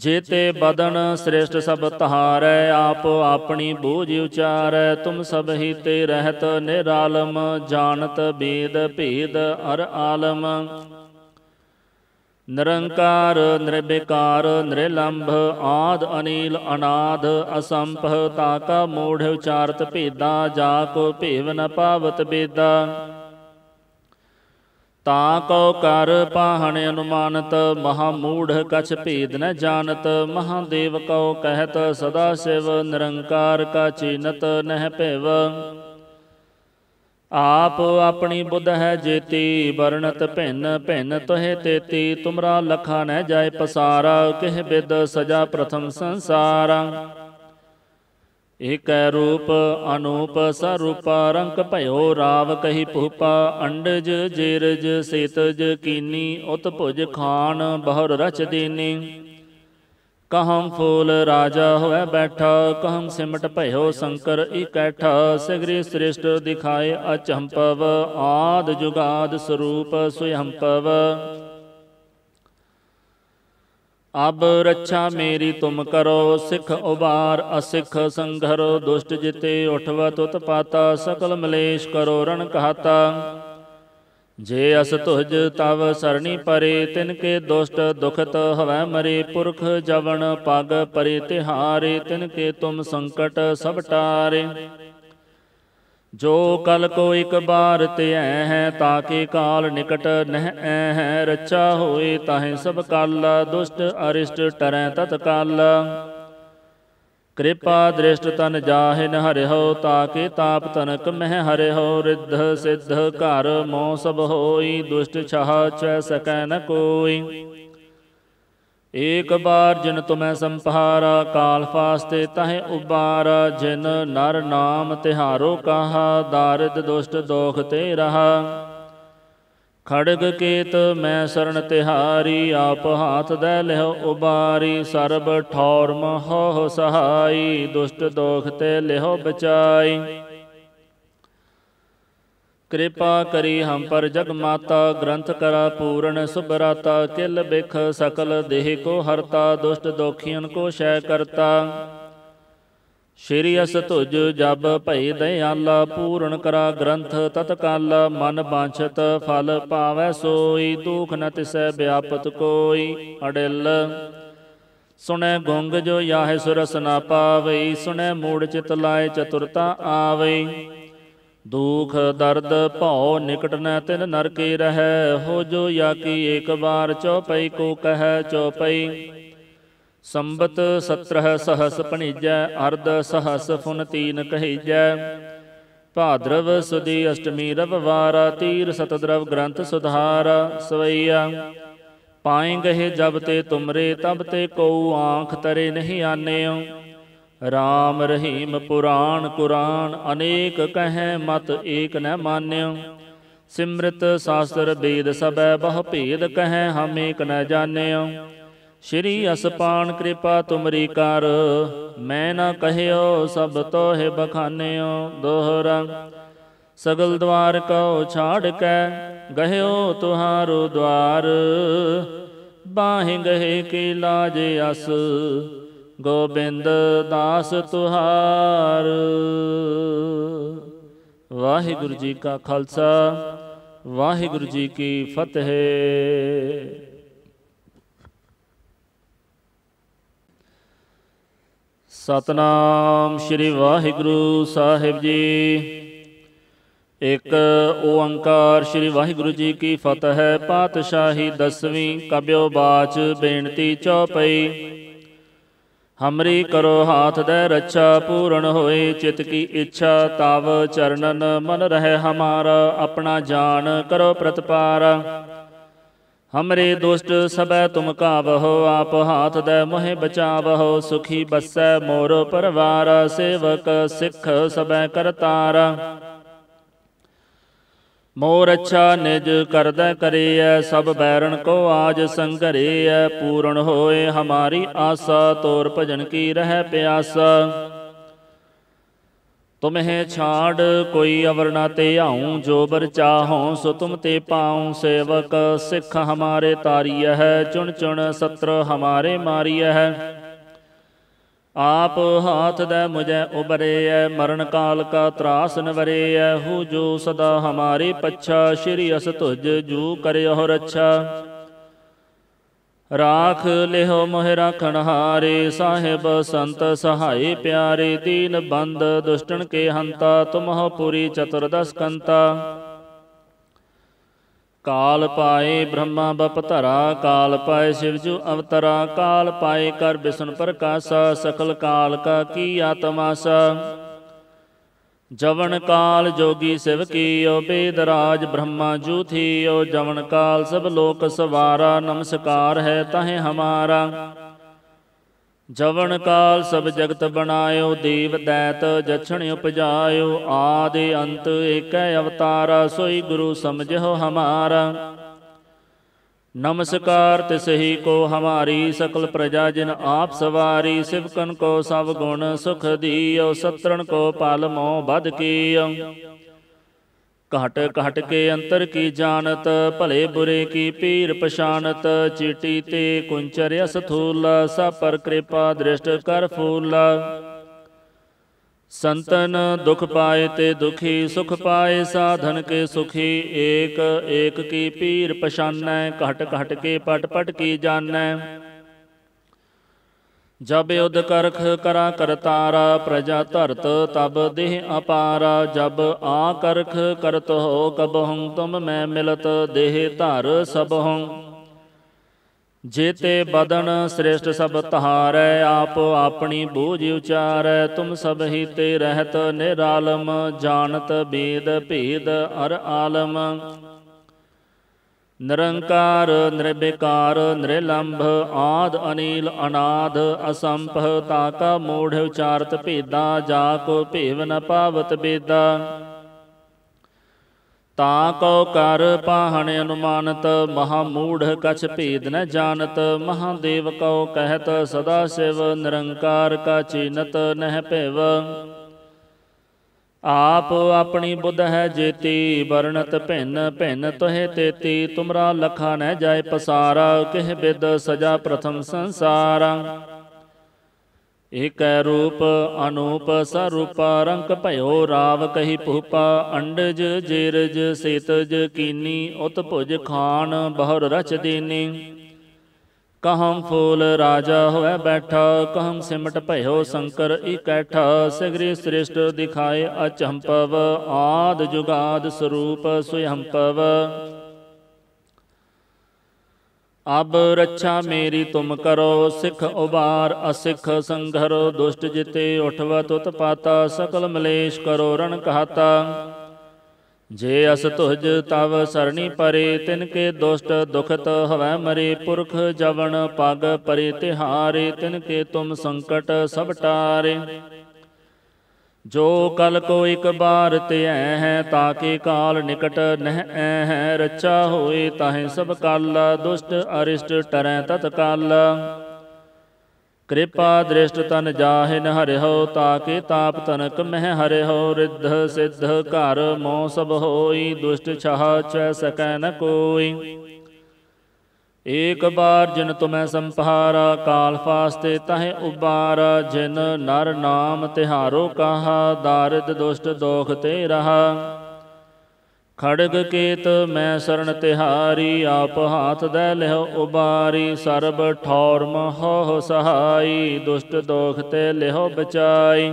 ਜੇਤੇ ਬਦਨ ਸ੍ਰੇਸ਼ਟ ਸਭ ਤਹਾਰੈ ਆਪ ਆਪਣੀ ਬੋਝ ਉਚਾਰੈ ਤੁਮ ਸਭ ਹੀ ਤੇ ਰਹਿਤ ਨਿਰਾਲਮ ਜਾਣਤ ਬੇਦ ਭੇਦ ਅਰ ਆਲਮ ਨਿਰੰਕਾਰ ਨਿਰਬਿਕਾਰ ਨਿਰਲੰਭ ਆਦ ਅਨੀਲ ਅਨਾਦ ਅਸੰਭ ਤਾਕਾ ਮੂੜ ਉਚਾਰਤ ਭੇਦਾ ਜਾ ਕੋ ਭੇਵ ਨ ਪਾਵਤ ਬੇਦਾ ਤਾਂ ਕਉ ਕਰ ਪਾਹਣ ਅਨੁਮਾਨਤ ਮਹਾ ਮੂੜ ਕਛ ਭੇਦ ਨ ਜਾਣਤ ਮਹਾਦੇਵ ਕਉ ਕਹਿਤ ਸਦਾ ਸਿਵ ਨਿਰੰਕਾਰ ਕਾ ਚੀਨਤ ਨਹਿ ਭਿਵ ਆਪ ਆਪਣੀ ਬੁੱਧ ਹੈ ਜੇਤੀ ਵਰਣਤ ਭਿੰਨ ਭਿੰਨ ਤੋਹੇ ਤੇਤੀ ਤੁਮਰਾ ਲਖਾ ਨਹਿ ਜਾਏ ਪਸਾਰਾ ਕਿਹ ਬਿਦ ਸਜਾ ਪ੍ਰਥਮ ਸੰਸਾਰਾ ਏਕੈ ਰੂਪ ਅਨੂਪ ਸਰੂਪ ਰੰਗ ਭਇਓ ਰਾਵ ਕਹੀ ਭੂਪਾ ਅੰਡਜ ਜੇਰਜ ਸੇਤਜ ਕੀਨੀ ਉਤ ਖਾਨ ਬਹੁਰ ਰਚ ਦੇਨੀ ਕਹਮ ਫੂਲ ਰਾਜਾ ਹੋਵੇ ਬੈਠਾ ਕਹਮ ਸਿਮਟ ਭਇਓ ਸ਼ੰਕਰ ਇਕੈਠਾ ਸਗਰੀ ਸ੍ਰਿਸ਼ਟ ਦਿਖਾਏ ਅਚੰਪਵ ਆਦ ਜੁਗਾਦ ਸਰੂਪ ਸੁਯੰਪਵ ਅਬ ਰੱਛਾ ਮੇਰੀ ਤੁਮ ਕਰੋ ਸਿੱਖ ਉਬਾਰ ਅਸਿੱਖ ਸੰਘਰੋ ਦੁਸ਼ਟ ਜਿਤੇ ਉਠਵਾ ਤੁਤ ਪਾਤਾ ਸਕਲ ਮਲੇਸ਼ ਕਰੋ ਰਣ ਕਹਾਤਾ ਜੇ ਅਸ ਤੁਜ ਤਵ ਸਰਣੀ ਪਰੇ ਤਿਨ ਕੇ ਦੁਸ਼ਟ ਦੁਖਤ ਹਵੈ ਮਰੇ ਪੁਰਖ ਜਵਣ ਪਗ ਪਰੇ ਤਿਹਾਰੇ ਤਿਨ ਕੇ ਤੁਮ ਸੰਕਟ ਸਭ ਟਾਰੇ ਜੋ ਕਲ ਕੋ ਇੱਕ ਬਾਰ ਐ ਹੈ ਤਾਂ ਕਿ ਕਾਲ ਨਿਕਟ ਨਹਿ ਹੈ ਰਚਾ ਹੋਏ ਤਾਹੇ ਸਭ ਕਲ ਦੁਸ਼ਟ ਅਰਿਸ਼ਟ ਟਰੈ ਤਤ ਕਲ ਕਿਰਪਾ ਦ੍ਰਿਸ਼ਟ ਤਨ ਜਾਹਿਨ ਹਰਿਓ ਤਾਕੇ ਤਾਪ ਤਨਕ ਮਹਿ ਹਰਿਓ ਰਿੱਧ ਸਿੱਧ ਘਰ ਮੋ ਸਭ ਹੋਈ ਦੁਸ਼ਟ ਛਾ ਚੈ ਸਕੈ ਨ ਕੋਈ ਏਕ ਬਾਰ ਜਿਨ ਤੁਮੈ ਸੰਪਹਾਰਾ ਕਾਲ ਫਾਸਤੇ ਤਹਿ ਉਬਾਰ ਜਿਨ ਨਰ ਨਾਮ ਤਿਹਾਰੋ ਕਾਹਾ ਦਾਰਿਦ ਦੁਸ਼ਟ ਦੋਖ ਤੇ ਰਹਾ ਖੜਗ ਕੇਤ ਮੈਂ ਸਰਨ ਤਿਹਾਰੀ ਆਪ ਹਾਥ ਦੇ ਲਿਹੁ ਉਬਾਰੀ ਸਰਬ ਠੌਰ ਮਹੋ ਸਹਾਈ ਦੁਸ਼ਟ ਦੋਖ ਤੇ ਲਿਹੁ ਬਚਾਈ ਕਿਰਪਾ ਕਰੀ ਹਮ ਪਰ ਜਗ ਮਾਤਾ ਗ੍ਰੰਥ ਕਰਾ ਪੂਰਨ ਸੁਭਰਾਤਾ ਕਿਲ ਬਿਖ ਸਕਲ ਦੇਹ ਕੋ ਹਰਤਾ ਦੁਸ਼ਟ ਦੋਖੀਆਂ ਕੋ ਸ਼ੈ ਕਰਤਾ ਸ਼੍ਰੀ ਅਸ ਤੁਜ ਜਬ ਭਈ ਦਇਆਲਾ ਪੂਰਨ ਕਰਾ ਗ੍ਰੰਥ ਤਤਕਾਲ ਮਨ ਬਾਂਛਤ ਫਲ ਪਾਵੈ ਸੋਈ ਦੁਖ ਨ ਤਿਸੈ ਵਿਆਪਤ ਕੋਈ ਅੜਿਲ ਸੁਣੈ ਗੁੰਗ ਜੋ ਯਾਹ ਸੁਰਸ ਨਾ ਪਾਵਈ ਸੁਣੈ ਮੂੜ ਚਿਤ ਲਾਏ ਚਤੁਰਤਾ ਆਵੇ ਦੁਖ ਦਰਦ ਭਉ ਨਿਕਟ ਨ ਤਿਨ ਨਰਕੇ ਰਹੈ ਹੋ ਜੋ ਯਾਕੀ ਏਕ ਵਾਰ ਚੌਪਈ ਕੋ ਕਹੈ ਚੌਪਈ ਸੰਬਤ 17 ਸਹਸ ਪਣੀਜੈ ਅਰਧ ਸਹਸ ਫੁਨ ਤੀਨ ਕਹੀਜੈ ਭਾਦਰਵ ਸੁਦੀ ਅਸ਼ਟਮੀ ਰਵਵਾਰ ਤੀਰ ਸਤਦਰਵ ਗ੍ਰੰਥ ਸੁਧਾਰ ਸਵਈਆ ਪਾਏ ਗਹਿ ਜਬ ਤੇ ਤੁਮਰੇ ਤਬ ਤੇ ਕਉ ਆਂਖ ਤਰੇ ਨਹੀਂ ਆਨੇਓ ਰਾਮ ਰਹੀਮ ਪੁਰਾਨ ਕੁਰਾਨ ਅਨੇਕ ਕਹੈ ਮਤ ਏਕ ਨ ਮਾਨਿਓ ਸਿਮਰਤ ਸਾਸਤਰ ਵੇਦ ਸਭੈ ਬਹ ਭੇਦ ਕਹੈ ਹਮ ਏਕ ਨ ਜਾਣਿਓ ਸ਼੍ਰੀ ਅਸਪਾਨ ਕਿਰਪਾ ਤੁਮਰੀ ਕਰ ਮੈਂ ਨਾ ਕਹਿਓ ਸਭ ਤੋਹਿ ਬਖਾਨਿਓ ਦੋਹਰਾ ਸਗਲ ਦਵਾਰ ਕਉ ਛਾੜ ਕੈ ਗਹਿਓ ਤੁਹਾਰੋ ਦਵਾਰ ਬਾਹਿ ਗਹਿ ਕੀ ਲਾਜ ਅਸ ਗੋਬਿੰਦ ਦਾਸ ਤੁਹਾਰ ਵਾਹਿਗੁਰੂ ਜੀ ਕਾ ਖਾਲਸਾ ਵਾਹਿਗੁਰੂ ਜੀ ਕੀ ਫਤਿਹ ਸਤਨਾਮ ਸ੍ਰੀ ਵਾਹਿਗੁਰੂ ਸਾਹਿਬ ਜੀ ਇੱਕ ਓੰਕਾਰ ਸ੍ਰੀ ਵਾਹਿਗੁਰੂ ਜੀ ਕੀ ਫਤਿਹ ਪਾਤਸ਼ਾਹੀ ਦਸਵੀਂ ਕਬਿਓ ਬਾਚ ਬੇਨਤੀ ਚੌਪਈ ਹਮਰੀ ਕਰੋ ਹਾਥ ਦੇ ਰੱਛਾ ਪੂਰਨ ਹੋਏ ਚਿਤ ਕੀ ਇੱਛਾ ਤਵ ਚਰਨਨ ਮਨ ਰਹੇ ਹਮਾਰਾ ਆਪਣਾ ਜਾਣ ਕਰੋ ਪ੍ਰਤਪਾਰ ਹਮਰੇ ਦੁਸ਼ਟ ਸਭੈ ਤੁਮ ਕਾਵਹੁ ਆਪ ਹਾਥ ਦੇ ਮੋਹਿ ਬਚਾਵਹੁ ਸੁਖੀ ਬਸੈ ਮੋਰ ਪਰਵਾਰ ਸੇਵਕ ਸਿੱਖ ਸਭੈ ਕਰਤਾਰ ਮੋਰ ਅੱਛਾ ਨਿਜ ਕਰਦਾ ਕਰੇਐ ਸਭ ਬੈਰਣ ਕੋ ਆਜ ਸੰਘਰੇਐ ਪੂਰਨ ਹੋਏ ਹਮਾਰੀ ਆਸਾ ਤੋਰ ਭਜਨ ਕੀ ਰਹਿ ਪਿਆਸਾ ਤੁਮਹਿ ਛਾੜ ਕੋਈ ਅਵਰਨਾ ਤੇ ਆਉ ਜੋ ਬਰ ਚਾਹਉ ਸੋ ਤੁਮ ਤੇ ਪਾਉ ਸੇਵਕ ਸਿੱਖ ਹਮਾਰੇ ਤਾਰੀਐ ਚੁਣ ਚੁਣ ਸਤਰ ਹਮਾਰੇ ਮਾਰੀਐ ਆਪ ਹਾਥ ਦੇ ਮੁਝੇ ਉਬਰੇ ਐ ਮਰਨ ਕਾਲ ਕਾ ਤਰਾਸ ਨਵਰੇ ਐ ਹੂ ਜੋ ਸਦਾ ਹਮਾਰੇ ਪੱਛਾ ਸ਼੍ਰੀ ਅਸ ਤੁਜ ਜੂ ਕਰਿਓ ਰੱਛਾ ਰਾਖ ਲਿਹੋ ਮੋਹਿ ਰਖਣ ਹਾਰੇ ਸਾਹਿਬ ਸੰਤ ਸਹਾਈ ਪਿਆਰੇ ਦੀਨ ਬੰਦ ਦੁਸ਼ਟਣ ਕੇ ਹੰਤਾ ਤੁਮਹ ਪੂਰੀ ਚਤੁਰਦਸ ਕੰਤਾ ਕਾਲ ਪਾਏ ਬ੍ਰਹਮਾ ਬਪ ਧਰਾ ਕਾਲ ਪਾਏ ਸ਼ਿਵ ਜੂ ਅਵਤਰਾ ਕਾਲ ਪਾਏ ਕਰ ਬਿਸ਼ਨ ਪ੍ਰਕਾਸ਼ ਸਕਲ ਕਾਲ ਕਾ ਕੀ ਆਤਮਾਸ ਜਵਨ ਕਾਲ ਜੋਗੀ ਸਿਵ ਕੀ ਓ ਬੇਦ ਰਾਜ ਬ੍ਰਹਮਾ ਜੂ ਓ ਜਵਨ ਕਾਲ ਸਭ ਲੋਕ ਸਵਾਰਾ ਨਮਸਕਾਰ ਹੈ ਤਹੇ ਹਮਾਰਾ ਜਵਨ ਕਾਲ ਸਭ ਜਗਤ ਬਣਾਇਓ ਦੇਵ ਦੈਤ ਜਛਣ ਉਪਜਾਇਓ ਆਦਿ ਅੰਤ ਏਕੈ ਅਵਤਾਰਾ ਸੋਈ ਗੁਰੂ ਸਮਝੋ ਹਮਾਰਾ ਨਮਸਕਾਰ ਤਿਸਹੀ ਕੋ ਹਮਾਰੀ ਸਕਲ ਪ੍ਰਜਾ ਜਿਨ ਆਪ ਸਵਾਰੀ ਸਿਵਕਨ ਕੋ ਸਭ ਗੁਣ ਸੁਖ ਦੀਓ ਸਤਰਣ ਕੋ ਪਾਲ ਮੋ ਬਦ ਕੀਓ ਘਟ ਘਟ ਕੇ ਅੰਤਰ ਕੀ ਜਾਣਤ ਭਲੇ ਬੁਰੇ ਕੀ ਪੀਰ ਪਛਾਨਤ ਚੀਟੀ ਤੇ ਅਸ ਥੂਲ ਸਭ ਪਰ ਕਿਰਪਾ ਦ੍ਰਿਸ਼ਟ ਕਰ ਫੂਲ ਸੰਤਨ ਦੁਖ ਪਾਏ ਤੇ ਦੁਖੀ ਸੁਖ ਪਾਏ ਸਾਧਨ ਕੇ ਸੁਖੀ ਏਕ ਏਕ ਕੀ ਪੀਰ ਪਛਾਨੈ ਘਟ ਘਟ ਕੇ ਪਟ ਪਟ ਕੀ ਜਾਣੈ ਜਬ ਉਦ ਕਰਖ ਕਰਾ ਕਰਤਾਰਾ ਪ੍ਰਜਾ ਧਰਤ ਤਬ ਦੇਹ ਅਪਾਰਾ ਜਬ ਆ ਕਰਖ ਕਰਤ ਹੋ ਕਬਹੁ ਤੁਮ ਮੈਂ ਮਿਲਤ ਦੇਹ ਧਰ ਸਬਹੁ ਜੇਤੇ ਬਦਨ ਸ੍ਰੇਸ਼ਟ ਸਭ ਤਹਾਰੈ ਆਪ ਆਪਣੀ ਬੂਝ ਉਚਾਰੈ ਤੁਮ ਸਭ ਹੀ ਤੇ ਰਹਿਤ ਨਿਰਾਲਮ ਜਾਣਤ ਬੇਦ ਭੇਦ ਅਰ ਆਲਮ ਨਿਰੰਕਾਰ ਨਿਰਬਿਕਾਰ ਨਿਰਲੰਭ ਆਦ ਅਨੀਲ ਅਨਾਦ ਅਸੰਭ ਤਾ ਕਾ ਮੂੜ ਉਚਾਰਤ ਭੇਦਾ ਜਾ ਕੋ ਭੇਵ ਨ ਪਾਵਤ ਬੇਦਾ ਤਾ ਕੋ ਕਰ ਪਾਹਣ ਅਨੁਮਾਨਤ ਮਹਾ ਮੂੜ ਕਛ ਭੇਦ ਨ ਜਾਣਤ ਮਹਾ ਦੇਵ ਕਉ ਕਹਿਤ ਸਦਾ ਸਿਵ ਨਿਰੰਕਾਰ ਕਾ ਚੀਨਤ ਨਹਿ ਭੇਵ ਆਪ ਆਪਣੀ ਬੁੱਧ ਹੈ ਜੇਤੀ ਵਰਣਤ ਭਿੰਨ ਭਿੰਨ ਤਹਿ ਤੇਤੀ ਤੁਮਰਾ ਲਖਾ ਨਹਿ ਜਾਏ ਪਸਾਰ ਕਿਹ ਬਿਦ ਸਜਾ ਪ੍ਰਥਮ ਸੰਸਾਰ ਏਕੈ ਰੂਪ ਅਨੂਪ ਸਰੂਪ ਰੰਗ ਭਇਓ ਰਾਵ ਕਹੀ ਭੂਪਾ ਅੰਡਜ ਜੇਰਜ ਸੇਤਜ ਕੀਨੀ ਉਤ ਖਾਨ ਬਹੁਰ ਰਚ ਦੇਨੀ ਕਹਮ ਫੂਲ ਰਾਜਾ ਹੋਵੇ ਬੈਠਾ ਕਹਮ ਸਿਮਟ ਭਇਓ ਸ਼ੰਕਰ ਇਕੈਠਾ ਸਿਗਰੀ ਸ੍ਰਿਸ਼ਟ ਦਿਖਾਏ ਅਚੰਪਵ ਆਦ ਜੁਗਾਦ ਸਰੂਪ ਸੁਯੰਪਵ ਅਬ ਰੱਛਾ ਮੇਰੀ ਤੁਮ ਕਰੋ ਸਿੱਖ ਉਬਾਰ ਅਸਿੱਖ ਸੰਘਰ ਦੁਸ਼ਟ ਜਿਤੇ ਉਠਵ ਤੁਤ ਪਾਤਾ ਸਕਲ ਮਲੇਸ਼ ਕਰੋ ਰਣ ਕਹਾਤਾ ਜੇ ਅਸ ਤੁਜ ਤਵ ਸਰਣੀ ਪਰੇ ਤਿਨ ਕੇ ਦੁਸ਼ਟ ਦੁਖਤ ਹਵੈ ਮਰੇ ਪੁਰਖ ਜਵਣ ਪਗ ਪਰੇ ਤਿਹਾਰੇ ਤਿਨ ਕੇ ਤੁਮ ਸੰਕਟ ਸਭ ਟਾਰੇ ਜੋ ਕਲ ਕੋ ਇਕ ਬਾਰ ਧਿਐ ਹੈ ਤਾਂ ਕੇ ਕਾਲ ਨਿਕਟ ਨਹਿ ਐ ਹੈ ਰਚਾ ਹੋਏ ਤਾਹੇ ਸਭ ਕਾਲ ਦੁਸ਼ਟ ਅਰਿਸ਼ਟ ਟਰੈ ਤਤ ਕਾਲ ਕਿਰਪਾ ਦ੍ਰਿਸ਼ਟ ਤਨ ਜਾਹਿਨ ਹਰਿਓ ਤਾਕੇ ਤਾਪ ਤਨਕ ਮਹਿ ਹਰਿਓ ਰਿੱਧ ਸਿੱਧ ਘਰ ਮੋ ਸਭ ਹੋਈ ਦੁਸ਼ਟ ਛਾਹ ਚੈ ਸਕੈ ਨ ਕੋਈ ਏਕ ਬਾਰ ਜਿਨ ਤੁਮੈ ਸੰਪਹਾਰਾ ਕਾਲ ਫਾਸਤੇ ਤਹਿ ਉਬਾਰ ਜਿਨ ਨਰ ਨਾਮ ਤਿਹਾਰੋ ਕਾਹਾ ਦਾਰਿਦ ਦੁਸ਼ਟ ਦੋਖ ਤੇ ਰਹਾ ਖੜਗ ਕੀਤ ਮੈਂ ਸਰਣ ਤਿਹਾਰੀ ਆਪ ਹਾਥ ਦੇ ਲਿਹੁ ਉਬਾਰੀ ਸਰਬ ਠੌਰ ਮੋਹ ਸਹਾਈ ਦੁਸ਼ਟ ਦੋਖ ਤੇ ਲਿਹੁ ਬਚਾਈ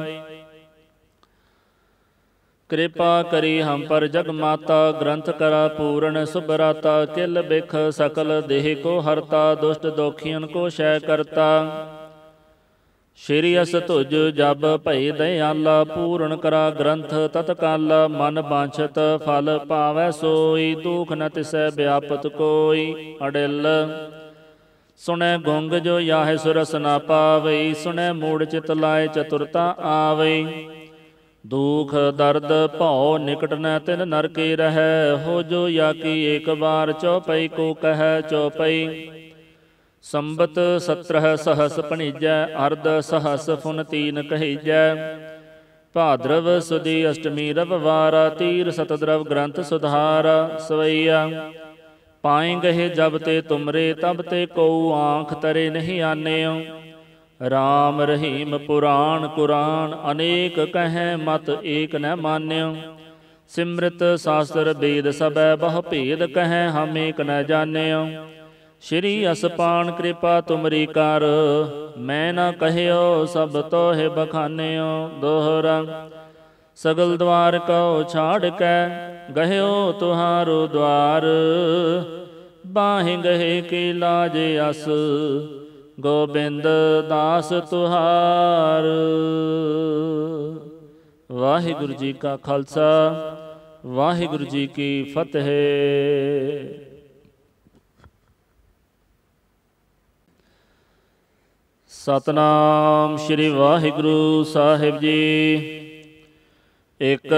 ਕਿਰਪਾ ਕਰੀ ਹਮ ਪਰ ਜਗ ਮਾਤਾ ਗ੍ਰੰਥ ਕਰਾ ਪੂਰਨ ਸੁਭਰਾਤਾ ਕਿਲ ਬਿਖ ਸਕਲ ਦੇਹ ਕੋ ਹਰਤਾ ਦੁਸ਼ਟ ਦੋਖੀਆਂ ਕੋ ਸ਼ੈ ਕਰਤਾ ਸ਼੍ਰੀ ਅਸ ਤੁਜ ਜਬ ਭਈ ਦਿਆਲਾ ਪੂਰਨ ਕਰਾ ਗ੍ਰੰਥ ਤਤਕਾਲ ਮਨ ਬਾਂਛਤ ਫਲ ਪਾਵੈ ਸੋਈ ਦੁਖ ਨ ਤਿਸੈ ਵਿਆਪਤ ਕੋਈ ਅੜਿਲ ਸੁਣੈ ਗੁੰਗ ਜੋ ਯਾਹ ਸੁਰਸ ਨਾ ਪਾਵੈ ਸੁਣੈ ਮੂੜ ਚਿਤ ਲਾਏ ਚਤੁਰਤਾ ਆਵੇ ਦੁਖ ਦਰਦ ਭਉ ਨਿਕਟ ਨ ਤਿਨ ਨਰਕੇ ਰਹੈ ਹੋ ਜੋ ਯਾਕੀ ਏਕ ਵਾਰ ਚਉਪਈ ਕੋ ਕਹੈ ਚਉਪਈ ਸੰਬਤ 17 ਸਹਸ ਪਣੀਜੈ ਅਰਧ ਸਹਸ ਫੁਨ ਤੀਨ ਕਹੀਜੈ ਭਾਦਰਵ ਸੁਦੀ ਅਸ਼ਟਮੀ ਰਵਵਾਰ ਤੀਰ ਸਤਦਰਵ ਗ੍ਰੰਥ ਸੁਧਾਰ ਸਵਈਆ ਪਾਏ ਗਏ ਜਬ ਤੇ ਤੁਮਰੇ ਤਬ ਤੇ ਕਉ ਆਂਖ ਤਰੇ ਨਹੀਂ ਆਨਿਓ ਰਾਮ ਰਹੀਮ ਪੁਰਾਣ ਕੁਰਾਨ ਅਨੇਕ ਕਹੈ ਮਤ ਏਕ ਨ ਮਾਨਿਓ ਸਿਮਰਤ ਸਾਸਤਰ ਵੇਦ ਸਭੈ ਬਹੁ ਭੇਦ ਕਹੈ ਹਮ ਏਕ ਨ ਜਾਣਿਓ ਸ਼੍ਰੀ ਅਸਪਾਨ ਕਿਰਪਾ ਤੁਮਰੀ ਕਰ ਮੈਂ ਨਾ ਕਹਿਓ ਸਭ ਤੋਹਿ ਬਖਾਨਿਓ ਦੋਹਰਾ ਸਗਲ ਦਵਾਰ ਕਉ ਛਾੜ ਕੈ ਗਹਿਓ ਤੁਹਾਰੋ ਦਵਾਰ ਬਾਹਿ ਗਹੇ ਕੀ ਲਾਜ ਅਸ ਗੋਬਿੰਦ ਦਾਸ ਤੁਹਾਰ ਵਾਹਿਗੁਰੂ ਜੀ ਕਾ ਖਾਲਸਾ ਵਾਹਿਗੁਰੂ ਜੀ ਕੀ ਫਤਿਹ ਸਤਨਾਮ ਸ੍ਰੀ ਵਾਹਿਗੁਰੂ ਸਾਹਿਬ ਜੀ ਇੱਕ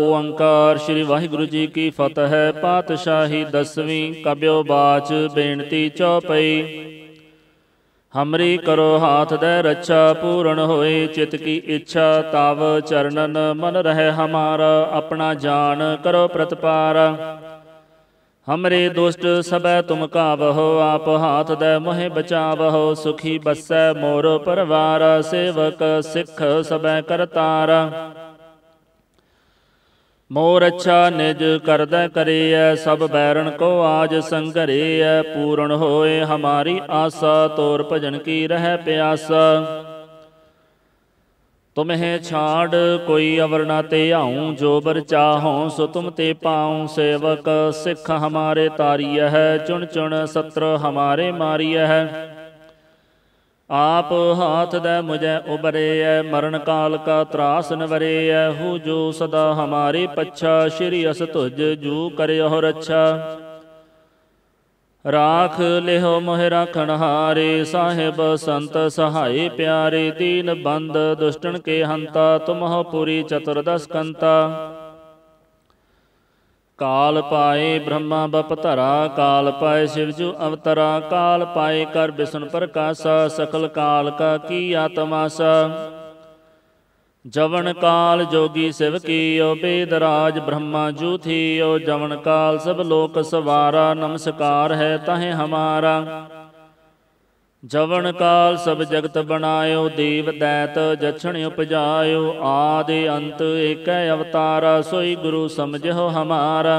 ਓੰਕਾਰ ਸ੍ਰੀ ਵਾਹਿਗੁਰੂ ਜੀ ਕੀ ਫਤਿਹ ਪਾਤਸ਼ਾਹੀ ਦਸਵੀਂ ਕਬਿਓ ਬਾਚ ਬੇਨਤੀ ਚਉਪਈ ਹਮਰੀ ਕਰੋ ਹਾਥ ਦੇ ਰੱਛਾ ਪੂਰਨ ਹੋਏ ਚਿਤ ਕੀ ਇੱਛਾ ਤਵ ਚਰਨਨ ਮਨ ਰਹੇ ਹਮਾਰਾ ਆਪਣਾ ਜਾਣ ਕਰੋ ਪ੍ਰਤਪਾਰ ਹਮਰੇ ਦੁਸ਼ਟ ਸਬੈ ਤੁਮ ਕਾਵਹੁ ਆਪ ਹਾਥ ਦੇ ਮੋਹਿ ਬਚਾਵਹੁ ਸੁਖੀ ਬਸੈ ਮੋਰ ਪਰਵਾਰ ਸੇਵਕ ਸਿੱਖ ਸਬੈ ਕਰਤਾਰ ਮੋਰ ਅੱਛਾ ਨਿਜ ਕਰਦਾ ਕਰੀਐ ਸਭ ਬੈਰਣ ਕੋ ਆਜ ਸੰਘਰੀਐ ਪੂਰਨ ਹੋਏ ਹਮਾਰੀ ਆਸਾ ਤੋਰ ਭਜਨ ਕੀ ਰਹਿ ਪਿਆਸਾ ਤੁਮਹਿ ਛਾੜ ਕੋਈ ਅਵਰ ਨਾ ਤੇ ਆਉ ਜੋ ਬਰ ਚਾਹਉ ਸੋ ਤੁਮ ਤੇ ਪਾਉ ਸੇਵਕ ਸਿੱਖ ਹਮਾਰੇ ਤਾਰੀਐ ਹੈ ਚੁਣ ਚੁਣ ਸਤਰ ਹਮਾਰੇ ਮਾਰੀਐ ਹੈ ਆਪ ਹਾਥ ਦੇ ਮੁਝੈ ਐ ਮਰਨ ਕਾਲ ਕਾ ਤਰਾਸ ਨਵਰੇ ਐ ਹੂ ਜੋ ਸਦਾ ਹਮਾਰੇ ਪੱਛਾ ਸ਼੍ਰੀ ਅਸ ਤੁਜ ਜੂ ਕਰਿਓ ਰੱਛਾ ਰਾਖ ਲਿਹੋ ਮੋਹਿ ਰਖਣ ਹਾਰੇ ਸਾਹਿਬ ਸੰਤ ਸਹਾਈ ਪਿਆਰੇ ਦੀਨ ਬੰਦ ਦੁਸ਼ਟਣ ਕੇ ਹੰਤਾ ਤੁਮਹੁ ਪੂਰੀ ਚਤੁਰਦਸ ਕੰਤਾ ਕਾਲ ਪਾਏ ਬ੍ਰਹਮਾ ਬਪ ਧਰਾ ਕਾਲ ਪਾਏ ਸ਼ਿਵ ਜੂ ਅਵਤਰਾ ਕਾਲ ਪਾਏ ਕਰ ਬਿਸ਼ਨ ਪ੍ਰਕਾਸ਼ ਸਕਲ ਕਾਲ ਕਾ ਕੀ ਆਤਮਾਸਾ ਜਵਨ ਕਾਲ ਜੋਗੀ ਸਿਵ ਕੀ ਕੀਓ ਬੇਦਰਾਜ ਬ੍ਰਹਮਾ ਓ ਜਵਨ ਕਾਲ ਸਭ ਲੋਕ ਸਵਾਰਾ ਨਮਸਕਾਰ ਹੈ ਤਹੇ ਹਮਾਰਾ ਜਵਨ ਕਾਲ ਸਭ ਜਗਤ ਬਣਾਇਓ ਦੇਵ ਦੈਤ ਜਛਣ ਉਪਜਾਇਓ ਆਦਿ ਅੰਤ ਏਕੈ ਅਵਤਾਰਾ ਸੋਈ ਗੁਰੂ ਸਮਝੋ ਹਮਾਰਾ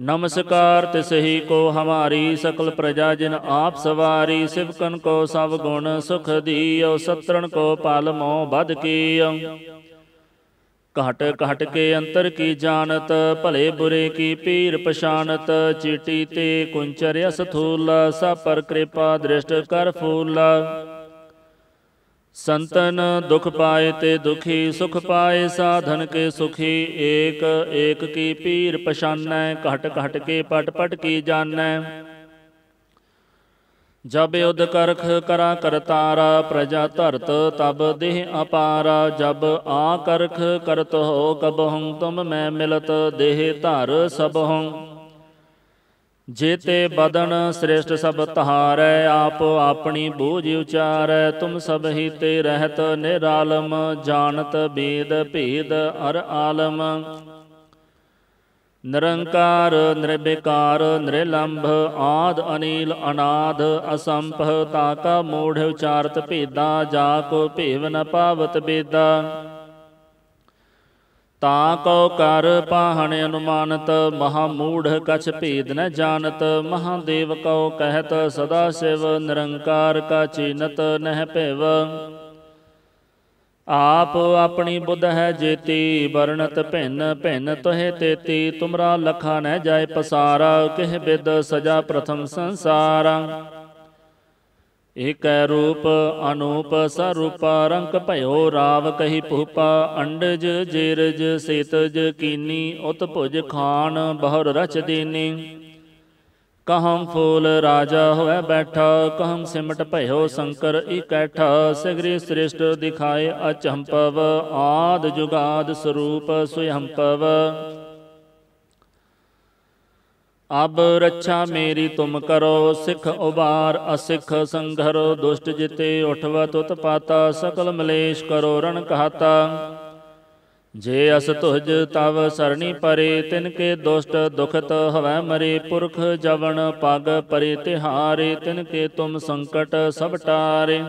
नमस्कार तिसही को हमारी सकल प्रजा जिन आप सवारी शिवकन को सब गुण सुख दियो सत्रण को पाल मो बद कियो ਘਟ ਘਟ ਕੇ ਅੰਤਰ ਕੀ ਜਾਣਤ ਭਲੇ ਬੁਰੇ ਕੀ ਪੀਰ ਪਛਾਨਤ ਚੀਟੀ ਤੇ ਕੁੰਚਰ ਅਸਥੂਲ ਸਾ ਪਰ ਕਿਰਪਾ ਦ੍ਰਿਸ਼ਟ ਕਰ ਫੂਲਾ ਸੰਤਨ ਦੁਖ ਪਾਏ ਤੇ ਦੁਖੀ ਸੁਖ ਪਾਏ ਸਾਧਨ ਕੇ ਸੁਖੀ ਏਕ ਏਕ ਕੀ ਪੀਰ ਪਛਾਨੈ ਘਟ ਘਟ ਕੇ ਪਟ ਪਟ ਕੀ ਜਾਣੈ ਜਬ ਉਦ ਕਰਖ ਕਰਾ ਕਰਤਾਰਾ ਪ੍ਰਜਾ ਧਰਤ ਤਬ ਦੇਹ ਅਪਾਰਾ ਜਬ ਆ ਕਰਖ ਕਰਤ ਹੋ ਕਬਹੁ ਤੁਮ ਮੈਂ ਮਿਲਤ ਦੇਹ ਧਰ ਸਬਹੁ ਜੇਤੇ ਬਦਨ ਸ੍ਰੇਸ਼ਟ ਸਭ ਤਹਾਰੈ ਆਪ ਆਪਣੀ ਬੂਝ ਉਚਾਰੈ ਤੁਮ ਸਭ ਹੀ ਤੇ ਰਹਿਤ ਨਿਰਾਲਮ ਜਾਣਤ ਬੇਦ ਭੇਦ ਅਰ ਆਲਮ ਨਿਰੰਕਾਰ ਨਿਰਬਿਕਾਰ ਨਿਰਲੰਭ ਆਦ ਅਨੀਲ ਅਨਾਦ ਅਸੰਭ ਤਾਕਾ ਮੋੜ ਉਚਾਰਤ ਭੇਦਾ ਜਾ ਕੋ ਭੇਵ ਨ ਪਾਵਤ ਬੇਦਾ ਤਾਂ ਕਉ ਕਰ ਪਾਹਣ ਅਨੁਮਾਨਤ ਮਹਾ ਮੂੜ ਕਛ ਭੇਦ ਨ ਜਾਣਤ ਮਹਾਦੇਵ ਕਉ ਕਹਿਤ ਸਦਾ ਸਿਵ ਨਿਰੰਕਾਰ ਕਾ ਚੀਨਤ ਨਹਿ ਭਿਵ ਆਪ ਆਪਣੀ ਬੁੱਧ ਹੈ ਜੇਤੀ ਵਰਣਤ ਭਿੰਨ ਭਿੰਨ ਤੋਹੇ ਤੇਤੀ ਤੁਮਰਾ ਲਖਾ ਨਹਿ ਜਾਏ ਪਸਾਰਾ ਕਹਿ ਬਿਦ ਸਜਾ ਪ੍ਰਥਮ ਸੰਸਾਰਾ ਇਕ ਰੂਪ ਅਨੂਪ ਸਰੂਪ ਰੰਗ ਭਇਓ ਰਾਵ ਕਹੀ ਭੂਪਾ ਅੰਡਜ ਜੇਰਜ ਸੇਤਜ ਕੀਨੀ ਉਤ ਖਾਨ ਬਹੁਰ ਰਚ ਦੇਨੀ ਕਹਮ ਫੂਲ ਰਾਜਾ ਹੋਇ ਬੈਠਾ ਕਹਮ ਸਿਮਟ ਭਇਓ ਸੰਕਰ ਇਕੈਠਾ ਸਿਗਰੀ ਸ੍ਰਿਸ਼ਟ ਦਿਖਾਏ ਅਚੰਪਵ ਆਦ ਜੁਗਾਦ ਸਰੂਪ ਸੁਯੰਪਵ ਅਬ ਰੱਛਾ ਮੇਰੀ ਤੁਮ ਕਰੋ ਸਿੱਖ ਉਬਾਰ ਅਸਿੱਖ ਸੰਘਰ ਦੁਸ਼ਟ ਜਿਤੇ ਉਠਵ ਤੁਤ ਪਾਤਾ ਸਕਲ ਮਲੇਸ਼ ਕਰੋ ਰਣ ਕਹਾਤਾ ਜੇ ਅਸ ਤੁਜ ਤਵ ਸਰਣੀ ਪਰੇ ਤਿਨ ਕੇ ਦੁਸ਼ਟ ਦੁਖਤ ਹਵੈ ਮਰੇ ਪੁਰਖ ਜਵਣ ਪਗ ਪਰੇ ਤਿਹਾਰੇ ਤਿਨ ਕੇ ਤੁਮ ਸੰਕਟ ਸਭ ਟਾਰੇ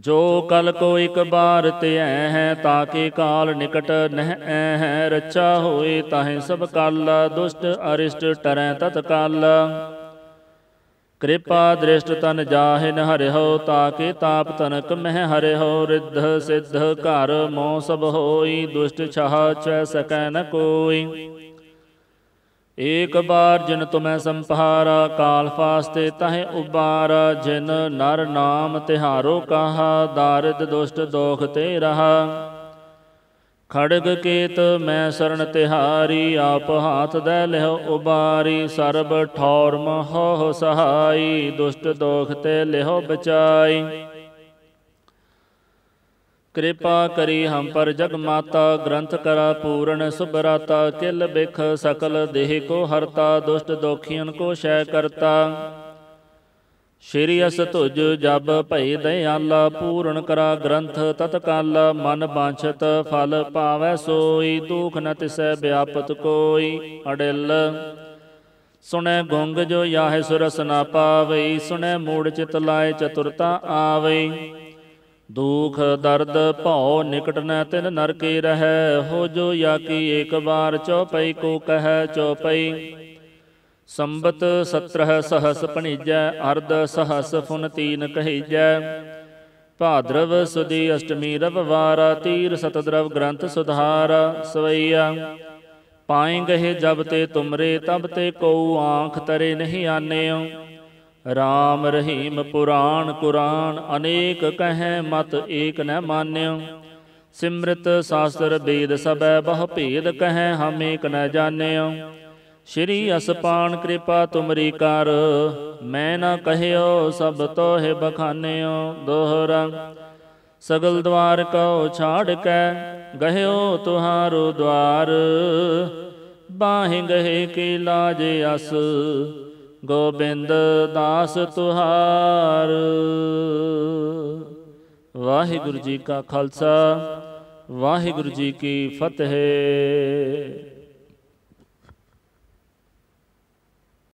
ਜੋ ਕਲ ਕੋ ਇੱਕ ਬਾਰ ਧਿਐ ਹੈ ਤਾਂ ਕੇ ਕਾਲ ਨਿਕਟ ਨਹਿ ਹੈ ਰਚਾ ਹੋਏ ਤਾਹੇ ਸਭ ਕਲ ਦੁਸ਼ਟ ਅਰਿਸ਼ਟ ਟਰੈ ਤਤ ਕਲ ਕਿਰਪਾ ਦ੍ਰਿਸ਼ਟ ਤਨ ਜਾਹਿਨ ਹਰਿਓ ਤਾਕੇ ਤਾਪ ਤਨਕ ਮਹਿ ਹਰਿਓ ਰਿੱਧ ਸਿੱਧ ਘਰ ਮੋ ਸਭ ਹੋਈ ਦੁਸ਼ਟ ਛਾ ਚੈ ਸਕੈ ਨ ਕੋਈ ਏਕ ਬਾਰ ਜਿਨ ਤੁਮੈ ਸੰਪਹਾਰਾ ਕਾਲ ਫਾਸਤੇ ਤਹਿ ਉਬਾਰ ਜਿਨ ਨਰ ਨਾਮ ਤਿਹਾਰੋ ਕਾਹਾ ਦਾਰਿਦ ਦੁਸ਼ਟ ਦੋਖ ਤੇ ਰਹਾ ਖੜਗ ਕੀਤ ਮੈਂ ਸਰਨ ਤਿਹਾਰੀ ਆਪ ਹਾਥ ਦੇ ਲਿਹੁ ਉਬਾਰੀ ਸਰਬ ਠੌਰ ਮਹੋ ਸਹਾਈ ਦੁਸ਼ਟ ਦੋਖ ਤੇ ਲਿਹੁ ਬਚਾਈ ਕਿਰਪਾ ਕਰੀ ਹਮ ਪਰ ਜਗ ਮਾਤਾ ਗ੍ਰੰਥ ਕਰਾ ਪੂਰਨ ਸੁਭਰਾਤਾ ਕਿਲ ਬਿਖ ਸਕਲ ਦੇਹ ਕੋ ਹਰਤਾ ਦੁਸ਼ਟ ਦੋਖੀਆਂ ਕੋ ਸ਼ੈ ਕਰਤਾ ਸ਼੍ਰੀ ਅਸ ਤੁਜ ਜਬ ਭਈ ਦਇਆਲਾ ਪੂਰਨ ਕਰਾ ਗ੍ਰੰਥ ਤਤਕਾਲ ਮਨ ਬਾਂਛਤ ਫਲ ਪਾਵੈ ਸੋਈ ਦੁਖ ਨ ਤਿਸੈ ਵਿਆਪਤ ਕੋਈ ਅੜਿਲ ਸੁਣੈ ਗੁੰਗ ਜੋ ਯਾਹ ਸੁਰਸ ਨਾ ਪਾਵਈ ਸੁਣੈ ਮੂੜ ਚਿਤ ਲਾਏ ਚਤੁਰਤਾ ਆਵਈ ਦੁਖ ਦਰਦ ਭਉ ਨਿਕਟ ਨ ਤਿਨ ਨਰਕੇ ਰਹੈ ਹੋ ਜੋ ਯਾਕੀ ਏਕ ਬਾਰ ਚਉਪਈ ਕੋ ਕਹੈ ਚਉਪਈ ਸੰਬਤ 17 ਸਹਸ ਪਣੀਜੈ ਅਰਧ ਸਹਸ ਫੁਨ ਤੀਨ ਕਹੀਜੈ ਭਾਦਰਵ ਸੁਦੀ ਅਸ਼ਟਮੀ ਰਵਵਾਰ ਤੀਰ ਸਤਦਰਵ ਗ੍ਰੰਥ ਸੁਧਾਰ ਸਵਈਆ ਪਾਏ ਗਹਿ ਜਬ ਤੇ ਤੁਮਰੇ ਤਬ ਤੇ ਕਉ ਆਂਖ ਤਰੇ ਨਹੀਂ ਆਨੇਓ ਰਾਮ ਰਹੀਮ ਪੁਰਾਨ ਕੁਰਾਨ ਅਨੇਕ ਕਹੈ ਮਤ ਏਕ ਨ ਮਾਨਿਓ ਸਿਮਰਤ ਸਾਸਤਰ ਵੇਦ ਸਭੈ ਬਹੁ ਭੇਦ ਕਹੈ ਹਮ ਏਕ ਨ ਜਾਣਿਓ ਸ਼੍ਰੀ ਅਸਪਾਨ ਕਿਰਪਾ ਤੁਮਰੀ ਕਰ ਮੈਂ ਨਾ ਕਹਿਓ ਸਭ ਤੋਹਿ ਬਖਾਨਿਓ ਦੋਹਰਾ ਸਗਲ ਦਵਾਰ ਕਉ ਛਾੜ ਕੈ ਗਹਿਓ ਤੁਹਾਰੋ ਦਵਾਰ ਬਾਹਿ ਗਹਿ ਕੀ ਲਾਜ ਅਸ ਗੋਬਿੰਦ ਦਾਸ ਤੁਹਾਰ ਵਾਹਿਗੁਰੂ ਜੀ ਕਾ ਖਾਲਸਾ ਵਾਹਿਗੁਰੂ ਜੀ ਕੀ ਫਤਿਹ